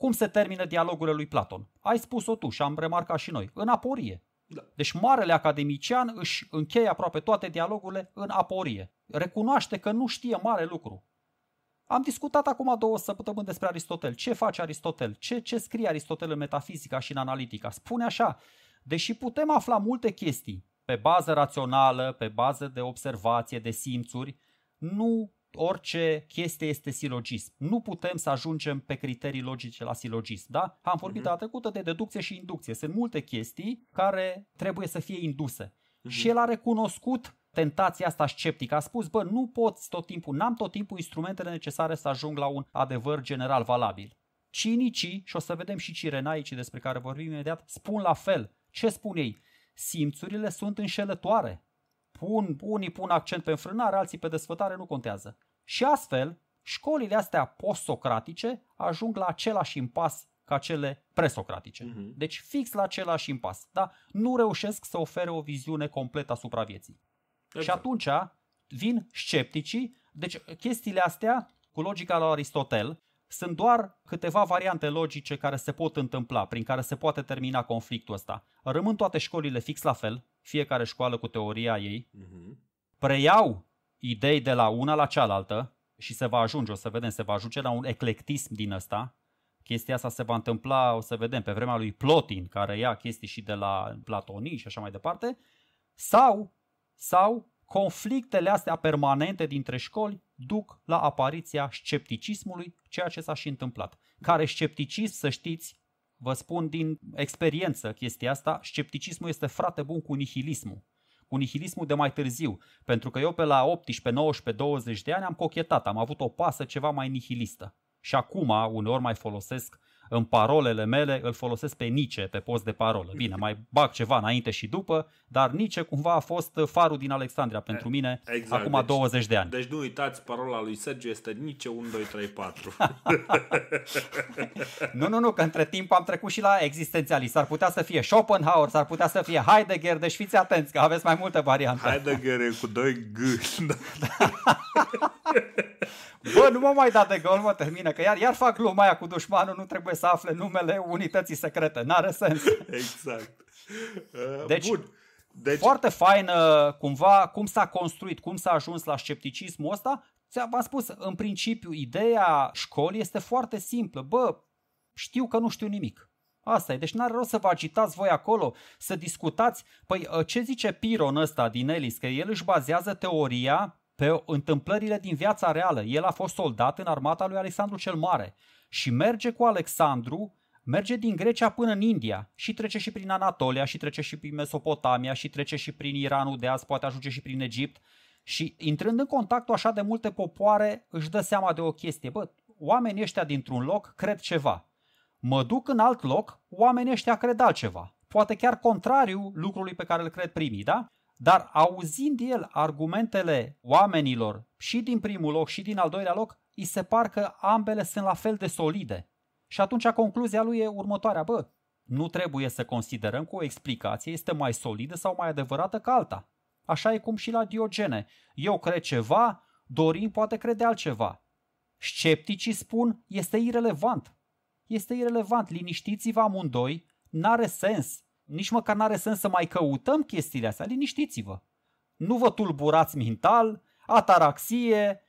cum se termină dialogurile lui Platon? Ai spus-o tu și am remarcat și noi. În aporie. Da. Deci marele academician își încheie aproape toate dialogurile în aporie. Recunoaște că nu știe mare lucru. Am discutat acum două săptămâni despre Aristotel. Ce face Aristotel? Ce, ce scrie Aristotel în metafizica și în analitica? Spune așa, deși putem afla multe chestii pe bază rațională, pe bază de observație, de simțuri, nu orice chestie este silogism. Nu putem să ajungem pe criterii logice la silogism, da? Am vorbit mm-hmm. data trecută de deducție și inducție. Sunt multe chestii care trebuie să fie induse. Uh-huh. Și el a recunoscut tentația asta sceptică. A spus, bă, nu poți tot timpul, n-am tot timpul instrumentele necesare să ajung la un adevăr general valabil. Cinicii, și o să vedem și cirenaicii despre care vorbim imediat, spun la fel. Ce spun ei? Simțurile sunt înșelătoare pun, unii pun accent pe înfrânare, alții pe desfătare, nu contează. Și astfel, școlile astea post-socratice ajung la același impas ca cele presocratice. Uh-huh. Deci fix la același impas. Da? Nu reușesc să ofere o viziune completă asupra vieții. Exact. Și atunci vin scepticii. Deci chestiile astea, cu logica lui Aristotel, sunt doar câteva variante logice care se pot întâmpla, prin care se poate termina conflictul ăsta. Rămân toate școlile fix la fel, fiecare școală cu teoria ei, mhm. preiau idei de la una la cealaltă și se va ajunge, o să vedem, se va ajunge la un eclectism din ăsta. Chestia asta se va întâmpla, o să vedem, pe vremea lui Plotin, care ia chestii și de la platonii și așa mai departe, sau, sau conflictele astea permanente dintre școli duc la apariția scepticismului, ceea ce s-a și întâmplat. Care scepticism, să știți, Vă spun din experiență chestia asta, scepticismul este frate bun cu nihilismul. Cu nihilismul de mai târziu, pentru că eu pe la 18, 19, 20 de ani am cochetat, am avut o pasă ceva mai nihilistă. Și acum, uneori mai folosesc în parolele mele îl folosesc pe Nice pe post de parolă. Bine, mai bag ceva înainte și după, dar Nice cumva a fost farul din Alexandria pentru mine eh, exact, acum deci, 20 de ani. Deci nu uitați, parola lui Sergiu este Nice 1, 2, 3, 4. nu, nu, nu, că între timp am trecut și la existențialist. S-ar putea să fie Schopenhauer, s-ar putea să fie Heidegger, deci fiți atenți că aveți mai multe variante. Heidegger e cu doi G. <laughs> Bă, nu mă mai da de gol, mă, termină, că iar, iar fac gluma aia cu dușmanul, nu trebuie să afle numele unității secrete, n-are sens. Exact. Uh, deci, Bun. Deci... Foarte fain uh, cumva cum s-a construit, cum s-a ajuns la scepticismul ăsta. V-am spus, în principiu, ideea școlii este foarte simplă. Bă, știu că nu știu nimic. Asta e. Deci n-are rost să vă agitați voi acolo, să discutați. Păi uh, ce zice Piron ăsta din Elis? Că el își bazează teoria pe întâmplările din viața reală. El a fost soldat în armata lui Alexandru cel Mare și merge cu Alexandru, merge din Grecia până în India și trece și prin Anatolia și trece și prin Mesopotamia și trece și prin Iranul de azi, poate ajunge și prin Egipt. Și intrând în contact cu așa de multe popoare, își dă seama de o chestie. Bă, oamenii ăștia dintr-un loc cred ceva. Mă duc în alt loc, oamenii ăștia cred altceva. Poate chiar contrariu lucrului pe care îl cred primii, da? Dar auzind el argumentele oamenilor și din primul loc și din al doilea loc, îi se par că ambele sunt la fel de solide. Și atunci concluzia lui e următoarea, bă, nu trebuie să considerăm că o explicație este mai solidă sau mai adevărată ca alta. Așa e cum și la Diogene. Eu cred ceva, Dorin poate crede altceva. Scepticii spun, este irelevant. Este irelevant, liniștiți-vă amândoi, n-are sens nici măcar n-are sens să mai căutăm chestiile astea, liniștiți-vă. Nu vă tulburați mental, ataraxie,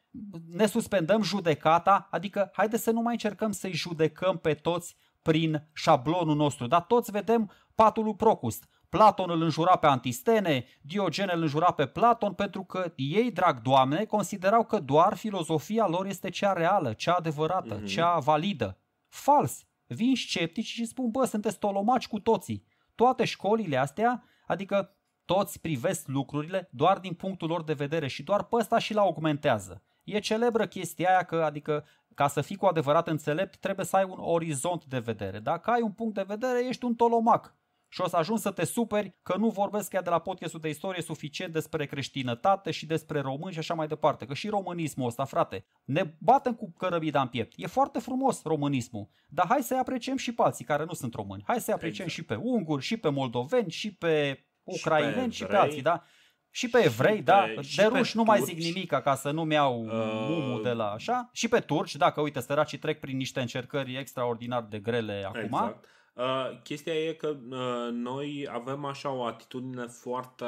ne suspendăm judecata, adică haide să nu mai încercăm să-i judecăm pe toți prin șablonul nostru, dar toți vedem patul lui Procust. Platon îl înjura pe Antistene, Diogen îl înjura pe Platon pentru că ei, drag doamne, considerau că doar filozofia lor este cea reală, cea adevărată, mm-hmm. cea validă. Fals! Vin sceptici și spun, bă, sunteți tolomaci cu toții toate școlile astea, adică toți privesc lucrurile doar din punctul lor de vedere și doar pe ăsta și la augmentează. E celebră chestia aia că, adică, ca să fii cu adevărat înțelept, trebuie să ai un orizont de vedere. Dacă ai un punct de vedere, ești un tolomac și o să ajungi să te superi că nu vorbesc chiar de la podcastul de istorie suficient despre creștinătate și despre români și așa mai departe. Că și românismul ăsta, frate, ne batem cu cărămida în piept. E foarte frumos românismul, dar hai să-i apreciem și pe alții care nu sunt români. Hai să-i apreciem exact. și pe unguri, și pe moldoveni, și pe ucraineni, și pe, și pe alții, da? Și pe evrei, da? și da, pe, de ruși nu mai zic nimica ca să nu-mi iau uh... de la așa. Și pe turci, da, că uite, săracii trec prin niște încercări extraordinar de grele acum. Exact. Uh, chestia e că uh, noi avem așa o atitudine foarte,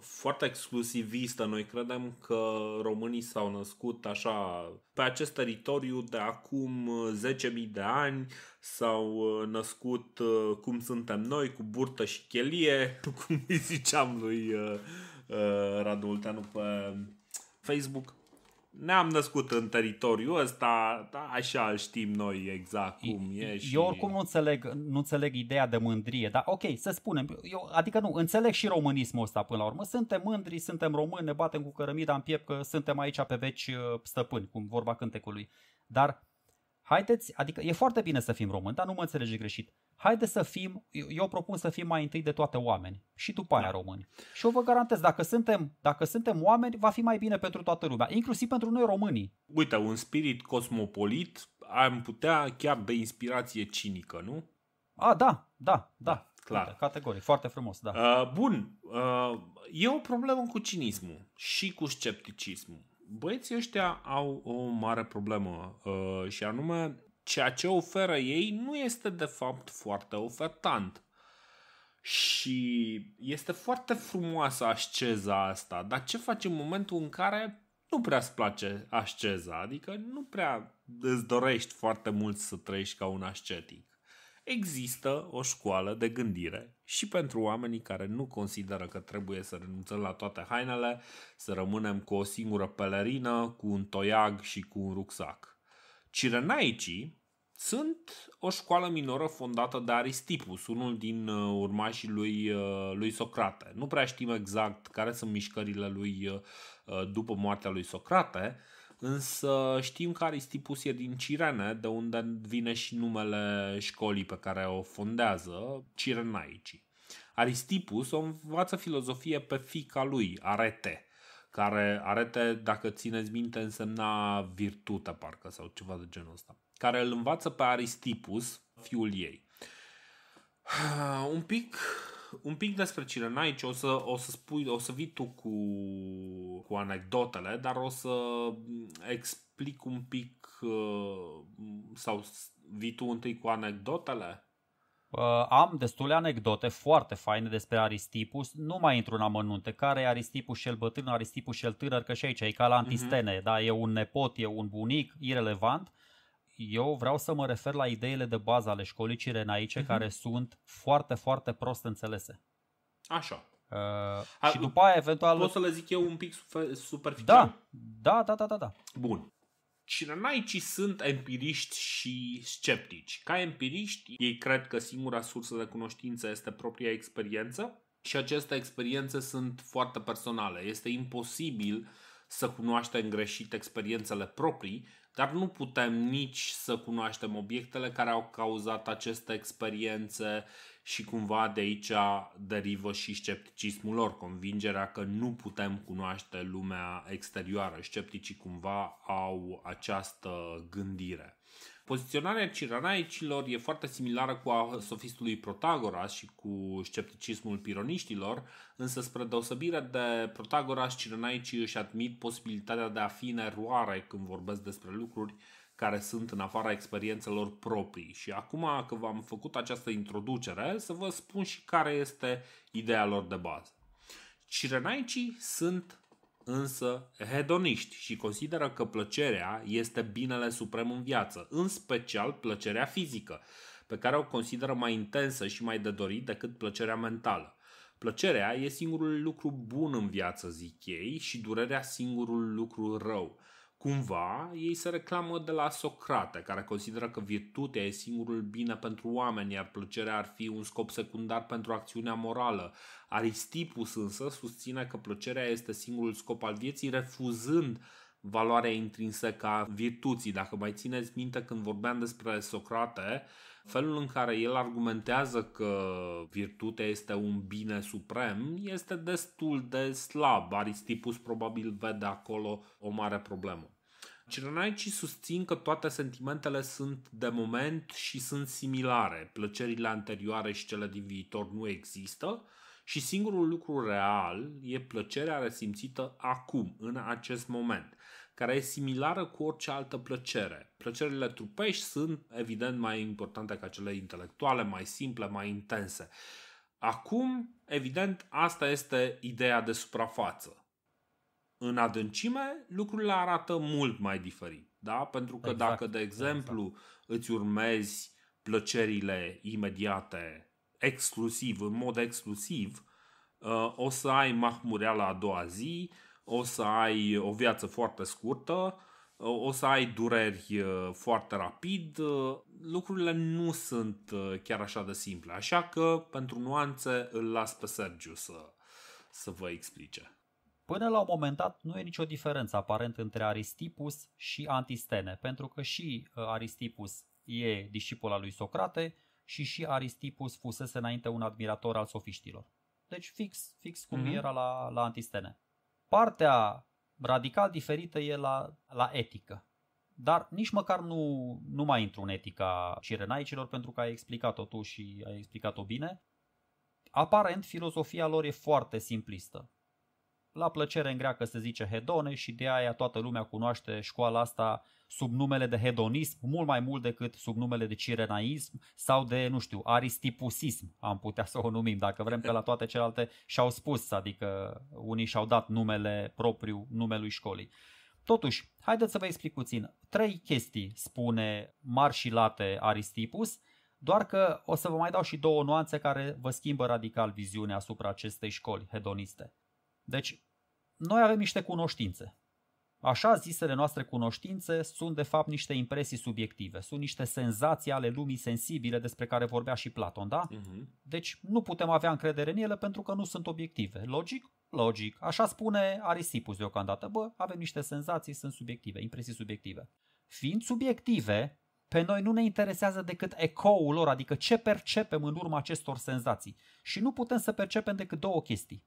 foarte exclusivistă. Noi credem că românii s-au născut așa pe acest teritoriu de acum 10.000 ă, de ani, s-au născut uh, cum suntem noi, cu burtă și chelie, <laughs> cum îi ziceam lui Radu Ulteanu pe Facebook ne-am născut în teritoriul ăsta, da, așa știm noi exact cum e. Eu și... oricum nu înțeleg, nu înțeleg ideea de mândrie, dar ok, să spunem, eu, adică nu, înțeleg și românismul ăsta până la urmă. Suntem mândri, suntem români, ne batem cu cărămida în piept că suntem aici pe veci uh, stăpâni, cum vorba cântecului. Dar Haideți, adică e foarte bine să fim români, dar nu mă înțelege greșit. Haideți să fim, eu, propun să fim mai întâi de toate oameni și după aia da. români. Și eu vă garantez, dacă suntem, dacă suntem oameni, va fi mai bine pentru toată lumea, inclusiv pentru noi românii. Uite, un spirit cosmopolit am putea chiar de inspirație cinică, nu? A, da, da, da. da clar. Uite, categoric, foarte frumos, da. Uh, bun, uh, e o problemă cu cinismul și cu scepticismul băieții ăștia au o mare problemă uh, și anume ceea ce oferă ei nu este de fapt foarte ofertant. Și este foarte frumoasă asceza asta, dar ce faci în momentul în care nu prea îți place asceza, adică nu prea îți dorești foarte mult să trăiești ca un ascetic. Există o școală de gândire și pentru oamenii care nu consideră că trebuie să renunțăm la toate hainele, să rămânem cu o singură pelerină, cu un toiag și cu un rucsac. Cirenaicii sunt o școală minoră fondată de Aristipus, unul din uh, urmașii lui, uh, lui Socrate. Nu prea știm exact care sunt mișcările lui uh, după moartea lui Socrate, însă știm că e din Cirene, de unde vine și numele școlii pe care o fondează, Cirenaici. Aristipus o învață filozofie pe fica lui, Arete, care Arete, dacă țineți minte, însemna virtute, parcă, sau ceva de genul ăsta, care îl învață pe Aristipus, fiul ei. <sighs> Un pic un pic despre Cirenaici, o să, o să spui, o să vii tu cu, cu anecdotele, dar o să explic un pic uh, sau vii tu întâi cu anecdotele? Uh, am destule anecdote foarte faine despre Aristipus, nu mai intru în amănunte. Care e Aristipus cel bătrân, Aristipus cel tânăr, că și aici e ca la mhm. antistene, uh-huh. da, e un nepot, e un bunic, irelevant eu vreau să mă refer la ideile de bază ale școlii cirenaice, uh-huh. care sunt foarte, foarte prost înțelese. Așa. Uh, A, și după aia, eventual... Pot să le zic eu un pic superficial? Da, da, da, da, da. Bun. Cirenaicii sunt empiriști și sceptici. Ca empiriști, ei cred că singura sursă de cunoștință este propria experiență și aceste experiențe sunt foarte personale. Este imposibil să cunoaștem greșit experiențele proprii dar nu putem nici să cunoaștem obiectele care au cauzat aceste experiențe și cumva de aici derivă și scepticismul lor, convingerea că nu putem cunoaște lumea exterioară. Scepticii cumva au această gândire. Poziționarea ciranaicilor e foarte similară cu a sofistului Protagoras și cu scepticismul pironiștilor, însă spre deosebire de Protagoras, ciranaicii își admit posibilitatea de a fi în eroare când vorbesc despre lucruri care sunt în afara experiențelor proprii. Și acum că v-am făcut această introducere, să vă spun și care este ideea lor de bază. Cirenaicii sunt însă hedoniști și consideră că plăcerea este binele suprem în viață, în special plăcerea fizică, pe care o consideră mai intensă și mai de dorit decât plăcerea mentală. Plăcerea e singurul lucru bun în viață, zic ei, și durerea singurul lucru rău. Cumva, ei se reclamă de la Socrate, care consideră că virtutea e singurul bine pentru oameni, iar plăcerea ar fi un scop secundar pentru acțiunea morală. Aristipus însă susține că plăcerea este singurul scop al vieții, refuzând valoarea intrinsecă a virtuții. Dacă mai țineți minte când vorbeam despre Socrate, Felul în care el argumentează că virtutea este un bine suprem este destul de slab. Aristipus probabil vede acolo o mare problemă. Cirenaicii susțin că toate sentimentele sunt de moment și sunt similare. Plăcerile anterioare și cele din viitor nu există și singurul lucru real e plăcerea resimțită acum, în acest moment, care e similară cu orice altă plăcere. Plăcerile trupești sunt, evident, mai importante ca cele intelectuale, mai simple, mai intense. Acum, evident, asta este ideea de suprafață. În adâncime, lucrurile arată mult mai diferit. Da? Pentru că exact, dacă, de exact. exemplu, exact. îți urmezi plăcerile imediate, exclusiv, în mod exclusiv, uh, o să ai la a doua zi, o să ai o viață foarte scurtă, o să ai dureri uh, foarte rapid, uh, lucrurile nu sunt uh, chiar așa de simple, așa că pentru nuanțe îl las pe Sergiu să, să vă explice. Până la un moment dat nu e nicio diferență aparent între Aristipus și Antistene, pentru că și Aristipus e discipul al lui Socrate și și Aristipus fusese înainte un admirator al sofiștilor. Deci fix, fix cum mm-hmm. era la, la Antistene. Partea radical diferită e la, la etică. Dar nici măcar nu, nu mai intru în etica cirenaicilor pentru că ai explicat-o tu și ai explicat-o bine. Aparent, filozofia lor e foarte simplistă. La plăcere în greacă se zice hedone și de aia toată lumea cunoaște școala asta sub numele de hedonism, mult mai mult decât sub numele de cirenaism sau de, nu știu, aristipusism, am putea să o numim, dacă vrem că la toate celelalte și-au spus, adică unii și-au dat numele propriu numelui școlii. Totuși, haideți să vă explic puțin. Trei chestii spune marșilate Aristipus, doar că o să vă mai dau și două nuanțe care vă schimbă radical viziunea asupra acestei școli hedoniste. Deci, noi avem niște cunoștințe. Așa zisele noastre cunoștințe sunt de fapt niște impresii subiective, sunt niște senzații ale lumii sensibile despre care vorbea și Platon, da? Uh-huh. Deci nu putem avea încredere în ele pentru că nu sunt obiective. Logic? Logic. Așa spune Arisipus deocamdată. Bă, avem niște senzații, sunt subiective, impresii subiective. Fiind subiective, pe noi nu ne interesează decât ecoul lor, adică ce percepem în urma acestor senzații. Și nu putem să percepem decât două chestii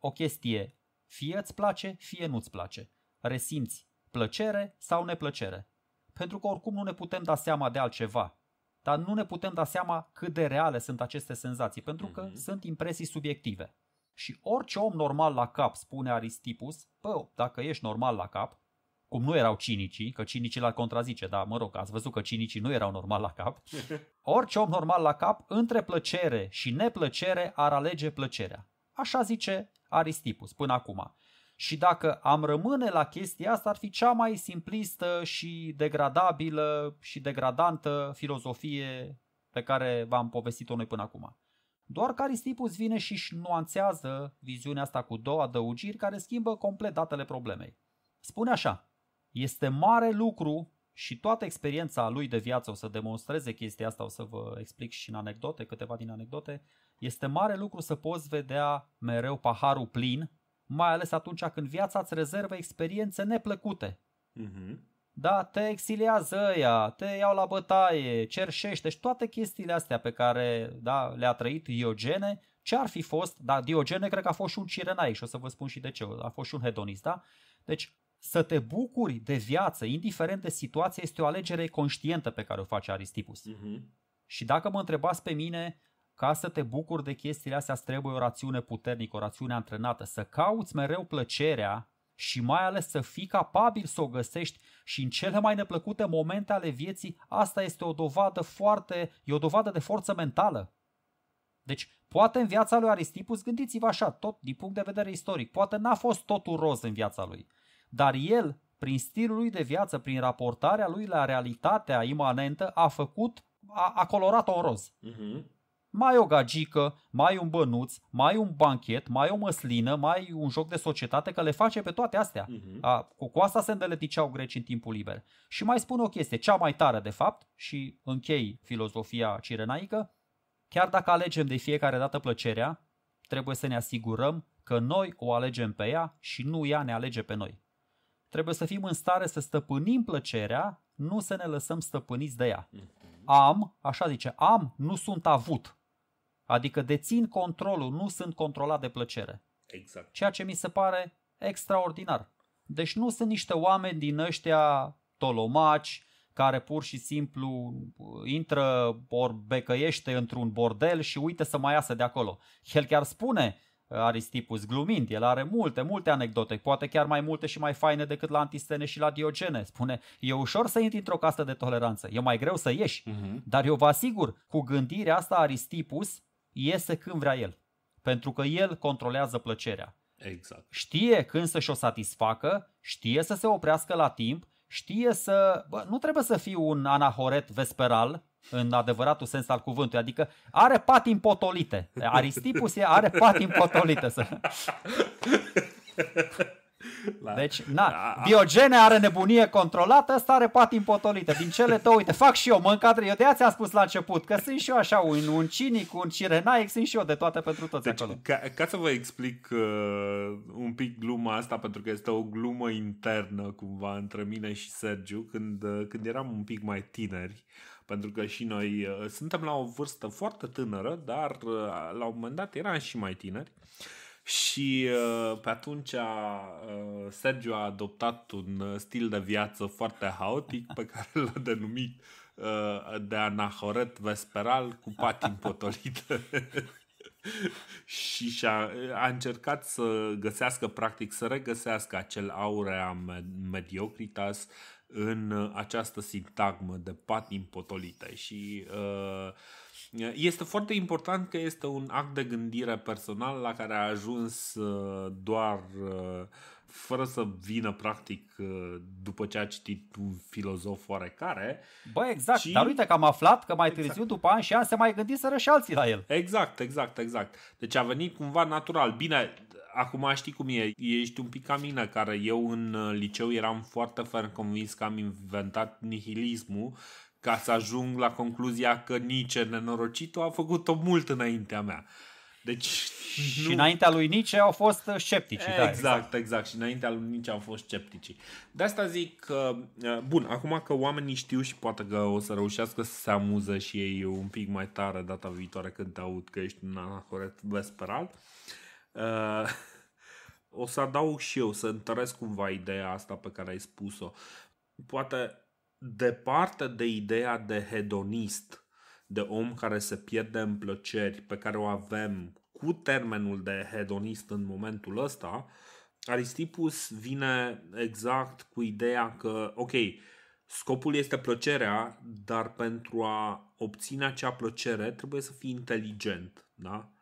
o chestie fie îți place, fie nu-ți place. Resimți plăcere sau neplăcere. Pentru că oricum nu ne putem da seama de altceva. Dar nu ne putem da seama cât de reale sunt aceste senzații, pentru că mm-hmm. sunt impresii subiective. Și orice om normal la cap, spune Aristipus, bă, dacă ești normal la cap, cum nu erau cinicii, că cinicii l-ar contrazice, dar mă rog, ați văzut că cinicii nu erau normal la cap, <laughs> orice om normal la cap, între plăcere și neplăcere ar alege plăcerea. Așa zice Aristipus până acum. Și dacă am rămâne la chestia asta, ar fi cea mai simplistă și degradabilă și degradantă filozofie pe care v-am povestit-o noi până acum. Doar că Aristipus vine și își nuanțează viziunea asta cu două adăugiri care schimbă complet datele problemei. Spune așa, este mare lucru și toată experiența lui de viață o să demonstreze chestia asta, o să vă explic și în anecdote, câteva din anecdote, este mare lucru să poți vedea mereu paharul plin, mai ales atunci când viața îți rezervă experiențe neplăcute. Mm-hmm. Da, te exiliază ea, te iau la bătaie, cerșește și toate chestiile astea pe care da, le-a trăit Diogene. Ce ar fi fost, da, Diogene cred că a fost și un cirenaic și o să vă spun și de ce, a fost și un hedonist, da? Deci să te bucuri de viață, indiferent de situație, este o alegere conștientă pe care o face Aristipus. Uh-huh. Și dacă mă întrebați pe mine, ca să te bucuri de chestiile astea, îți trebuie o rațiune puternică, o rațiune antrenată, să cauți mereu plăcerea și mai ales să fii capabil să o găsești și în cele mai neplăcute momente ale vieții, asta este o dovadă foarte, e o dovadă de forță mentală. Deci, poate în viața lui Aristipus, gândiți-vă așa, tot din punct de vedere istoric, poate n-a fost totul roz în viața lui, dar el, prin stilul lui de viață, prin raportarea lui la realitatea imanentă, a făcut, a, a colorat-o în roz. Uh-huh mai o gagică, mai un bănuț, mai un banchet, mai o măslină, mai un joc de societate, că le face pe toate astea. Uh-huh. A, cu, cu asta se îndeleticeau greci în timpul liber. Și mai spun o chestie, cea mai tare de fapt, și închei filozofia cirenaică, chiar dacă alegem de fiecare dată plăcerea, trebuie să ne asigurăm că noi o alegem pe ea și nu ea ne alege pe noi. Trebuie să fim în stare să stăpânim plăcerea, nu să ne lăsăm stăpâniți de ea. Mhm. Am, așa zice, am, nu sunt avut Adică dețin controlul, nu sunt controlat de plăcere. Exact. Ceea ce mi se pare extraordinar. Deci nu sunt niște oameni din ăștia tolomaci, care pur și simplu uh, intră ori becăiește într-un bordel și uite să mai iasă de acolo. El chiar spune, uh, Aristipus glumind, el are multe, multe anecdote, poate chiar mai multe și mai faine decât la Antistene și la Diogene. Spune, e ușor să intri într-o casă de toleranță, e mai greu să ieși, uh-huh. dar eu vă asigur, cu gândirea asta Aristipus iese când vrea el. Pentru că el controlează plăcerea. Exact. Știe când să-și o satisfacă, știe să se oprească la timp, știe să... Bă, nu trebuie să fii un anahoret vesperal, în adevăratul sens al cuvântului, adică are patim potolite. <laughs> Aristipus e, are patim potolite. Să... <laughs> La... Deci, na, la... biogene are nebunie controlată, ăsta are pat impotolită. Din cele tău, uite, fac și eu, mă încadre. Eu de aia ți-am spus la început, că sunt și eu așa un, un cinic, un cirenaic, sunt și eu de toate pentru toți deci, acolo. Ca, ca să vă explic uh, un pic gluma asta, pentru că este o glumă internă cumva între mine și Sergiu, când, uh, când eram un pic mai tineri, pentru că și noi uh, suntem la o vârstă foarte tânără, dar uh, la un moment dat eram și mai tineri. Uh, și uh, pe atunci uh, Sergio a adoptat un uh, stil de viață foarte haotic pe care l-a denumit de anahoret vesperal cu patim potolit. <laughs> și și-a, a încercat să găsească, practic, să regăsească acel aurea mediocritas în această sintagmă de patim potolite și uh, este foarte important că este un act de gândire personal la care a ajuns uh, doar uh, fără să vină practic uh, după ce a citit un filozof oarecare. Bă, exact, ci... dar uite că am aflat că mai târziu, exact. după ani și ani, se mai să și alții la el. Exact, exact, exact. Deci a venit cumva natural. Bine, acum știi cum e, ești un pic ca mine, care eu în liceu eram foarte ferm convins că am inventat nihilismul ca să ajung la concluzia că Nietzsche, nenorocitul, a făcut-o mult înaintea mea. Deci, și nu... înaintea lui Nietzsche au fost uh, sceptici. Da, exact, da, exact, exact. Și înaintea lui Nietzsche au fost sceptici. De asta zic că, uh, bun, acum că oamenii știu și poate că o să reușească să se amuză și ei un pic mai tare data viitoare când te aud că ești un anacoret vesperal, uh, <laughs> o să adaug și eu, să întăresc cumva ideea asta pe care ai spus-o. Poate departe de ideea de hedonist, de om care se pierde în plăceri pe care o avem cu termenul de hedonist în momentul ăsta, Aristipus vine exact cu ideea că, ok, scopul este plăcerea, dar pentru a obține acea plăcere trebuie să fii inteligent, da?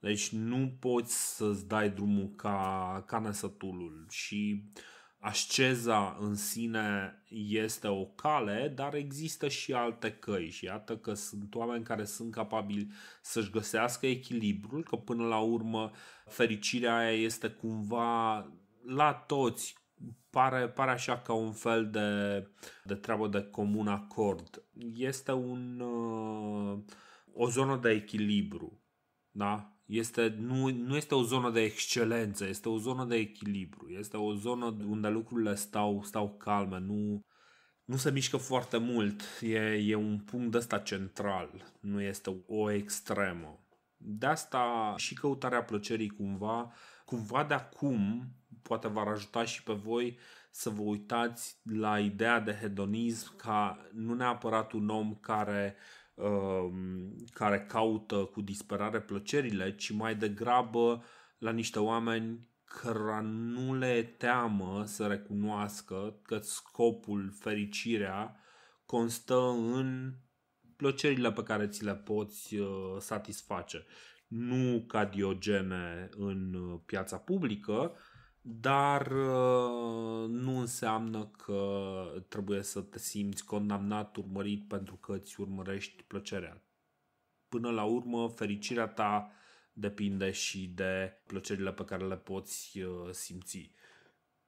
Deci nu poți să-ți dai drumul ca, ca nesătulul și uh, asceza în sine este o cale, dar există și alte căi și iată că sunt oameni care sunt capabili să-și găsească echilibrul, că până la urmă fericirea aia este cumva la toți, pare, pare așa ca un fel de, de treabă de comun acord. Este un, uh, o zonă de echilibru, da? Este, nu, nu este o zonă de excelență, este o zonă de echilibru, este o zonă unde lucrurile stau, stau calme, nu, nu se mișcă foarte mult, e, e un punct de ăsta central, nu este o extremă. De asta și căutarea plăcerii cumva, cumva de acum, poate v-ar ajuta și pe voi să vă uitați la ideea de hedonism ca nu neapărat un om care Um, care caută cu disperare plăcerile, ci mai degrabă la niște oameni cărora nu le teamă să recunoască că scopul, fericirea, constă în plăcerile pe care ți le poți uh, satisface. Nu ca diogene în uh, piața publică, dar uh, nu înseamnă că trebuie să te simți condamnat, urmărit pentru că îți urmărești plăcerea. Până la urmă, fericirea ta depinde și de plăcerile pe care le poți uh, simți,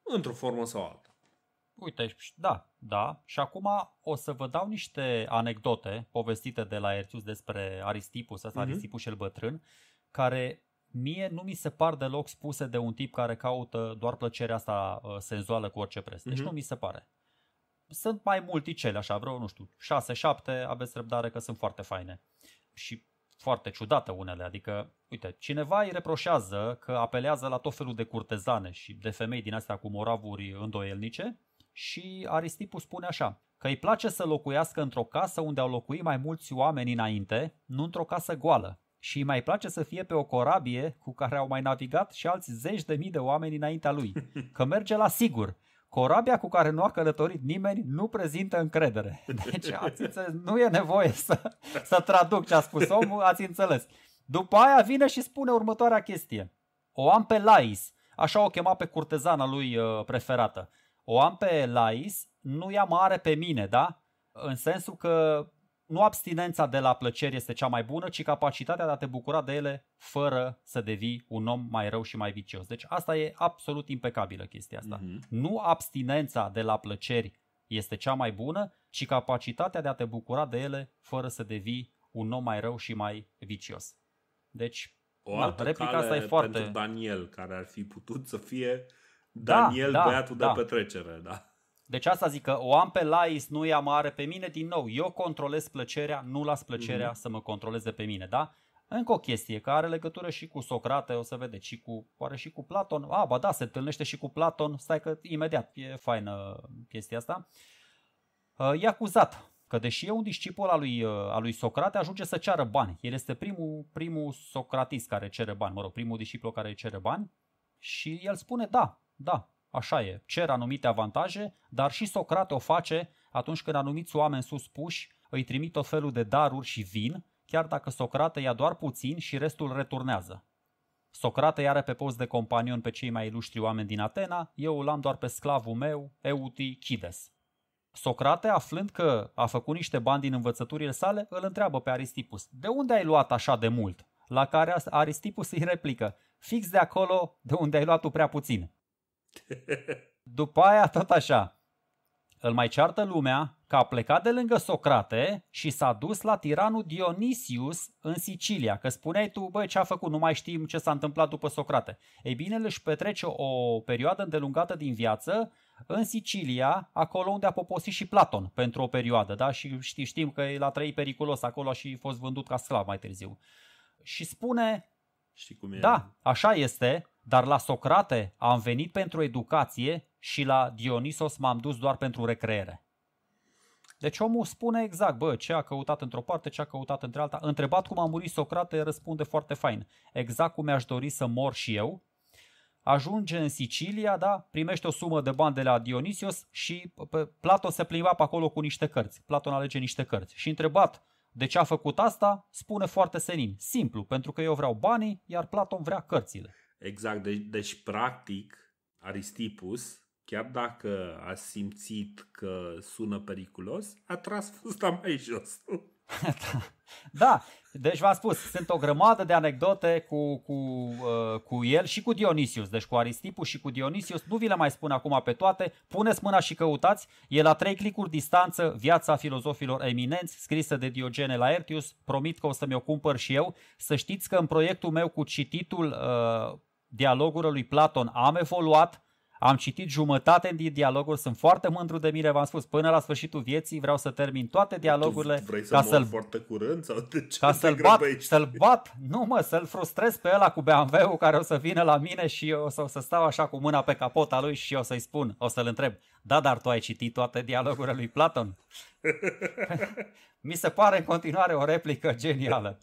într-o formă sau alta. Uite, da, da. Și acum o să vă dau niște anecdote povestite de la Ertius despre Aristipus, ăsta mm-hmm. Aristipus cel bătrân, care mie nu mi se par deloc spuse de un tip care caută doar plăcerea asta uh, senzuală cu orice preț. Deci mm-hmm. nu mi se pare. Sunt mai multicele, așa, vreo, nu știu, 6-7, aveți răbdare că sunt foarte faine. Și foarte ciudate unele, adică, uite, cineva îi reproșează că apelează la tot felul de curtezane și de femei din astea cu moravuri îndoielnice și Aristipul spune așa, că îi place să locuiască într-o casă unde au locuit mai mulți oameni înainte, nu într-o casă goală și îi mai place să fie pe o corabie cu care au mai navigat și alți zeci de mii de oameni înaintea lui, că merge la sigur. Corabia cu care nu a călătorit nimeni nu prezintă încredere. <laughs> Deci ați înțeles, nu e nevoie să, să traduc ce a spus omul, ați înțeles. După aia vine și spune următoarea chestie. O am pe Lais, așa o chema pe curtezana lui uh, preferată. O am pe Lais, nu ea mare pe mine, da? În sensul că nu abstinența de la plăceri este cea mai bună, ci capacitatea de a te bucura de ele fără să devii un om mai rău și mai vicios. Deci asta e absolut impecabilă chestia asta. Mm-hmm. Nu abstinența de la plăceri este cea mai bună, ci capacitatea de a te bucura de ele fără să devii un om mai rău și mai vicios. Deci, o altă replica cale asta e foarte... pentru Daniel, care ar fi putut să fie da, Daniel, da, da, băiatul da. de petrecere. Da. Deci asta zic că o am pe Lais, nu ea mă are pe mine, din nou, eu controlez plăcerea, nu las plăcerea mm-hmm. să mă controleze pe mine, da? Încă o chestie care are legătură și cu Socrate, o să vedeți, și cu, oare și cu Platon? A, ah, ba da, se întâlnește și cu Platon, stai că imediat, e faină chestia asta. E acuzat că deși e un discipol al lui, al lui Socrate, ajunge să ceară bani. El este primul, primul socratist care cere bani, mă rog, primul discipol care cere bani și el spune da, da, Așa e, cer anumite avantaje, dar și Socrate o face atunci când anumiți oameni suspuși îi trimit tot felul de daruri și vin, chiar dacă Socrate ia doar puțin și restul returnează. Socrate are pe post de companion pe cei mai ilustri oameni din Atena, eu îl am doar pe sclavul meu, Chides. Socrate, aflând că a făcut niște bani din învățăturile sale, îl întreabă pe Aristipus, de unde ai luat așa de mult? La care Aristipus îi replică, fix de acolo de unde ai luat tu prea puțin. <laughs> După aia tot așa. Îl mai ceartă lumea că a plecat de lângă Socrate și s-a dus la tiranul Dionisius în Sicilia. Că spuneai tu, băi, ce a făcut, nu mai știm ce s-a întâmplat după Socrate. Ei bine, el își petrece o perioadă îndelungată din viață în Sicilia, acolo unde a poposit și Platon pentru o perioadă. Da? Și știm că el a trăit periculos acolo și a fost vândut ca sclav mai târziu. Și spune Știi cum e? Da, așa este, dar la Socrate am venit pentru educație și la Dionisos m-am dus doar pentru recreere. Deci omul spune exact, bă, ce a căutat într-o parte, ce a căutat între alta. Întrebat cum a murit Socrate, răspunde foarte fain. Exact cum mi-aș dori să mor și eu. Ajunge în Sicilia, da, primește o sumă de bani de la Dionisios și Platon se plimba pe acolo cu niște cărți. Platon alege niște cărți. Și întrebat, de ce a făcut asta, spune foarte senin. Simplu, pentru că eu vreau banii, iar Platon vrea cărțile. Exact, deci, deci practic Aristipus, chiar dacă a simțit că sună periculos, a tras fusta mai jos. Da. da, deci v-am spus, sunt o grămadă de anecdote cu, cu, uh, cu el și cu Dionisius, deci cu Aristipu și cu Dionisius. Nu vi le mai spun acum pe toate, puneți mâna și căutați. E la trei clicuri distanță Viața filozofilor eminenți, scrisă de Diogene Laertius. Promit că o să mi-o cumpăr și eu. Să știți că în proiectul meu cu cititul uh, dialogurilor lui Platon am evoluat, am citit jumătate din dialogul. sunt foarte mândru de mine, v-am spus, până la sfârșitul vieții vreau să termin toate dialogurile. Tu vrei să ca să-l foarte curând? Sau de ce ca să-l bat, să-l bat, nu mă, să-l frustrez pe ăla cu bmw care o să vină la mine și eu o să, o să stau așa cu mâna pe capota lui și o să-i spun, o să-l întreb, da, dar tu ai citit toate dialogurile lui Platon? <laughs> Mi se pare în continuare o replică genială.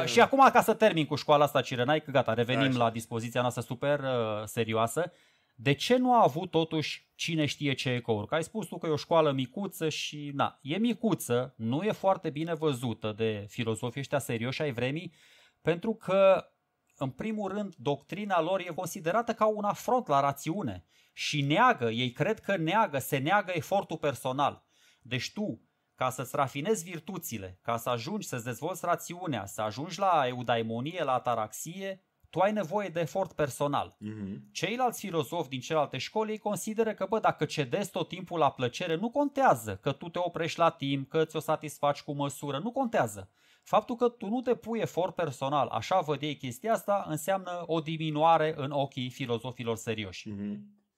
Uh, și acum, ca să termin cu școala asta că gata, revenim Așa. la dispoziția noastră super uh, serioasă. De ce nu a avut totuși cine știe ce ecouri? Că ai spus tu că e o școală micuță și, na, e micuță, nu e foarte bine văzută de filozofii ăștia serioși ai vremii, pentru că, în primul rând, doctrina lor e considerată ca un afront la rațiune și neagă, ei cred că neagă, se neagă efortul personal. Deci tu, ca să-ți rafinezi virtuțile, ca să ajungi să-ți dezvolți rațiunea, să ajungi la eudaimonie, la ataraxie, tu ai nevoie de efort personal. Uh-huh. Ceilalți filozofi din celelalte școli ei consideră că, bă, dacă cedezi tot timpul la plăcere, nu contează că tu te oprești la timp, că ți-o satisfaci cu măsură, nu contează. Faptul că tu nu te pui efort personal, așa văd ei chestia asta, înseamnă o diminuare în ochii filozofilor serioși. Uh-huh.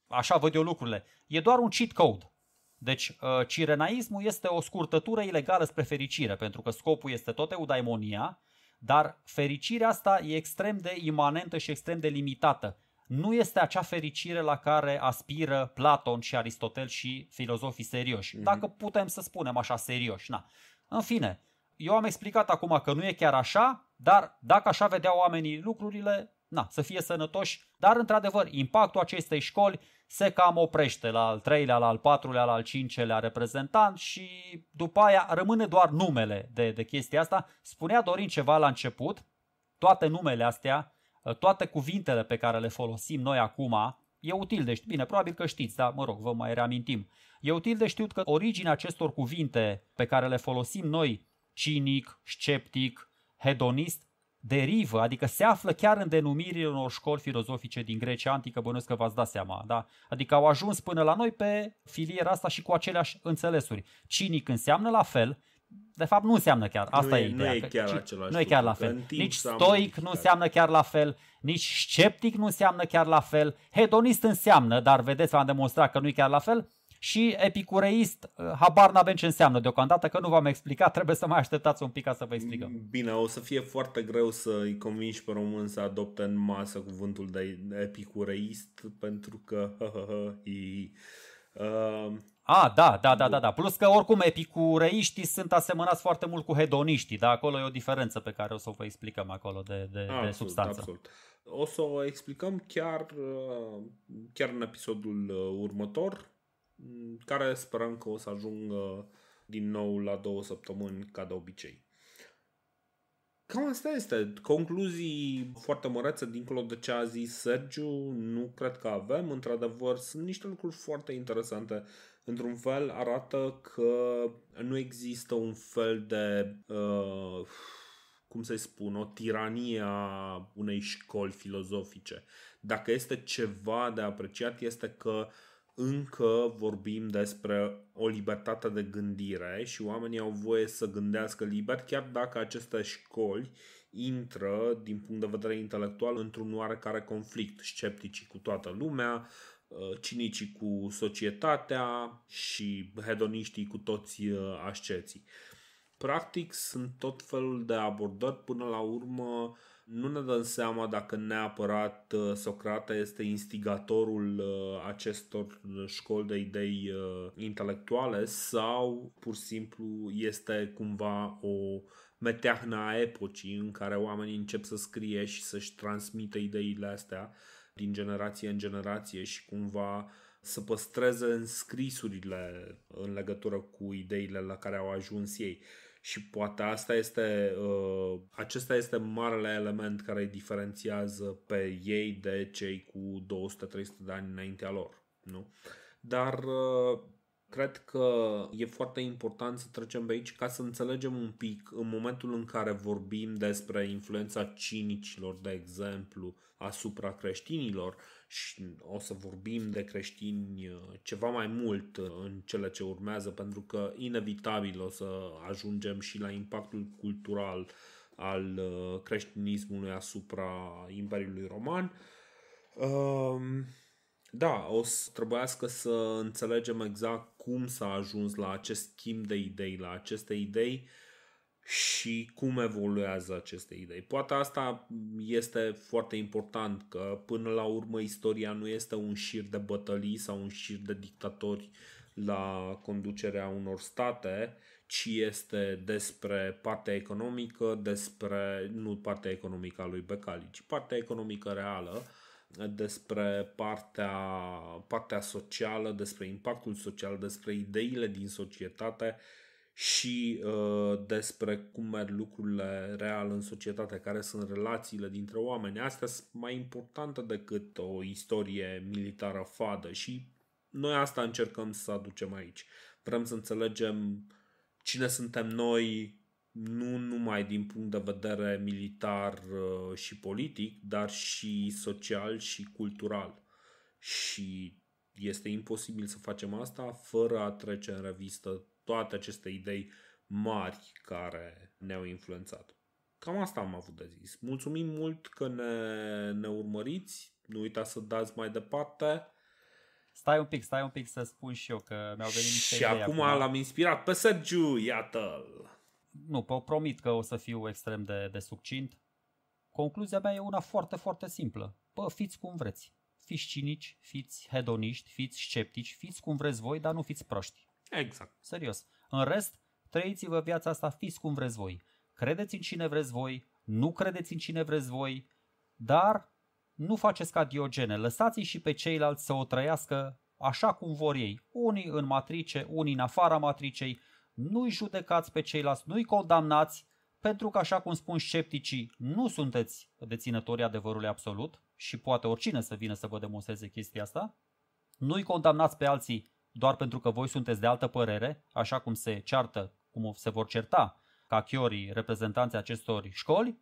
Așa văd eu lucrurile. E doar un cheat code. Deci, uh, cirenaismul este o scurtătură ilegală spre fericire, pentru că scopul este tot eudaimonia, dar fericirea asta e extrem de imanentă și extrem de limitată. Nu este acea fericire la care aspiră Platon și Aristotel și filozofii serioși, mm-hmm. dacă putem să spunem așa serioși. Na. În fine, eu am explicat acum că nu e chiar așa, dar dacă așa vedeau oamenii lucrurile, na, să fie sănătoși, dar într-adevăr impactul acestei școli se cam oprește la al treilea, la al patrulea, la al cincelea reprezentant și după aia rămâne doar numele de, de chestia asta. Spunea Dorin ceva la început, toate numele astea, ă, toate cuvintele pe care le folosim noi acum, e util de știut, bine, probabil că știți, dar mă rog, vă mai reamintim. E util de știut că originea acestor cuvinte pe care le folosim noi, cinic, sceptic, hedonist, derivă, adică se află chiar în denumirile unor școli filozofice din Grecia antică, bănuiesc că v-ați dat seama, da? Adică au ajuns până la noi pe filiera asta și cu aceleași înțelesuri. Cinic înseamnă la fel, de fapt nu înseamnă chiar, asta nu e, e ideea. Nu e chiar că, același Nu e chiar la fel. Nici stoic nu înseamnă chiar la fel, nici sceptic nu înseamnă chiar la fel, hedonist înseamnă, dar vedeți, v-am demonstrat că nu e chiar la fel, și epicureist, uh, habar n-avem ce înseamnă deocamdată, că nu v-am explicat, <laughs> trebuie să mai așteptați un pic ca să vă explicăm. Bine, o să fie foarte greu să-i convingi pe român să adopte în masă cuvântul de epicureist, pentru că... <laughs> Uh, a, da, da, da, da, da. Plus că oricum epicureiștii sunt asemănați foarte mult cu hedoniștii, dar acolo e o diferență pe care o să o vă explicăm acolo de, de, absolut, de substanță. Absolut. O să o explicăm chiar, uh, chiar în episodul următor, Mm, care sperăm că o să ajungă din nou la două săptămâni ca de obicei. Cam asta este. Concluzii foarte mărețe dincolo de ce a zis Sergiu, nu cred că avem. Într-adevăr, sunt niște lucruri foarte interesante. Într-un fel arată că nu există un fel de, uh, cum să-i spun, o tiranie a unei școli filozofice. Dacă este ceva de apreciat, este că uh, încă vorbim despre o libertate de gândire și oamenii au voie să gândească liber, chiar dacă aceste școli intră, din punct de vedere intelectual, într-un oarecare conflict, scepticii cu toată lumea, uh, cinicii cu societatea și hedoniștii cu toți uh, asceții. Practic sunt tot felul de abordări până la urmă nu ne dăm seama dacă neapărat uh, Socrate este instigatorul uh, acestor uh, școli de idei intelectuale sau pur și simplu este cumva o meteahnă a epocii în care oamenii încep să scrie și să-și transmită ideile astea din generație în generație și cumva să păstreze în scrisurile în legătură cu ideile la care au ajuns ei și poate asta este, uh, acesta este marele element care îi diferențiază pe ei de cei cu 200-300 de ani înaintea lor. Nu? Dar uh, Cred că e foarte important să trecem pe aici ca să înțelegem un pic în momentul în care vorbim despre influența cinicilor, de exemplu, asupra creștinilor și o să vorbim de creștini uh, ceva mai mult uh, în cele ce urmează pentru că inevitabil o să ajungem și la impactul cultural al uh, creștinismului asupra Imperiului Roman. Um, da, o să trebuiască să înțelegem exact cum s-a ajuns la acest schimb de idei, la aceste idei și cum evoluează aceste idei. Poate asta este foarte important, că până la urmă istoria nu este un șir de bătălii sau un șir de dictatori la conducerea unor state, ci este despre partea economică, despre, nu partea economică a lui Becali, ci partea economică reală despre partea, partea socială, despre impactul social, despre ideile din societate și uh, despre cum merg lucrurile real în societate, care sunt relațiile dintre oameni. Astea sunt mai importante decât o istorie militară fadă și noi asta încercăm să aducem aici. Vrem să înțelegem cine suntem noi, nu numai din punct de vedere militar uh, și politic, dar și social și cultural. Și este imposibil să facem asta fără a trece în revistă toate aceste idei mari care ne-au influențat. Cam asta am avut de zis. Mulțumim mult că ne, ne urmăriți. Nu uitați să dați mai departe. Stai un pic, stai un pic să spun și eu că mi-au venit niște Și idei acum, acum l-am inspirat pe Sergiu, iată-l! nu, promit că o să fiu extrem de, de succint. Concluzia mea e una foarte, foarte simplă. Bă, fiți cum vreți. Fiți cinici, fiți hedoniști, fiți sceptici, fiți cum vreți voi, dar nu fiți proști. Exact. Serios. În rest, trăiți-vă viața asta, fiți cum vreți voi. Credeți în cine vreți voi, nu credeți în cine vreți voi, dar nu faceți ca Diogene, lăsați și pe ceilalți să o trăiască așa cum vor ei, unii în matrice, unii în afara matricei, nu-i judecați pe ceilalți, nu-i condamnați, pentru că, așa cum spun scepticii, nu sunteți deținătorii adevărului absolut și poate oricine să vină să vă demonstreze chestia asta. Nu-i condamnați pe alții doar pentru că voi sunteți de altă părere, așa cum se ceartă, cum se vor certa ca chiorii reprezentanții acestor școli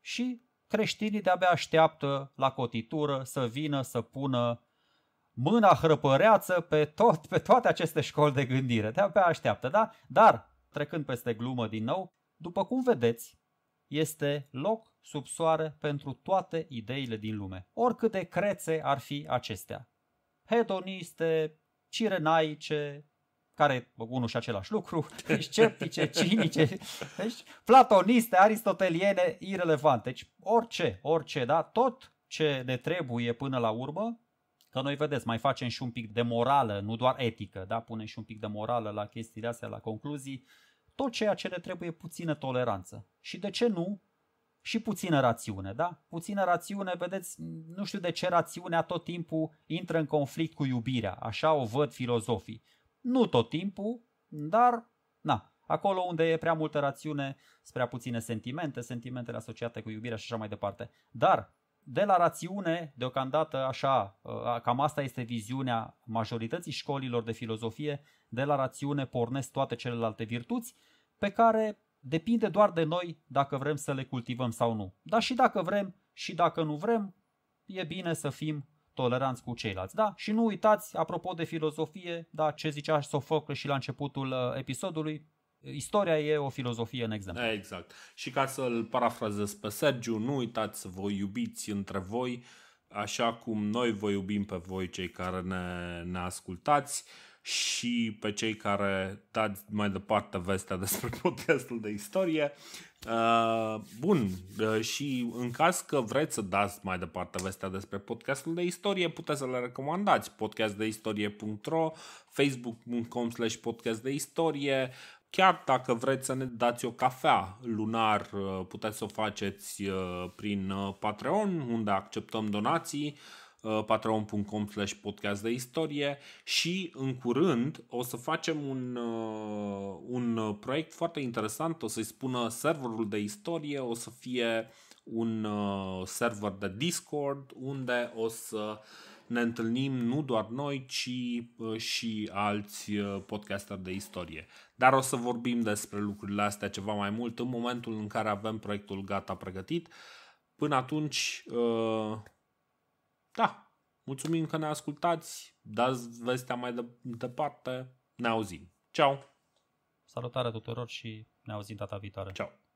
și creștinii de-abia așteaptă la cotitură să vină să pună mâna hrăpăreață pe, tot, pe toate aceste școli de gândire. De-abia așteaptă, da? Dar, trecând peste glumă din nou, după cum vedeți, este loc sub soare pentru toate ideile din lume, oricât de crețe ar fi acestea. Hedoniste, cirenaice, care unul și același lucru, <laughs> deci sceptice, cinice, deci, platoniste, aristoteliene, irelevante. Deci orice, orice, da? Tot ce ne trebuie până la urmă Că noi, vedeți, mai facem și un pic de morală, nu doar etică, da? punem și un pic de morală la chestiile astea, la concluzii. Tot ceea ce ne trebuie puțină toleranță. Și de ce nu? Și puțină rațiune, da? Puțină rațiune, vedeți, nu știu de ce rațiunea tot timpul intră în conflict cu iubirea. Așa o văd filozofii. Nu tot timpul, dar, na, Acolo unde e prea multă rațiune, spre prea puține sentimente, sentimentele asociate cu iubirea și așa mai departe. Dar de la rațiune, deocamdată așa, ă, cam asta este viziunea majorității școlilor de filozofie, de la rațiune pornesc toate celelalte virtuți, pe care depinde doar de noi dacă vrem să le cultivăm sau nu. Dar și dacă vrem și dacă nu vrem, e bine să fim toleranți cu ceilalți. Da? Și nu uitați, apropo de filozofie, da, ce zicea Sofocle și la începutul ă, episodului, Istoria e o filozofie în exemplu. Eh, exact. Și ca să-l parafrazez pe Sergiu, nu uitați să vă iubiți între voi așa cum noi vă iubim pe voi cei care ne, ne ascultați și pe cei care dați mai departe vestea <laughs> despre podcastul de istorie. Eh, bun, eh, și în caz că vreți să dați mai departe vestea despre podcastul de istorie, puteți să le recomandați podcastdeistorie.ro facebook.com slash podcastdeistorie, Chiar dacă vreți să ne dați o cafea lunar, uh, puteți să o faceți uh, prin uh, Patreon, unde acceptăm donații patreon.com slash podcast de istorie și în curând o să facem un, un proiect foarte interesant, o să-i spună serverul de istorie, o să fie un server de Discord unde o să uh, ne întâlnim nu doar noi, ci uh, și alți uh, podcasteri de istorie. Dar o să vorbim despre lucrurile astea ceva mai mult în momentul în care avem proiectul gata pregătit. Până atunci, uh, da, mulțumim că ne ascultați, dați vestea mai departe, ne auzim. Ceau! Salutare tuturor și ne auzim data viitoare. Ciao.